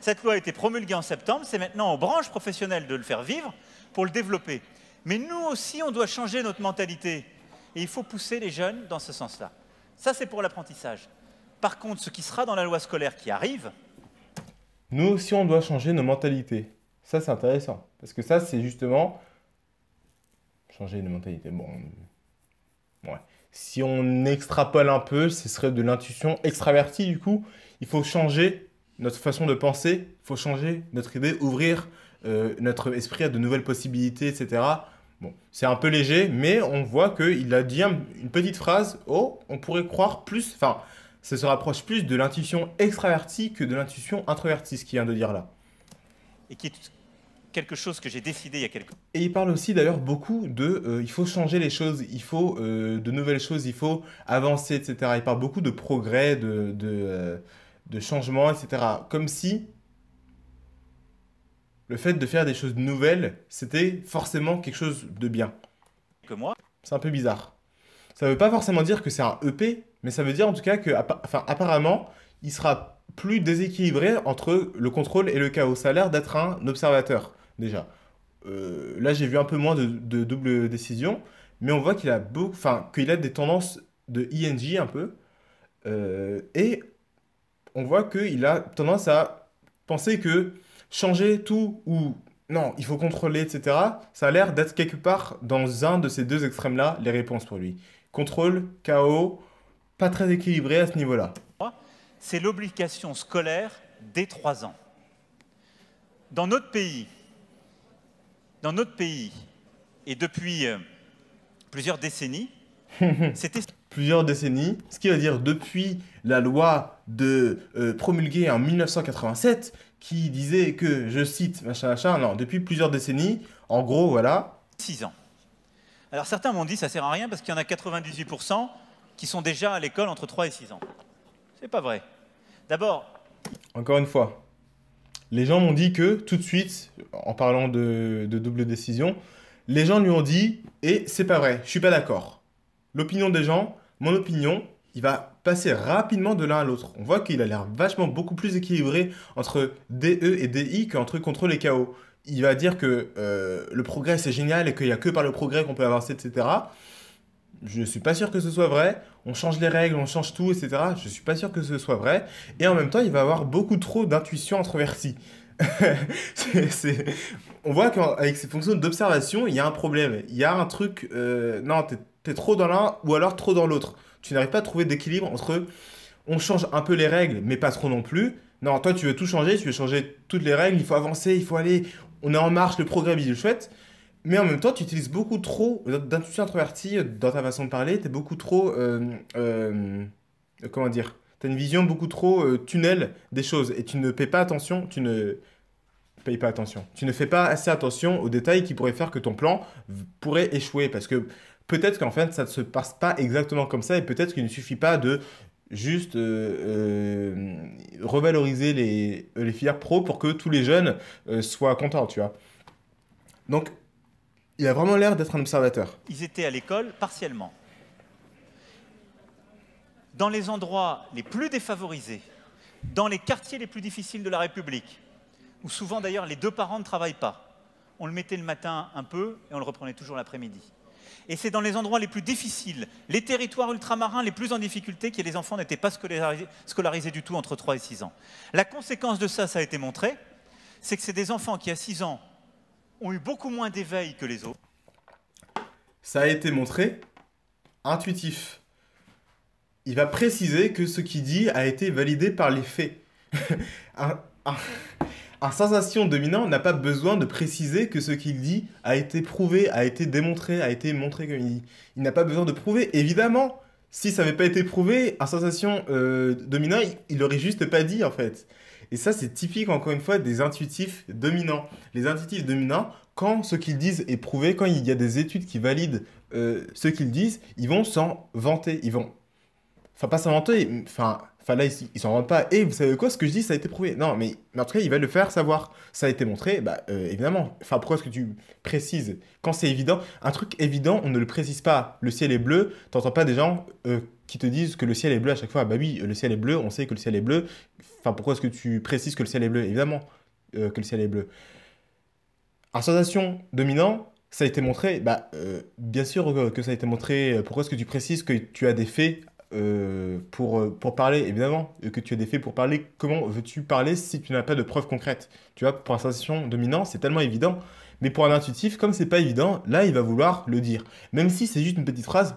Cette loi a été promulguée en septembre, c'est maintenant aux branches professionnelles de le faire vivre pour le développer. Mais nous aussi, on doit changer notre mentalité. Et il faut pousser les jeunes dans ce sens-là. Ça, c'est pour l'apprentissage. Par contre, ce qui sera dans la loi scolaire qui arrive... Nous aussi, on doit changer nos mentalités. Ça, c'est intéressant. Parce que ça, c'est justement... Changer nos mentalités. Bon... Ouais. Si on extrapole un peu, ce serait de l'intuition extravertie du coup. Il faut changer notre façon de penser, il faut changer notre idée, ouvrir euh, notre esprit à de nouvelles possibilités, etc. Bon, c'est un peu léger, mais on voit qu'il a dit une petite phrase, oh, on pourrait croire plus, enfin, ça se rapproche plus de l'intuition extravertie que de l'intuition introvertie, ce qu'il vient de dire là. Et qui, est-ce quelque chose que j'ai décidé il y a quelques Et il parle aussi d'ailleurs beaucoup de euh, il faut changer les choses, il faut euh, de nouvelles choses, il faut avancer, etc. Il parle beaucoup de progrès, de, de, euh, changement, etc. Comme si le fait de faire des choses nouvelles, c'était forcément quelque chose de bien. Que moi C'est un peu bizarre. Ça ne veut pas forcément dire que c'est un EP, mais ça veut dire en tout cas que, enfin, apparemment, il sera plus déséquilibré entre le contrôle et le chaos. Ça a l'air d'être un observateur déjà. Euh, là, j'ai vu un peu moins de, double décision, mais on voit qu'il a, beaucoup, qu'il a des tendances de ING un peu. Euh, et on voit qu'il a tendance à penser que changer tout ou non, il faut contrôler, etc., ça a l'air d'être quelque part dans un de ces deux extrêmes-là les réponses pour lui. Contrôle, chaos, pas très équilibré à ce niveau-là. C'est l'obligation scolaire dès 3 ans. Dans notre pays, dans notre pays, et depuis euh, plusieurs décennies, c'était... Plusieurs décennies, ce qui veut dire depuis la loi de euh, promulguée en 1987, qui disait que, je cite, machin, machin, non, depuis plusieurs décennies, en gros, voilà. 6 ans. Alors certains m'ont dit ça sert à rien parce qu'il y en a 98% qui sont déjà à l'école entre 3 et 6 ans. C'est pas vrai. D'abord. Encore une fois, les gens m'ont dit que tout de suite, en parlant de, double décision, les gens lui ont dit et eh, c'est pas vrai, je suis pas d'accord. L'opinion des gens, mon opinion, il va passer rapidement de l'un à l'autre. On voit qu'il a l'air vachement beaucoup plus équilibré entre DE et DI qu'entre contrôle et chaos. Il va dire que euh, le progrès c'est génial et qu'il n'y a que par le progrès qu'on peut avancer, etc je ne suis pas sûr que ce soit vrai. On change les règles, on change tout, etc. Je ne suis pas sûr que ce soit vrai. Et en même temps, il va avoir beaucoup trop d'intuition introvertie. On voit qu'avec ces fonctions d'observation, il y a un problème. Il y a un truc. Euh, non, tu es trop dans l'un ou alors trop dans l'autre. Tu n'arrives pas à trouver d'équilibre entre. On change un peu les règles, mais pas trop non plus. Non, toi, tu veux tout changer, tu veux changer toutes les règles, il faut avancer, il faut aller. On est en marche, le progrès est chouette. Mais en même temps, tu utilises beaucoup trop euh, d'intuition introvertie euh, dans ta façon de parler. tu es beaucoup trop. Euh, comment dire tu as une vision beaucoup trop tunnel des choses et tu ne payes pas attention. Tu ne payes pas attention. Tu ne fais pas assez attention aux détails qui pourraient faire que ton plan pourrait échouer parce que peut-être qu'en fait ça ne se passe pas exactement comme ça et peut-être qu'il ne suffit pas de juste revaloriser les, les, filières pro pour que tous les jeunes soient contents, tu vois. Donc il a vraiment l'air d'être un observateur. Ils étaient à l'école partiellement. Dans les endroits les plus défavorisés, dans les quartiers les plus difficiles de la République, où souvent d'ailleurs les deux parents ne travaillent pas, on le mettait le matin un peu et on le reprenait toujours l'après-midi. Et c'est dans les endroits les plus difficiles, les territoires ultramarins les plus en difficulté, que les enfants n'étaient pas scolarisés, du tout entre 3 et 6 ans. La conséquence de ça, ça a été montré, c'est que c'est des enfants qui, à 6 ans, ont eu beaucoup moins d'éveil que les autres. Ça a été montré intuitif. Il va préciser que ce qu'il dit a été validé par les faits. un, sensation dominant n'a pas besoin de préciser que ce qu'il dit a été prouvé, a été démontré, a été montré comme il dit. Il n'a pas besoin de prouver, évidemment. Si ça n'avait pas été prouvé, un sensation euh, dominant, il, il aurait juste pas dit en fait. Et ça, c'est typique, encore une fois, des intuitifs dominants. Les intuitifs dominants, quand ce qu'ils disent est prouvé, quand il y a des études qui valident euh, ce qu'ils disent, ils vont s'en vanter. Ils vont. Enfin, pas s'en vanter, enfin, Enfin là, ils s'en rendent pas. Et vous savez quoi, ce que je dis, ça a été prouvé. Non, mais, en tout cas, il va le faire savoir. Ça a été montré, bah, euh, évidemment. Enfin, pourquoi est-ce que tu précises Quand c'est évident, un truc évident, on ne le précise pas. Le ciel est bleu, t'entends pas des gens euh, qui te disent que le ciel est bleu à chaque fois. Bah oui, le ciel est bleu, on sait que le ciel est bleu. Enfin, pourquoi est-ce que tu précises que le ciel est bleu Évidemment euh, que le ciel est bleu. sensation dominant, ça a été montré, bah bien sûr que ça a été montré. Pourquoi est-ce que tu précises que tu as des faits euh, pour, euh, pour parler, évidemment, que tu as des faits pour parler, comment veux-tu parler si tu n'as pas de preuves concrètes Tu vois, pour un sensation dominant, c'est tellement évident. Mais pour un intuitif, comme c'est pas évident, là, il va vouloir le dire. Même si c'est juste une petite phrase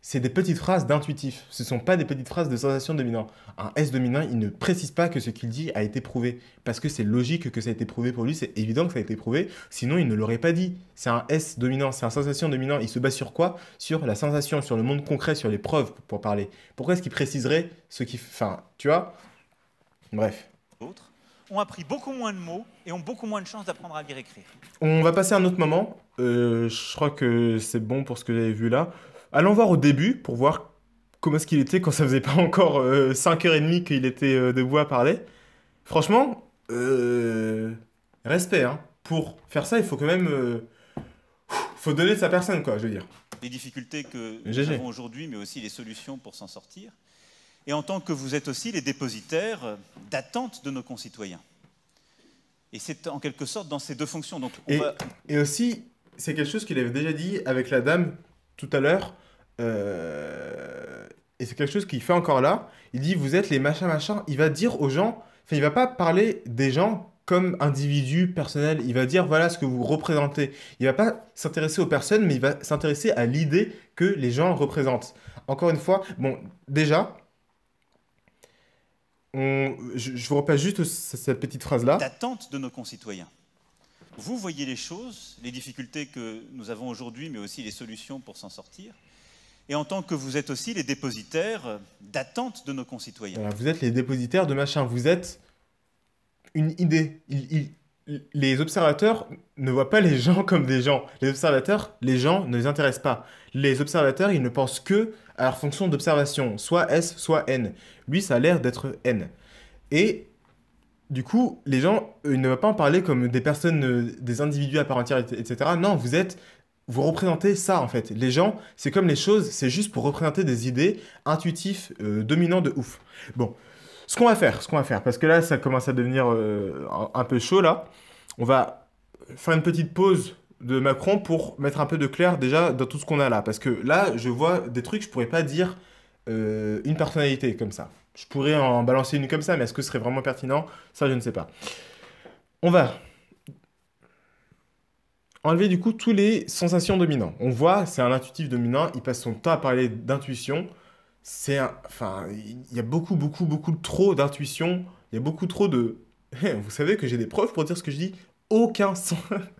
c'est des petites phrases d'intuitif. Ce ne sont pas des petites phrases de sensation dominant. Un S dominant, il ne précise pas que ce qu'il dit a été prouvé. Parce que c'est logique que ça a été prouvé pour lui, c'est évident que ça a été prouvé, sinon il ne l'aurait pas dit. C'est un S dominant, c'est un sensation dominant. Il se base sur quoi Sur la sensation, sur le monde concret, sur les preuves, pour parler. Pourquoi est-ce qu'il préciserait ce qui... Enfin, tu vois Bref. Autres ont appris beaucoup moins de mots et ont beaucoup moins de chances d'apprendre à lire et écrire. On va passer à un autre moment. Euh, je crois que c'est bon pour ce que j'avais vu là allons voir au début pour voir comment est-ce qu'il était quand ça faisait pas encore euh, cinq 5h30 qu'il était euh, debout à parler. Franchement, euh, respect, hein. Pour faire ça, il faut quand même... faut donner de sa personne, quoi, je veux dire. Les difficultés que nous avons aujourd'hui, mais aussi les solutions pour s'en sortir. Et en tant que vous êtes aussi les dépositaires d'attentes de nos concitoyens. Et c'est en quelque sorte dans ces deux fonctions. Donc et aussi, c'est quelque chose qu'il avait déjà dit avec la dame tout à l'heure, euh, et c'est quelque chose qu'il fait encore là, il dit vous êtes les machins machins, il va dire aux gens, enfin il va pas parler des gens comme individus personnels, il va dire voilà ce que vous représentez, il va pas s'intéresser aux personnes, mais il va s'intéresser à l'idée que les gens représentent. Encore une fois, bon déjà, je, je, vous repasse juste cette petite phrase là. L'attente de nos concitoyens. Vous voyez les choses, les difficultés que nous avons aujourd'hui, mais aussi les solutions pour s'en sortir. Et en tant que vous êtes aussi les dépositaires d'attentes de nos concitoyens. vous êtes les dépositaires de machin, vous êtes une idée. Il, les observateurs ne voient pas les gens comme des gens. Les observateurs, les gens ne les intéressent pas. Les observateurs, ils ne pensent que à leur fonction d'observation, soit S, soit N. Lui, ça a l'air d'être N. Et du coup, les gens, euh, ils ne vont pas en parler comme des personnes, euh, des individus à part entière, etc. Non, vous êtes, vous représentez ça en fait. Les gens, c'est comme les choses, c'est juste pour représenter des idées intuitives, euh, dominantes de ouf. Bon, ce qu'on va faire, ce qu'on va faire, parce que là, ça commence à devenir un peu chaud là. On va faire une petite pause de Macron pour mettre un peu de clair déjà dans tout ce qu'on a là, parce que là, je vois des trucs, je pourrais pas dire une personnalité comme ça. Je pourrais en balancer une comme ça, mais est-ce que ce serait vraiment pertinent Ça, je ne sais pas. On va enlever du coup tous les sensations dominantes. On voit, c'est un intuitif dominant, il passe son temps à parler d'intuition. C'est enfin, il y a beaucoup, beaucoup, beaucoup trop d'intuition. Il y a beaucoup trop de. Eh, vous savez que j'ai des preuves pour dire ce que je dis. Aucun sens.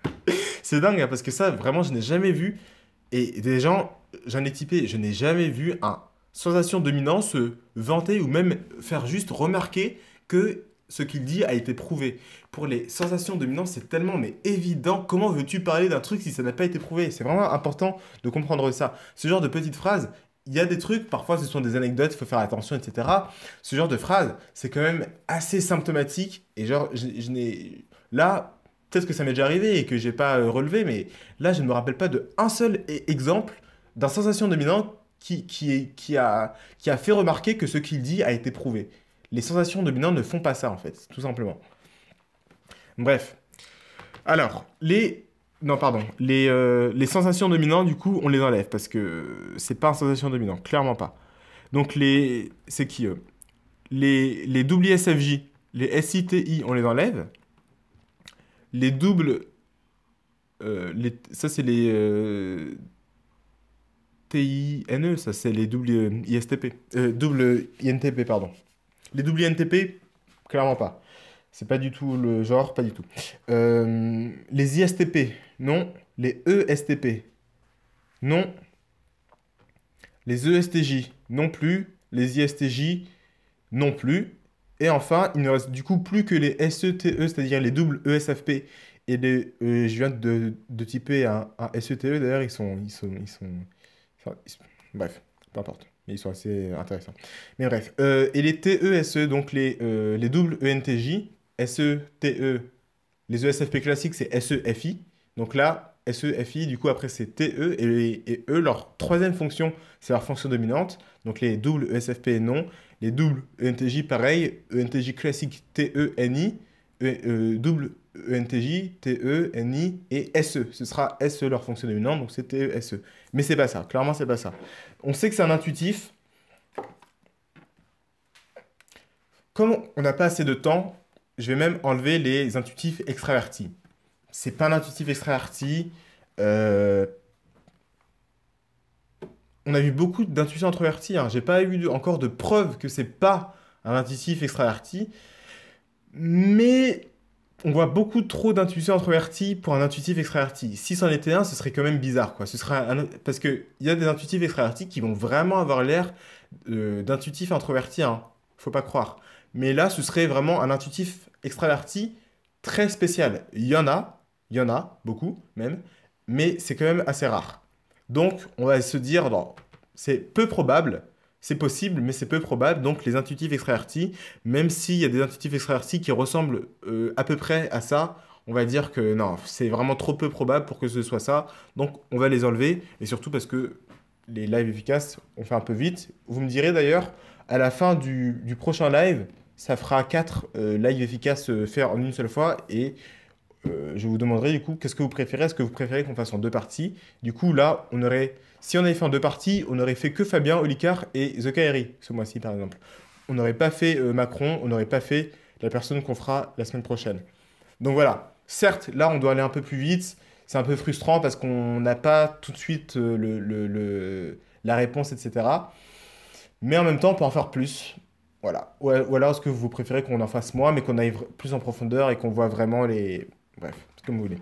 c'est dingue hein, parce que ça, vraiment, je n'ai jamais vu. Et des gens, j'en ai typé, je n'ai jamais vu un sensation dominante se vanter ou même faire juste remarquer que ce qu'il dit a été prouvé. Pour les sensations dominantes, c'est tellement mais évident. Comment veux-tu parler d'un truc si ça n'a pas été prouvé C'est vraiment important de comprendre ça. Ce genre de petites phrases, il y a des trucs, parfois ce sont des anecdotes, il faut faire attention, etc. Ce genre de phrases, c'est quand même assez symptomatique. Et genre, je, n'ai. Là, peut-être que ça m'est déjà arrivé et que j'ai pas euh, relevé, mais là, je ne me rappelle pas de un seul e-, exemple d'un sensation dominante qui, qui, qui, a, qui a fait remarquer que ce qu'il dit a été prouvé. Les sensations dominantes ne font pas ça, en fait, tout simplement. Bref. Alors, les... Non, pardon. Les, euh, les sensations dominantes, du coup, on les enlève, parce que c'est pas une sensation dominante, clairement pas. Donc, les... C'est qui, eux les, les doubles ISFJ, les SITI, on les enlève. Les doubles... Euh, les... Ça, c'est les... Euh, TINE, ça c'est les double ISTP. Euh, double INTP, pardon. Les I-N-T-P, clairement pas. C'est pas du tout le genre, pas du tout. Euh, les ISTP, non. Les ESTP, non. Les ESTJ, non plus. Les ISTJ, non plus. Et enfin, il ne reste du coup plus que les SETE, e, c'est-à-dire les doubles ESFP. Et les, euh, je viens de, de typer un, un SETE, e, d'ailleurs, ils sont, ils, sont, ils sont Bref, peu importe. Mais ils sont assez intéressants. Mais bref. Euh, et les TESE, e, donc les, euh, les doubles ENTJ, SE, TE, les ESFP classiques, c'est SEFI. Donc là, SEFI, du coup, après, c'est TE. Et, et E, leur troisième fonction, c'est leur fonction dominante. Donc les doubles ESFP non. Les doubles ENTJ, pareil. ENTJ classique, TENI. E, e, double ENTJ, TE, NI et SE. Ce sera SE leur fonction dominante, donc c'est e, S, SE. Mais c'est pas ça, clairement c'est pas ça. On sait que c'est un intuitif. Comme on n'a pas assez de temps, je vais même enlever les intuitifs extravertis. C'est pas un intuitif extraverti. Euh, on a vu beaucoup d'intuitifs introvertis. Hein. J'ai pas eu encore de preuve que c'est pas un intuitif extraverti. Mais on voit beaucoup trop d'intuition introvertie pour un intuitif extraverti. Si c'en était un, ce serait quand même bizarre, quoi. Ce Parce qu'il y a des intuitifs extravertis qui vont vraiment avoir l'air euh, d'intuitifs introvertis, hein. faut pas croire. Mais là, ce serait vraiment un intuitif extraverti très spécial. Il y en a, il y en a, beaucoup même, mais c'est quand même assez rare. Donc, on va se dire, c'est peu probable, c'est possible, mais c'est peu probable. Donc les intuitifs extravertis, même s'il y a des intuitifs extravertis qui ressemblent euh, à peu près à ça, on va dire que non, c'est vraiment trop peu probable pour que ce soit ça. Donc on va les enlever, et surtout parce que les lives efficaces, on fait un peu vite. Vous me direz d'ailleurs, à la fin du, prochain live, ça fera quatre euh, lives efficaces euh, faire en une seule fois, et je vous demanderai du coup, qu'est-ce que vous préférez Est-ce que vous préférez qu'on fasse en deux parties Du coup, là, on aurait si on avait fait en deux parties, on n'aurait fait que Fabien, Olicard et The Kairi, ce mois-ci par exemple. On n'aurait pas fait euh, Macron, on n'aurait pas fait la personne qu'on fera la semaine prochaine. Donc voilà, certes, là on doit aller un peu plus vite, c'est un peu frustrant parce qu'on n'a pas tout de suite euh, le, la réponse, etc. Mais en même temps, on peut en faire plus. Voilà. Ou, alors est-ce que vous préférez qu'on en fasse moins, mais qu'on aille plus en profondeur et qu'on voit vraiment les... Bref, comme vous voulez.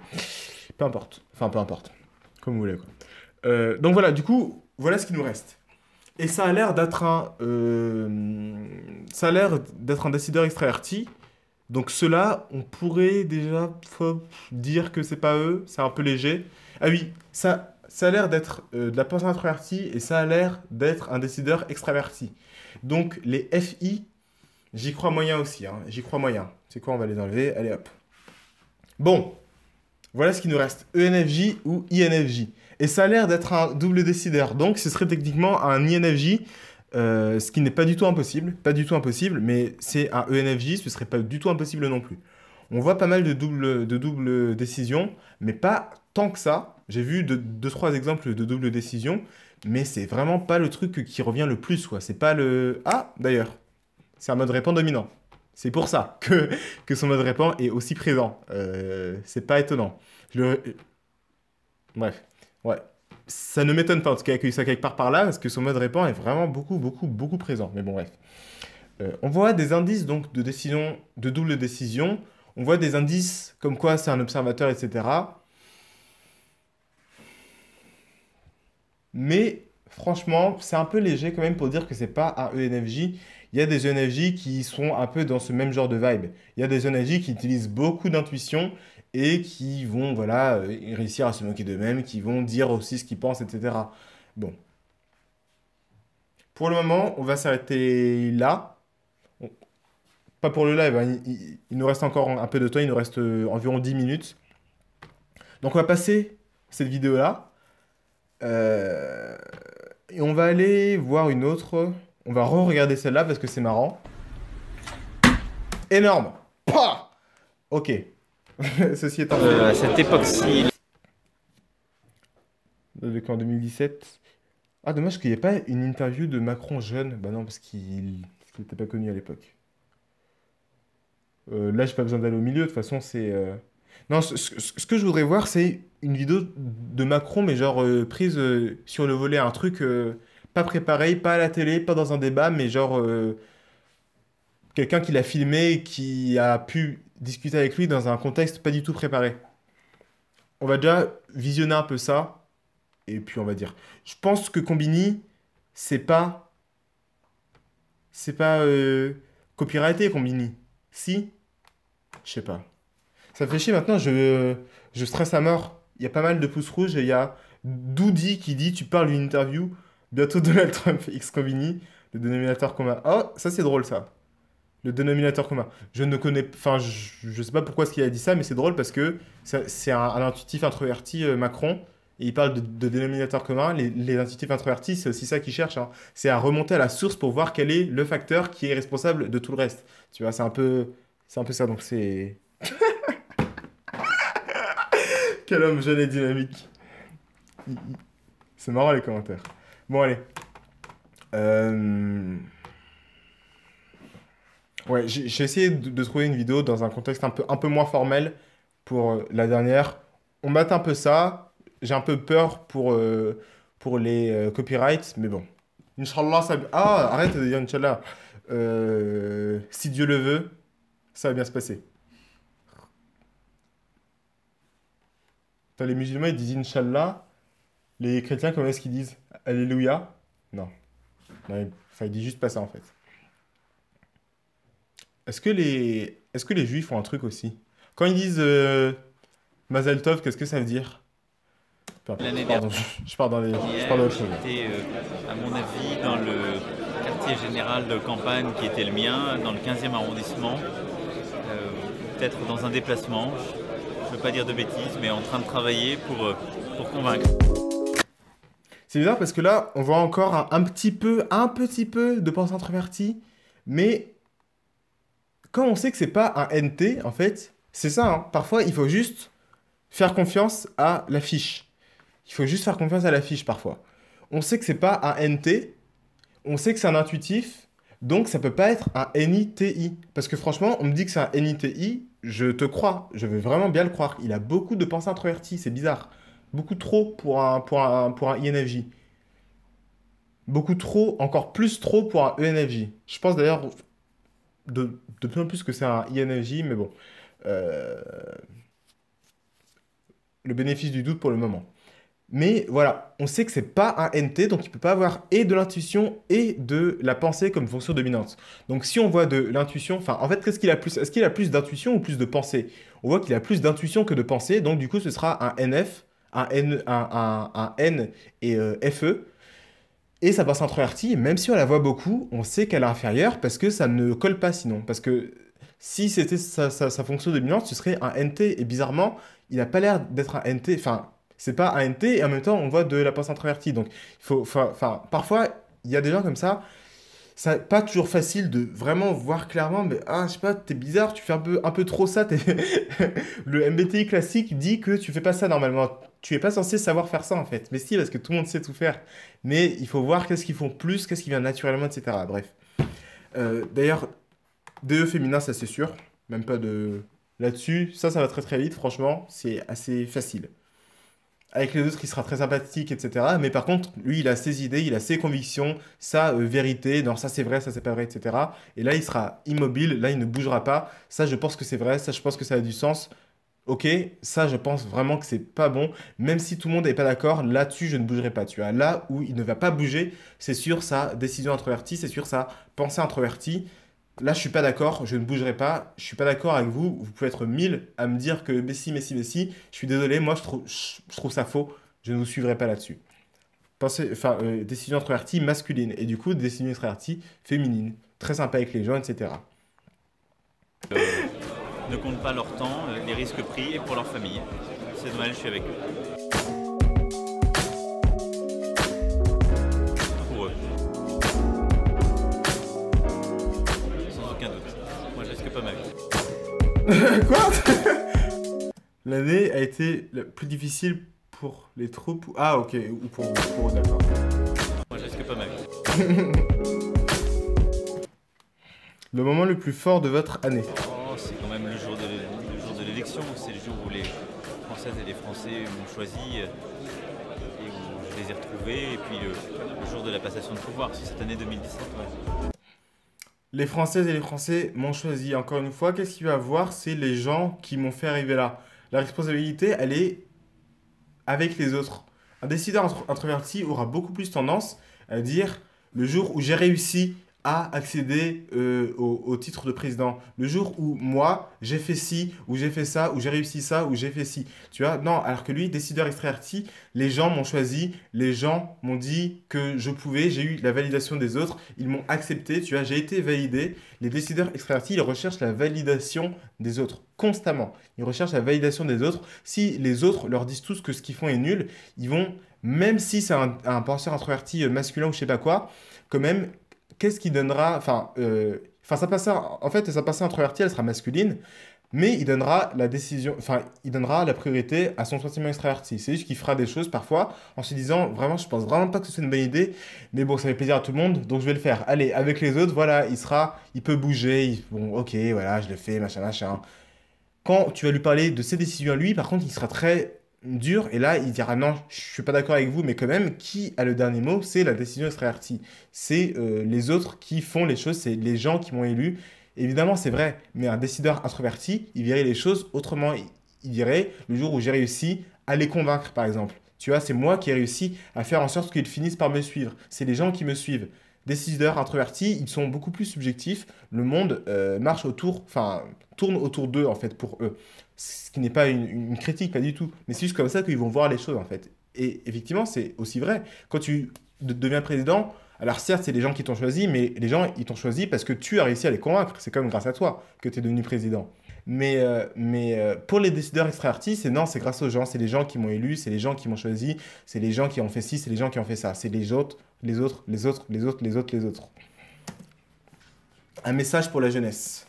Peu importe. Enfin, peu importe. Comme vous voulez, quoi. Euh, donc voilà, du coup, voilà ce qui nous reste. Et ça a l'air d'être un, euh, ça a l'air d'être un décideur extraverti. Donc cela, on pourrait déjà dire que c'est pas eux, c'est un peu léger. Ah oui, ça, a l'air d'être euh, de la pensée introvertie et ça a l'air d'être un décideur extraverti. Donc les FI, j'y crois moyen aussi, hein, j'y crois moyen. C'est quoi, on va les enlever, allez hop. Bon, voilà ce qui nous reste, ENFJ ou INFJ. Et ça a l'air d'être un double décideur. Donc ce serait techniquement un INFJ, euh, ce qui n'est pas du tout impossible. Pas du tout impossible, mais c'est un ENFJ, ce serait pas du tout impossible non plus. On voit pas mal de doubles de double décisions, mais pas tant que ça. J'ai vu deux, trois exemples de double décision, mais c'est vraiment pas le truc qui revient le plus, quoi. C'est pas le... Ah, d'ailleurs, c'est un mode répand dominant. C'est pour ça que, que son mode répand est aussi présent. Euh, c'est pas étonnant. Euh, bref. Ouais. Ça ne m'étonne pas en tout cas qu'il ça quelque part par là, parce que son mode répand est vraiment beaucoup, beaucoup, beaucoup présent. Mais bon, bref. Euh, on voit des indices donc de décision, de double décision. On voit des indices comme quoi c'est un observateur, etc. Mais franchement, c'est un peu léger quand même pour dire que c'est pas un ENFJ. Il y a des ENFJ qui sont un peu dans ce même genre de vibe. Il y a des ENFJ qui utilisent beaucoup d'intuition, et qui vont voilà, euh, réussir à se moquer d'eux-mêmes, qui vont dire aussi ce qu'ils pensent, etc. Bon. Pour le moment, on va s'arrêter là. Pas pour le live, hein. il, nous reste encore un peu de temps, il nous reste euh, environ 10 minutes. Donc on va passer cette vidéo-là. Euh, et on va aller voir une autre. On va re-regarder celle-là parce que c'est marrant. Énorme. Pas. ok. Ceci étant. Euh, cette époque-ci. en euh, 2017. Ah, dommage qu'il n'y ait pas une interview de Macron jeune. Bah non, parce qu'il n'était pas connu à l'époque. Euh, là, j'ai pas besoin d'aller au milieu. De toute façon, c'est. Euh, non, ce, que je voudrais voir, c'est une vidéo de Macron, mais genre euh, prise sur le volet, un truc pas préparé, pas à la télé, pas dans un débat, mais genre quelqu'un qui l'a filmé, qui a pu discuter avec lui dans un contexte pas du tout préparé. On va déjà visionner un peu ça, et puis on va dire. Je pense que Combini, c'est pas. C'est pas. Euh, copyrighté, Combini. Si Je sais pas. Ça fait chier maintenant, je, je stresse à mort. Il y a pas mal de pouces rouges et il y a Doudi qui dit Tu parles d'une interview, bientôt Donald Trump, X Combini, le dénominateur combat. Oh, ça c'est drôle ça le dénominateur commun. Je ne connais, enfin, je, sais pas pourquoi ce qu'il a dit ça, mais c'est drôle parce que c'est un, intuitif introverti euh, Macron. Et il parle de, dénominateur commun. Les, intuitifs introvertis, c'est aussi ça qu'ils cherche. Hein. C'est à remonter à la source pour voir quel est le facteur qui est responsable de tout le reste. Tu vois, c'est un peu, c'est un peu ça. Donc c'est. quel homme jeune et dynamique. C'est marrant les commentaires. Bon allez. Euh... Ouais, j'ai essayé de, trouver une vidéo dans un contexte un peu, un peu moins formel pour euh, la dernière. On mate un peu ça. J'ai un peu peur pour, euh, pour les euh, copyrights, mais bon. Inch'Allah, ça. Ah, arrête de dire Inch'Allah. si Dieu le veut, ça va bien se passer. les musulmans, ils disent Inch'Allah. Les chrétiens, comment est-ce qu'ils disent Alléluia Non. non enfin, ils disent juste pas ça en fait. Est-ce que les, est que les juifs ont un truc aussi Quand ils disent euh, qu'est-ce que ça veut dire L'année dernière, je pars dans les, J'étais, euh, à mon avis, dans le quartier général de campagne qui était le mien, dans le 15e arrondissement, euh, peut-être dans un déplacement. Je ne veux pas dire de bêtises, mais en train de travailler pour, euh, pour convaincre. C'est bizarre parce que là, on voit encore un, petit peu, un petit peu de pensée introvertie, mais on sait que c'est pas un NT, en fait, c'est ça. Hein. Parfois, il faut juste faire confiance à l'affiche. Il faut juste faire confiance à l'affiche, parfois. On sait que c'est pas un NT, on sait que c'est un intuitif, donc ça peut pas être un NITI. Parce que franchement, on me dit que c'est un NITI, je te crois, je veux vraiment bien le croire. Il a beaucoup de pensées introverties, c'est bizarre. Beaucoup trop pour un, pour un, pour un INFJ. Beaucoup trop, encore plus trop pour un ENFJ. Je pense d'ailleurs de de plus en plus que c'est un INFJ, mais bon. Euh, le bénéfice du doute pour le moment. Mais voilà, on sait que c'est pas un NT, donc il peut pas avoir et de l'intuition et de la pensée comme fonction dominante. Donc si on voit de l'intuition, enfin en fait, ce qu'il a plus Est-ce qu'il a plus d'intuition ou plus de pensée On voit qu'il a plus d'intuition que de pensée, donc du coup ce sera un NF, un N, un, N et euh, FE et sa passe introvertie, même si on la voit beaucoup, on sait qu'elle est inférieure parce que ça ne colle pas sinon. Parce que si c'était sa, fonction de fonction dominante, ce serait un NT. Et bizarrement, il n'a pas l'air d'être un NT. Enfin, c'est pas un NT, et en même temps, on voit de la pensée introvertie. Donc, parfois, il y a des gens comme ça, ça pas toujours facile de vraiment voir clairement, mais ah, je sais pas, t'es bizarre, tu fais un peu, un peu trop ça. le MBTI classique dit que tu fais pas ça normalement tu es pas censé savoir faire ça en fait. Mais si, parce que tout le monde sait tout faire. Mais il faut voir qu'est-ce qu'ils font plus, qu'est-ce qui vient naturellement, etc. Bref. Euh, d'ailleurs, DE féminin, ça c'est sûr. Même pas de. Là-dessus, ça, ça va très très vite, franchement, c'est assez facile. Avec les autres, il sera très sympathique, etc. Mais par contre, lui, il a ses idées, il a ses convictions, sa euh, vérité, non, ça c'est vrai, ça c'est pas vrai, etc. Et là, il sera immobile, là, il ne bougera pas. Ça, je pense que c'est vrai, ça, je pense que ça a du sens. Ok, ça je pense vraiment que c'est pas bon. Même si tout le monde n'est pas d'accord, là-dessus je ne bougerai pas. Tu vois, là où il ne va pas bouger, c'est sûr sa décision introvertie, c'est sur sa pensée introvertie. Là je suis pas d'accord, je ne bougerai pas, je suis pas d'accord avec vous. Vous pouvez être mille à me dire que mais si, mais si, mais si. Je suis désolé, moi je, trouve, ça faux, je ne vous suivrai pas là-dessus. enfin, euh, décision introvertie masculine et du coup décision introvertie féminine. Très sympa avec les gens, etc ne comptent pas leur temps, euh, les risques pris et pour leur famille. C'est Noël, je suis avec eux. Pour eux. Sans aucun doute. Moi, je pas ma Quoi L'année a été la plus difficile pour les troupes. Ah, ok, ou pour, pour d'accord. Moi, je pas ma le moment le plus fort de votre année. Euh, et je les ai retrouvés, et puis le, jour de la passation de pouvoir, si cette année 2017. Les Françaises et les Français m'ont choisi. Encore une fois, qu'est-ce qu'il va voir C'est les gens qui m'ont fait arriver là. La responsabilité, elle est avec les autres. Un décideur introverti aura beaucoup plus tendance à dire le jour où j'ai réussi, à accéder euh, au, titre de président. Le jour où moi, j'ai fait ci, ou j'ai fait ça, ou j'ai réussi ça, ou j'ai fait ci. Tu vois Non, alors que lui, décideur extraverti, les gens m'ont choisi, les gens m'ont dit que je pouvais, j'ai eu la validation des autres, ils m'ont accepté, tu vois, j'ai été validé. Les décideurs extravertis, ils recherchent la validation des autres constamment. Ils recherchent la validation des autres. Si les autres leur disent tous que ce qu'ils font est nul, ils vont, même si c'est un, penseur introverti euh, masculin ou je sais pas quoi, quand même qu'est-ce qui donnera. Enfin, euh, ça passera, en fait, sa passée introvertie, elle sera masculine, mais il donnera la décision. Enfin, il donnera la priorité à son sentiment extraverti. C'est juste qu'il fera des choses parfois en se disant vraiment, je pense vraiment pas que ce soit une bonne idée, mais bon, ça fait plaisir à tout le monde, donc je vais le faire. Allez, avec les autres, voilà, il sera. Il peut bouger, il, bon, ok, voilà, je le fais, machin, machin. Quand tu vas lui parler de ses décisions à lui, par contre, il sera très dur, et là, il dira non, je suis pas d'accord avec vous, mais quand même, qui a le dernier mot C'est la décision extravertie. C'est euh, les autres qui font les choses, c'est les gens qui m'ont élu. Évidemment, c'est vrai, mais un décideur introverti, il verrait les choses autrement. Il dirait le jour où j'ai réussi à les convaincre, par exemple. Tu vois, c'est moi qui ai réussi à faire en sorte qu'ils finissent par me suivre. C'est les gens qui me suivent. Décideurs introvertis, ils sont beaucoup plus subjectifs. Le monde euh, marche autour, enfin, tourne autour d'eux, en fait, pour eux. Ce qui n'est pas une, critique, pas du tout. Mais c'est juste comme ça qu'ils vont voir les choses, en fait. Et effectivement, c'est aussi vrai. Quand tu deviens président, alors certes, c'est les gens qui t'ont choisi, mais les gens, ils t'ont choisi parce que tu as réussi à les convaincre. C'est quand même grâce à toi que tu es devenu président. Mais, euh, mais euh, pour les décideurs extra-artistes, non, c'est grâce aux gens. C'est les gens qui m'ont élu, c'est les gens qui m'ont choisi, c'est les gens qui ont fait ci, c'est les gens qui ont fait ça. C'est les autres, les autres, les autres, les autres, les autres, les autres. Un message pour la jeunesse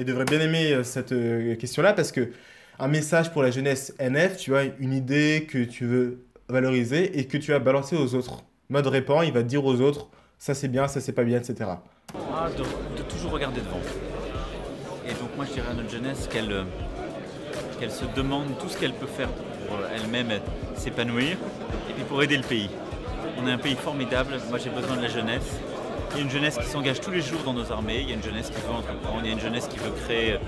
et devrait bien aimer euh, cette euh, question-là parce que un message pour la jeunesse NF, tu as une idée que tu veux valoriser et que tu vas balancer aux autres. Mode répand, il va dire aux autres ça c'est bien, ça c'est pas bien, etc. Ah, de, toujours regarder devant. Et donc moi je dirais à notre jeunesse qu'elle euh, qu'elle se demande tout ce qu'elle peut faire pour elle-même s'épanouir et puis pour aider le pays. On est un pays formidable, moi j'ai besoin de la jeunesse il y a une jeunesse qui s'engage tous les jours dans nos armées, il y a une jeunesse qui veut entreprendre, il y a une jeunesse qui veut créer, euh,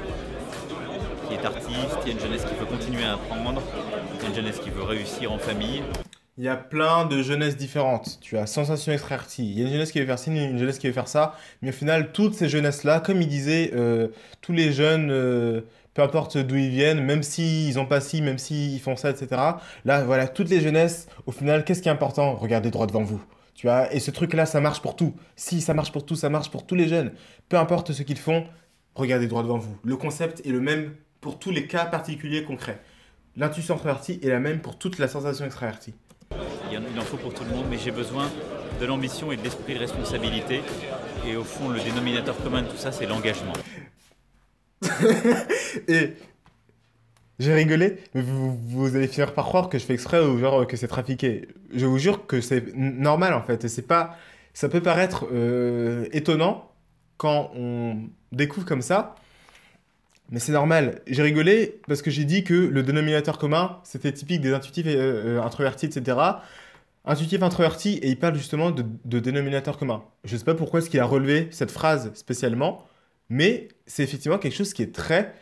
qui est artiste, il y a une jeunesse qui veut continuer à apprendre, il y a une jeunesse qui veut réussir en famille. Il y a plein de jeunesses différentes. Tu as Sensation artie, il y a une jeunesse qui veut faire ci, une jeunesse qui veut faire ça. Mais au final, toutes ces jeunesses-là, comme il disait, euh, tous les jeunes, euh, peu importe d'où ils viennent, même s'ils n'ont pas ci, même s'ils font ça, etc. Là, voilà, toutes les jeunesses, au final, qu'est-ce qui est important Regardez droit devant vous et ce truc-là, ça marche pour tout. Si ça marche pour tout, ça marche pour tous les jeunes. Peu importe ce qu'ils font, regardez droit devant vous. Le concept est le même pour tous les cas particuliers concrets. L'intuition extravertie est la même pour toute la sensation extravertie. Il en faut pour tout le monde, mais j'ai besoin de l'ambition et de l'esprit de responsabilité. Et au fond, le dénominateur commun de tout ça, c'est l'engagement. et j'ai rigolé, mais vous, allez finir par croire que je fais exprès ou genre que c'est trafiqué. Je vous jure que c'est normal en fait. C'est pas, ça peut paraître euh, étonnant quand on découvre comme ça, mais c'est normal. J'ai rigolé parce que j'ai dit que le dénominateur commun, c'était typique des intuitifs euh, euh, et introvertis, etc. Intuitif, introverti, et il parle justement de, de dénominateur commun. Je sais pas pourquoi est-ce qu'il a relevé cette phrase spécialement, mais c'est effectivement quelque chose qui est très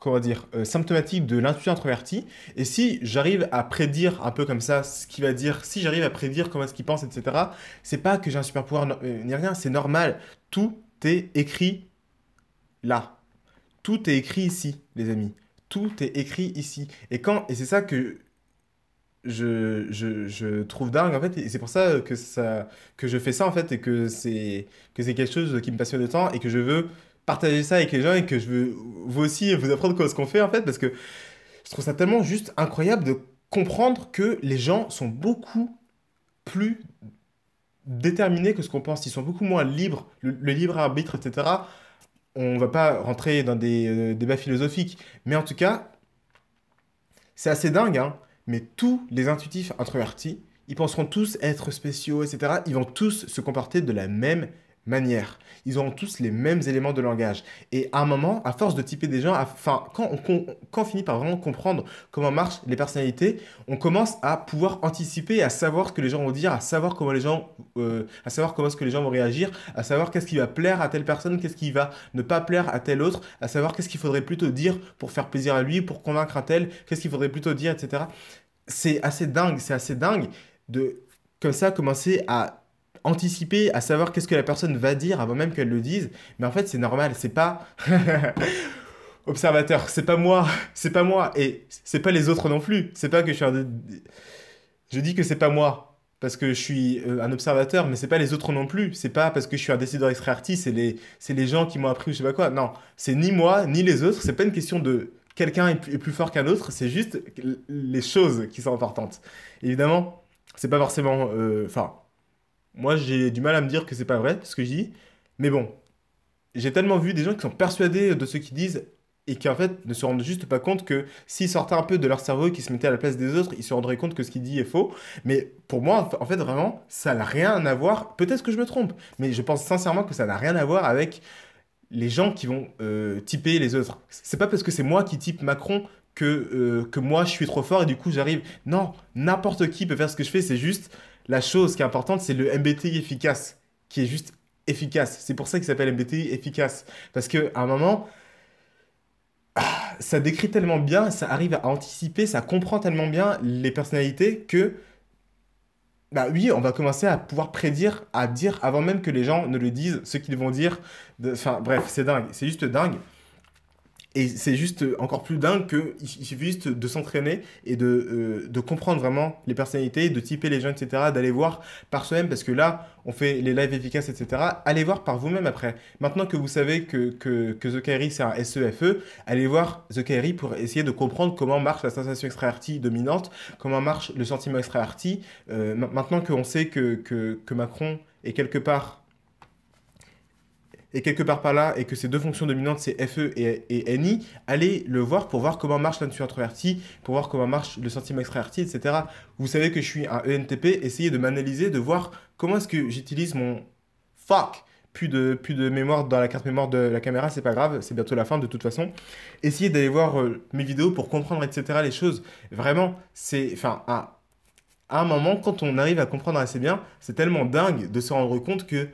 comment dire, euh, symptomatique de l'intuition introvertie. Et si j'arrive à prédire un peu comme ça ce qu'il va dire, si j'arrive à prédire comment est-ce qu'il pense, etc., c'est pas que j'ai un super pouvoir euh, ni rien, c'est normal. Tout est écrit là. Tout est écrit ici, les amis. Tout est écrit ici. Et quand, et c'est ça que je, je, je, trouve dingue en fait et c'est pour ça que ça que je fais ça en fait et que c'est que c'est quelque chose qui me passionne de temps et que je veux partager ça avec les gens et que je veux vous aussi vous apprendre ce qu'on fait en fait parce que je trouve ça tellement juste incroyable de comprendre que les gens sont beaucoup plus déterminés que ce qu'on pense. Ils sont beaucoup moins libres, le, libre arbitre, etc. On va pas rentrer dans des euh, débats philosophiques, mais en tout cas, c'est assez dingue. Hein mais tous les intuitifs introvertis, ils penseront tous être spéciaux, etc. Ils vont tous se comporter de la même manière. Ils auront tous les mêmes éléments de langage. Et à un moment, à force de typer des gens, enfin, quand on, finit par vraiment comprendre comment marchent les personnalités, on commence à pouvoir anticiper, à savoir ce que les gens vont dire, à savoir comment les gens, euh, à savoir comment est-ce que les gens vont réagir, à savoir qu'est-ce qui va plaire à telle personne, qu'est-ce qui va ne pas plaire à tel autre, à savoir qu'est-ce qu'il faudrait plutôt dire pour faire plaisir à lui, pour convaincre un tel, qu'est-ce qu'il faudrait plutôt dire, etc. C'est assez dingue, c'est assez dingue de comme ça commencer à anticiper, à savoir qu'est-ce que la personne va dire avant même qu'elle le dise. Mais en fait, c'est normal, c'est pas observateur, c'est pas moi, c'est pas moi et c'est pas les autres non plus. C'est pas que je suis un... je dis que c'est pas moi parce que je suis euh, un observateur, mais c'est pas les autres non plus. C'est pas parce que je suis un décideur extra c'est les c'est les gens qui m'ont appris ou je sais pas quoi. Non, c'est ni moi ni les autres. C'est pas une question de quelqu'un est plus fort qu'un autre. C'est juste les choses qui sont importantes. Évidemment, c'est pas forcément, euh, enfin. Moi, j'ai du mal à me dire que c'est pas vrai, ce que je dis. Mais bon, j'ai tellement vu des gens qui sont persuadés de ce qu'ils disent et qui en fait ne se rendent juste pas compte que s'ils sortaient un peu de leur cerveau et qu'ils se mettaient à la place des autres, ils se rendraient compte que ce qu'ils disent est faux. Mais pour moi, en fait, vraiment, ça n'a rien à voir. Peut-être que je me trompe, mais je pense sincèrement que ça n'a rien à voir avec les gens qui vont euh, typer les autres. C'est pas parce que c'est moi qui type Macron que, euh, que moi je suis trop fort et du coup j'arrive. Non, n'importe qui peut faire ce que je fais, c'est juste la chose qui est importante, c'est le MBTI efficace, qui est juste efficace. C'est pour ça qu'il s'appelle MBTI efficace. Parce qu'à un moment, ah, ça décrit tellement bien, ça arrive à anticiper, ça comprend tellement bien les personnalités que, bah oui, on va commencer à pouvoir prédire, à dire avant même que les gens ne le disent, ce qu'ils vont dire. Enfin bref, c'est dingue, c'est juste dingue. Et c'est juste encore plus dingue qu'il suffit juste de s'entraîner et de, euh, de, comprendre vraiment les personnalités, de typer les gens, etc., d'aller voir par soi-même, parce que là, on fait les lives efficaces, etc. Allez voir par vous-même après. Maintenant que vous savez que, que, que The Kairi, c'est un SEFE, e, allez voir The Kairi pour essayer de comprendre comment marche la sensation extravertie dominante, comment marche le sentiment extra Euh, maintenant qu'on sait que, que, que Macron est quelque part et quelque part par là, et que ces deux fonctions dominantes, c'est FE et, NI, allez le voir pour voir comment marche l'intuition introvertie, pour voir comment marche le sentiment extraverti, etc. Vous savez que je suis un ENTP, essayez de m'analyser, de voir comment est-ce que j'utilise mon fuck. Plus de, plus de mémoire dans la carte mémoire de la caméra, c'est pas grave, c'est bientôt la fin de toute façon. Essayez d'aller voir euh, mes vidéos pour comprendre, etc. les choses. Vraiment, c'est. Enfin, à un moment, quand on arrive à comprendre assez bien, c'est tellement dingue de se rendre compte que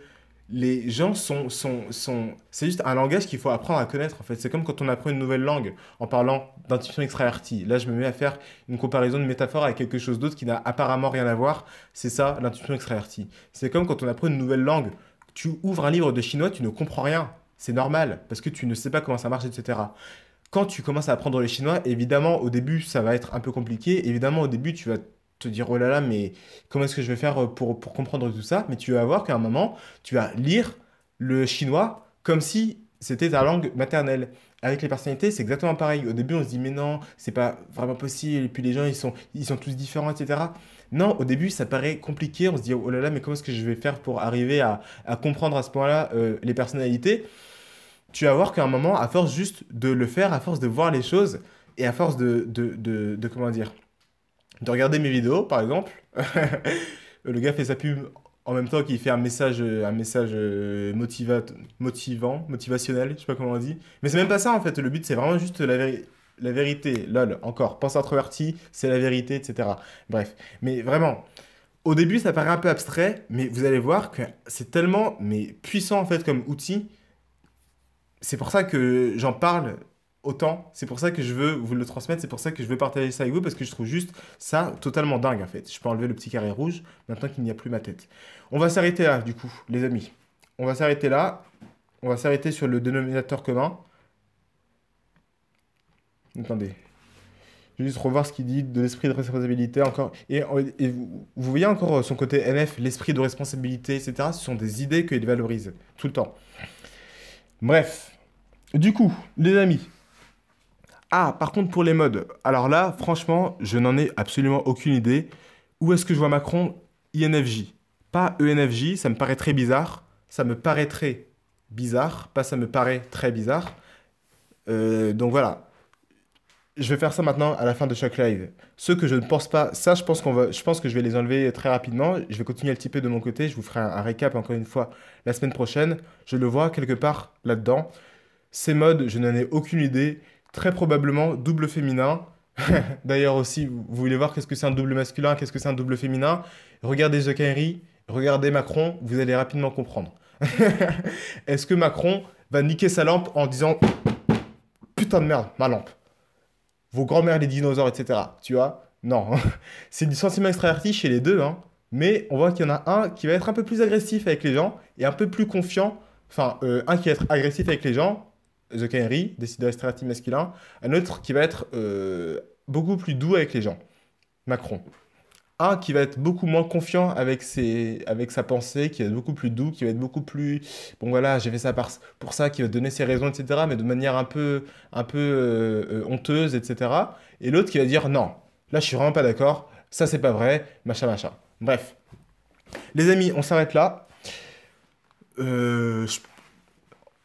les gens sont... sont, sont... C'est juste un langage qu'il faut apprendre à connaître, en fait. C'est comme quand on apprend une nouvelle langue en parlant d'intuition extravertie. Là, je me mets à faire une comparaison de métaphore avec quelque chose d'autre qui n'a apparemment rien à voir. C'est ça, l'intuition extravertie. C'est comme quand on apprend une nouvelle langue. Tu ouvres un livre de chinois, tu ne comprends rien. C'est normal, parce que tu ne sais pas comment ça marche, etc quand tu commences à apprendre le chinois, évidemment, au début, ça va être un peu compliqué. Évidemment, au début, tu vas te dire oh là là, mais comment est-ce que je vais faire euh, pour, pour comprendre tout ça Mais tu vas voir qu'à un moment, tu vas lire le chinois comme si c'était ta langue maternelle. Avec les personnalités, c'est exactement pareil. Au début, on se dit mais non, c'est pas vraiment possible. Et puis les gens, ils sont, ils sont tous différents, etc. Non, au début, ça paraît compliqué. On se dit oh là là, mais comment est-ce que je vais faire pour arriver à, à comprendre à ce point-là euh, les personnalités Tu vas voir qu'à un moment, à force juste de le faire, à force de voir les choses et à force de, de, de comment dire, de regarder mes vidéos, par exemple. le gars fait sa pub en même temps qu'il fait un message, euh, un message euh, motivant, motivationnel, je sais pas comment on dit. Mais c'est même pas ça en fait. Le but, c'est vraiment juste la, vérité la vérité. Lol, encore, pense introverti, c'est la vérité, etc. Bref, mais vraiment. Au début, ça paraît un peu abstrait, mais vous allez voir que c'est tellement mais puissant en fait comme outil. C'est pour ça que j'en parle autant. C'est pour ça que je veux vous le transmettre, c'est pour ça que je veux partager ça avec vous, parce que je trouve juste ça totalement dingue en fait. Je peux enlever le petit carré rouge maintenant qu'il n'y a plus ma tête. On va s'arrêter là, du coup, les amis. On va s'arrêter là. On va s'arrêter sur le dénominateur commun. Attendez. Je vais juste revoir ce qu'il dit de l'esprit de responsabilité encore. Et, vous, vous, voyez encore euh, son côté NF, l'esprit de responsabilité, etc. Ce sont des idées qu'il valorise tout le temps. Bref. Du coup, les amis, ah, par contre, pour les modes, alors là, franchement, je n'en ai absolument aucune idée. Où est-ce que je vois Macron INFJ. Pas ENFJ, ça me paraît très bizarre. Ça me paraît très bizarre. Pas ça me paraît très bizarre. Euh, donc voilà. Je vais faire ça maintenant à la fin de chaque live. Ceux que je ne pense pas, ça je pense, qu'on va, je pense que je vais les enlever très rapidement. Je vais continuer à le typer de mon côté. Je vous ferai un, un récap encore une fois la semaine prochaine. Je le vois quelque part là-dedans. Ces modes, je n'en ai aucune idée très probablement double féminin. D'ailleurs aussi, vous voulez voir qu'est-ce que c'est un double masculin, qu'est-ce que c'est un double féminin. Regardez The regardez Macron, vous allez rapidement comprendre. Est-ce que Macron va niquer sa lampe en disant Putain de merde, ma lampe Vos grands-mères, les dinosaures, etc. Tu vois Non. c'est du sentiment extraverti chez les deux, hein. Mais on voit qu'il y en a un qui va être un peu plus agressif avec les gens et un peu plus confiant. Enfin, euh, un qui va être agressif avec les gens The Canary, décideur team masculin, un autre qui va être euh, beaucoup plus doux avec les gens, Macron. Un qui va être beaucoup moins confiant avec, ses, avec sa pensée, qui va être beaucoup plus doux, qui va être beaucoup plus... Bon voilà, j'ai fait ça pour ça, qui va donner ses raisons, etc., mais de manière un peu, un peu euh, euh, honteuse, etc. Et l'autre qui va dire non, là je suis vraiment pas d'accord, ça c'est pas vrai, machin, machin. Bref. Les amis, on s'arrête là. Euh,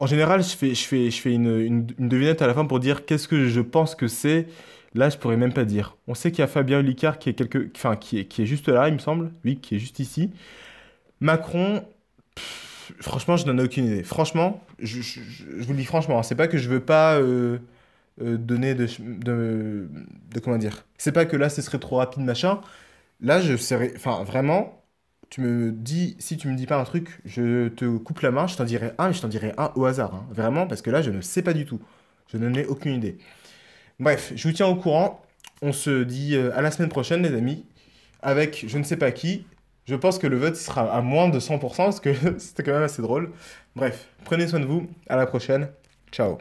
en général, je fais, une, devinette à la fin pour dire qu'est-ce que je pense que c'est. Là, je pourrais même pas dire. On sait qu'il y a Fabien Licard qui est, quelque... enfin, qui, est, juste là, il me semble. Oui, qui est juste ici. Macron, franchement, je n'en ai aucune idée. Franchement, je, vous le dis franchement, hein, c'est pas que je veux pas euh, euh, donner de, de, Comment dire C'est pas que là, ce serait trop rapide, machin. Là, je serais. Enfin, vraiment, tu me dis, si tu me dis pas un truc, je te coupe la main, je t'en dirai un, mais je t'en dirai un au hasard, hein. vraiment, parce que là, je ne sais pas du tout. Je n'en ai aucune idée. Bref, je vous tiens au courant. On se dit euh, à la semaine prochaine, les amis, avec je ne sais pas qui. Je pense que le vote sera à moins de 100%, parce que c'était quand même assez drôle. Bref, prenez soin de vous, à la prochaine, ciao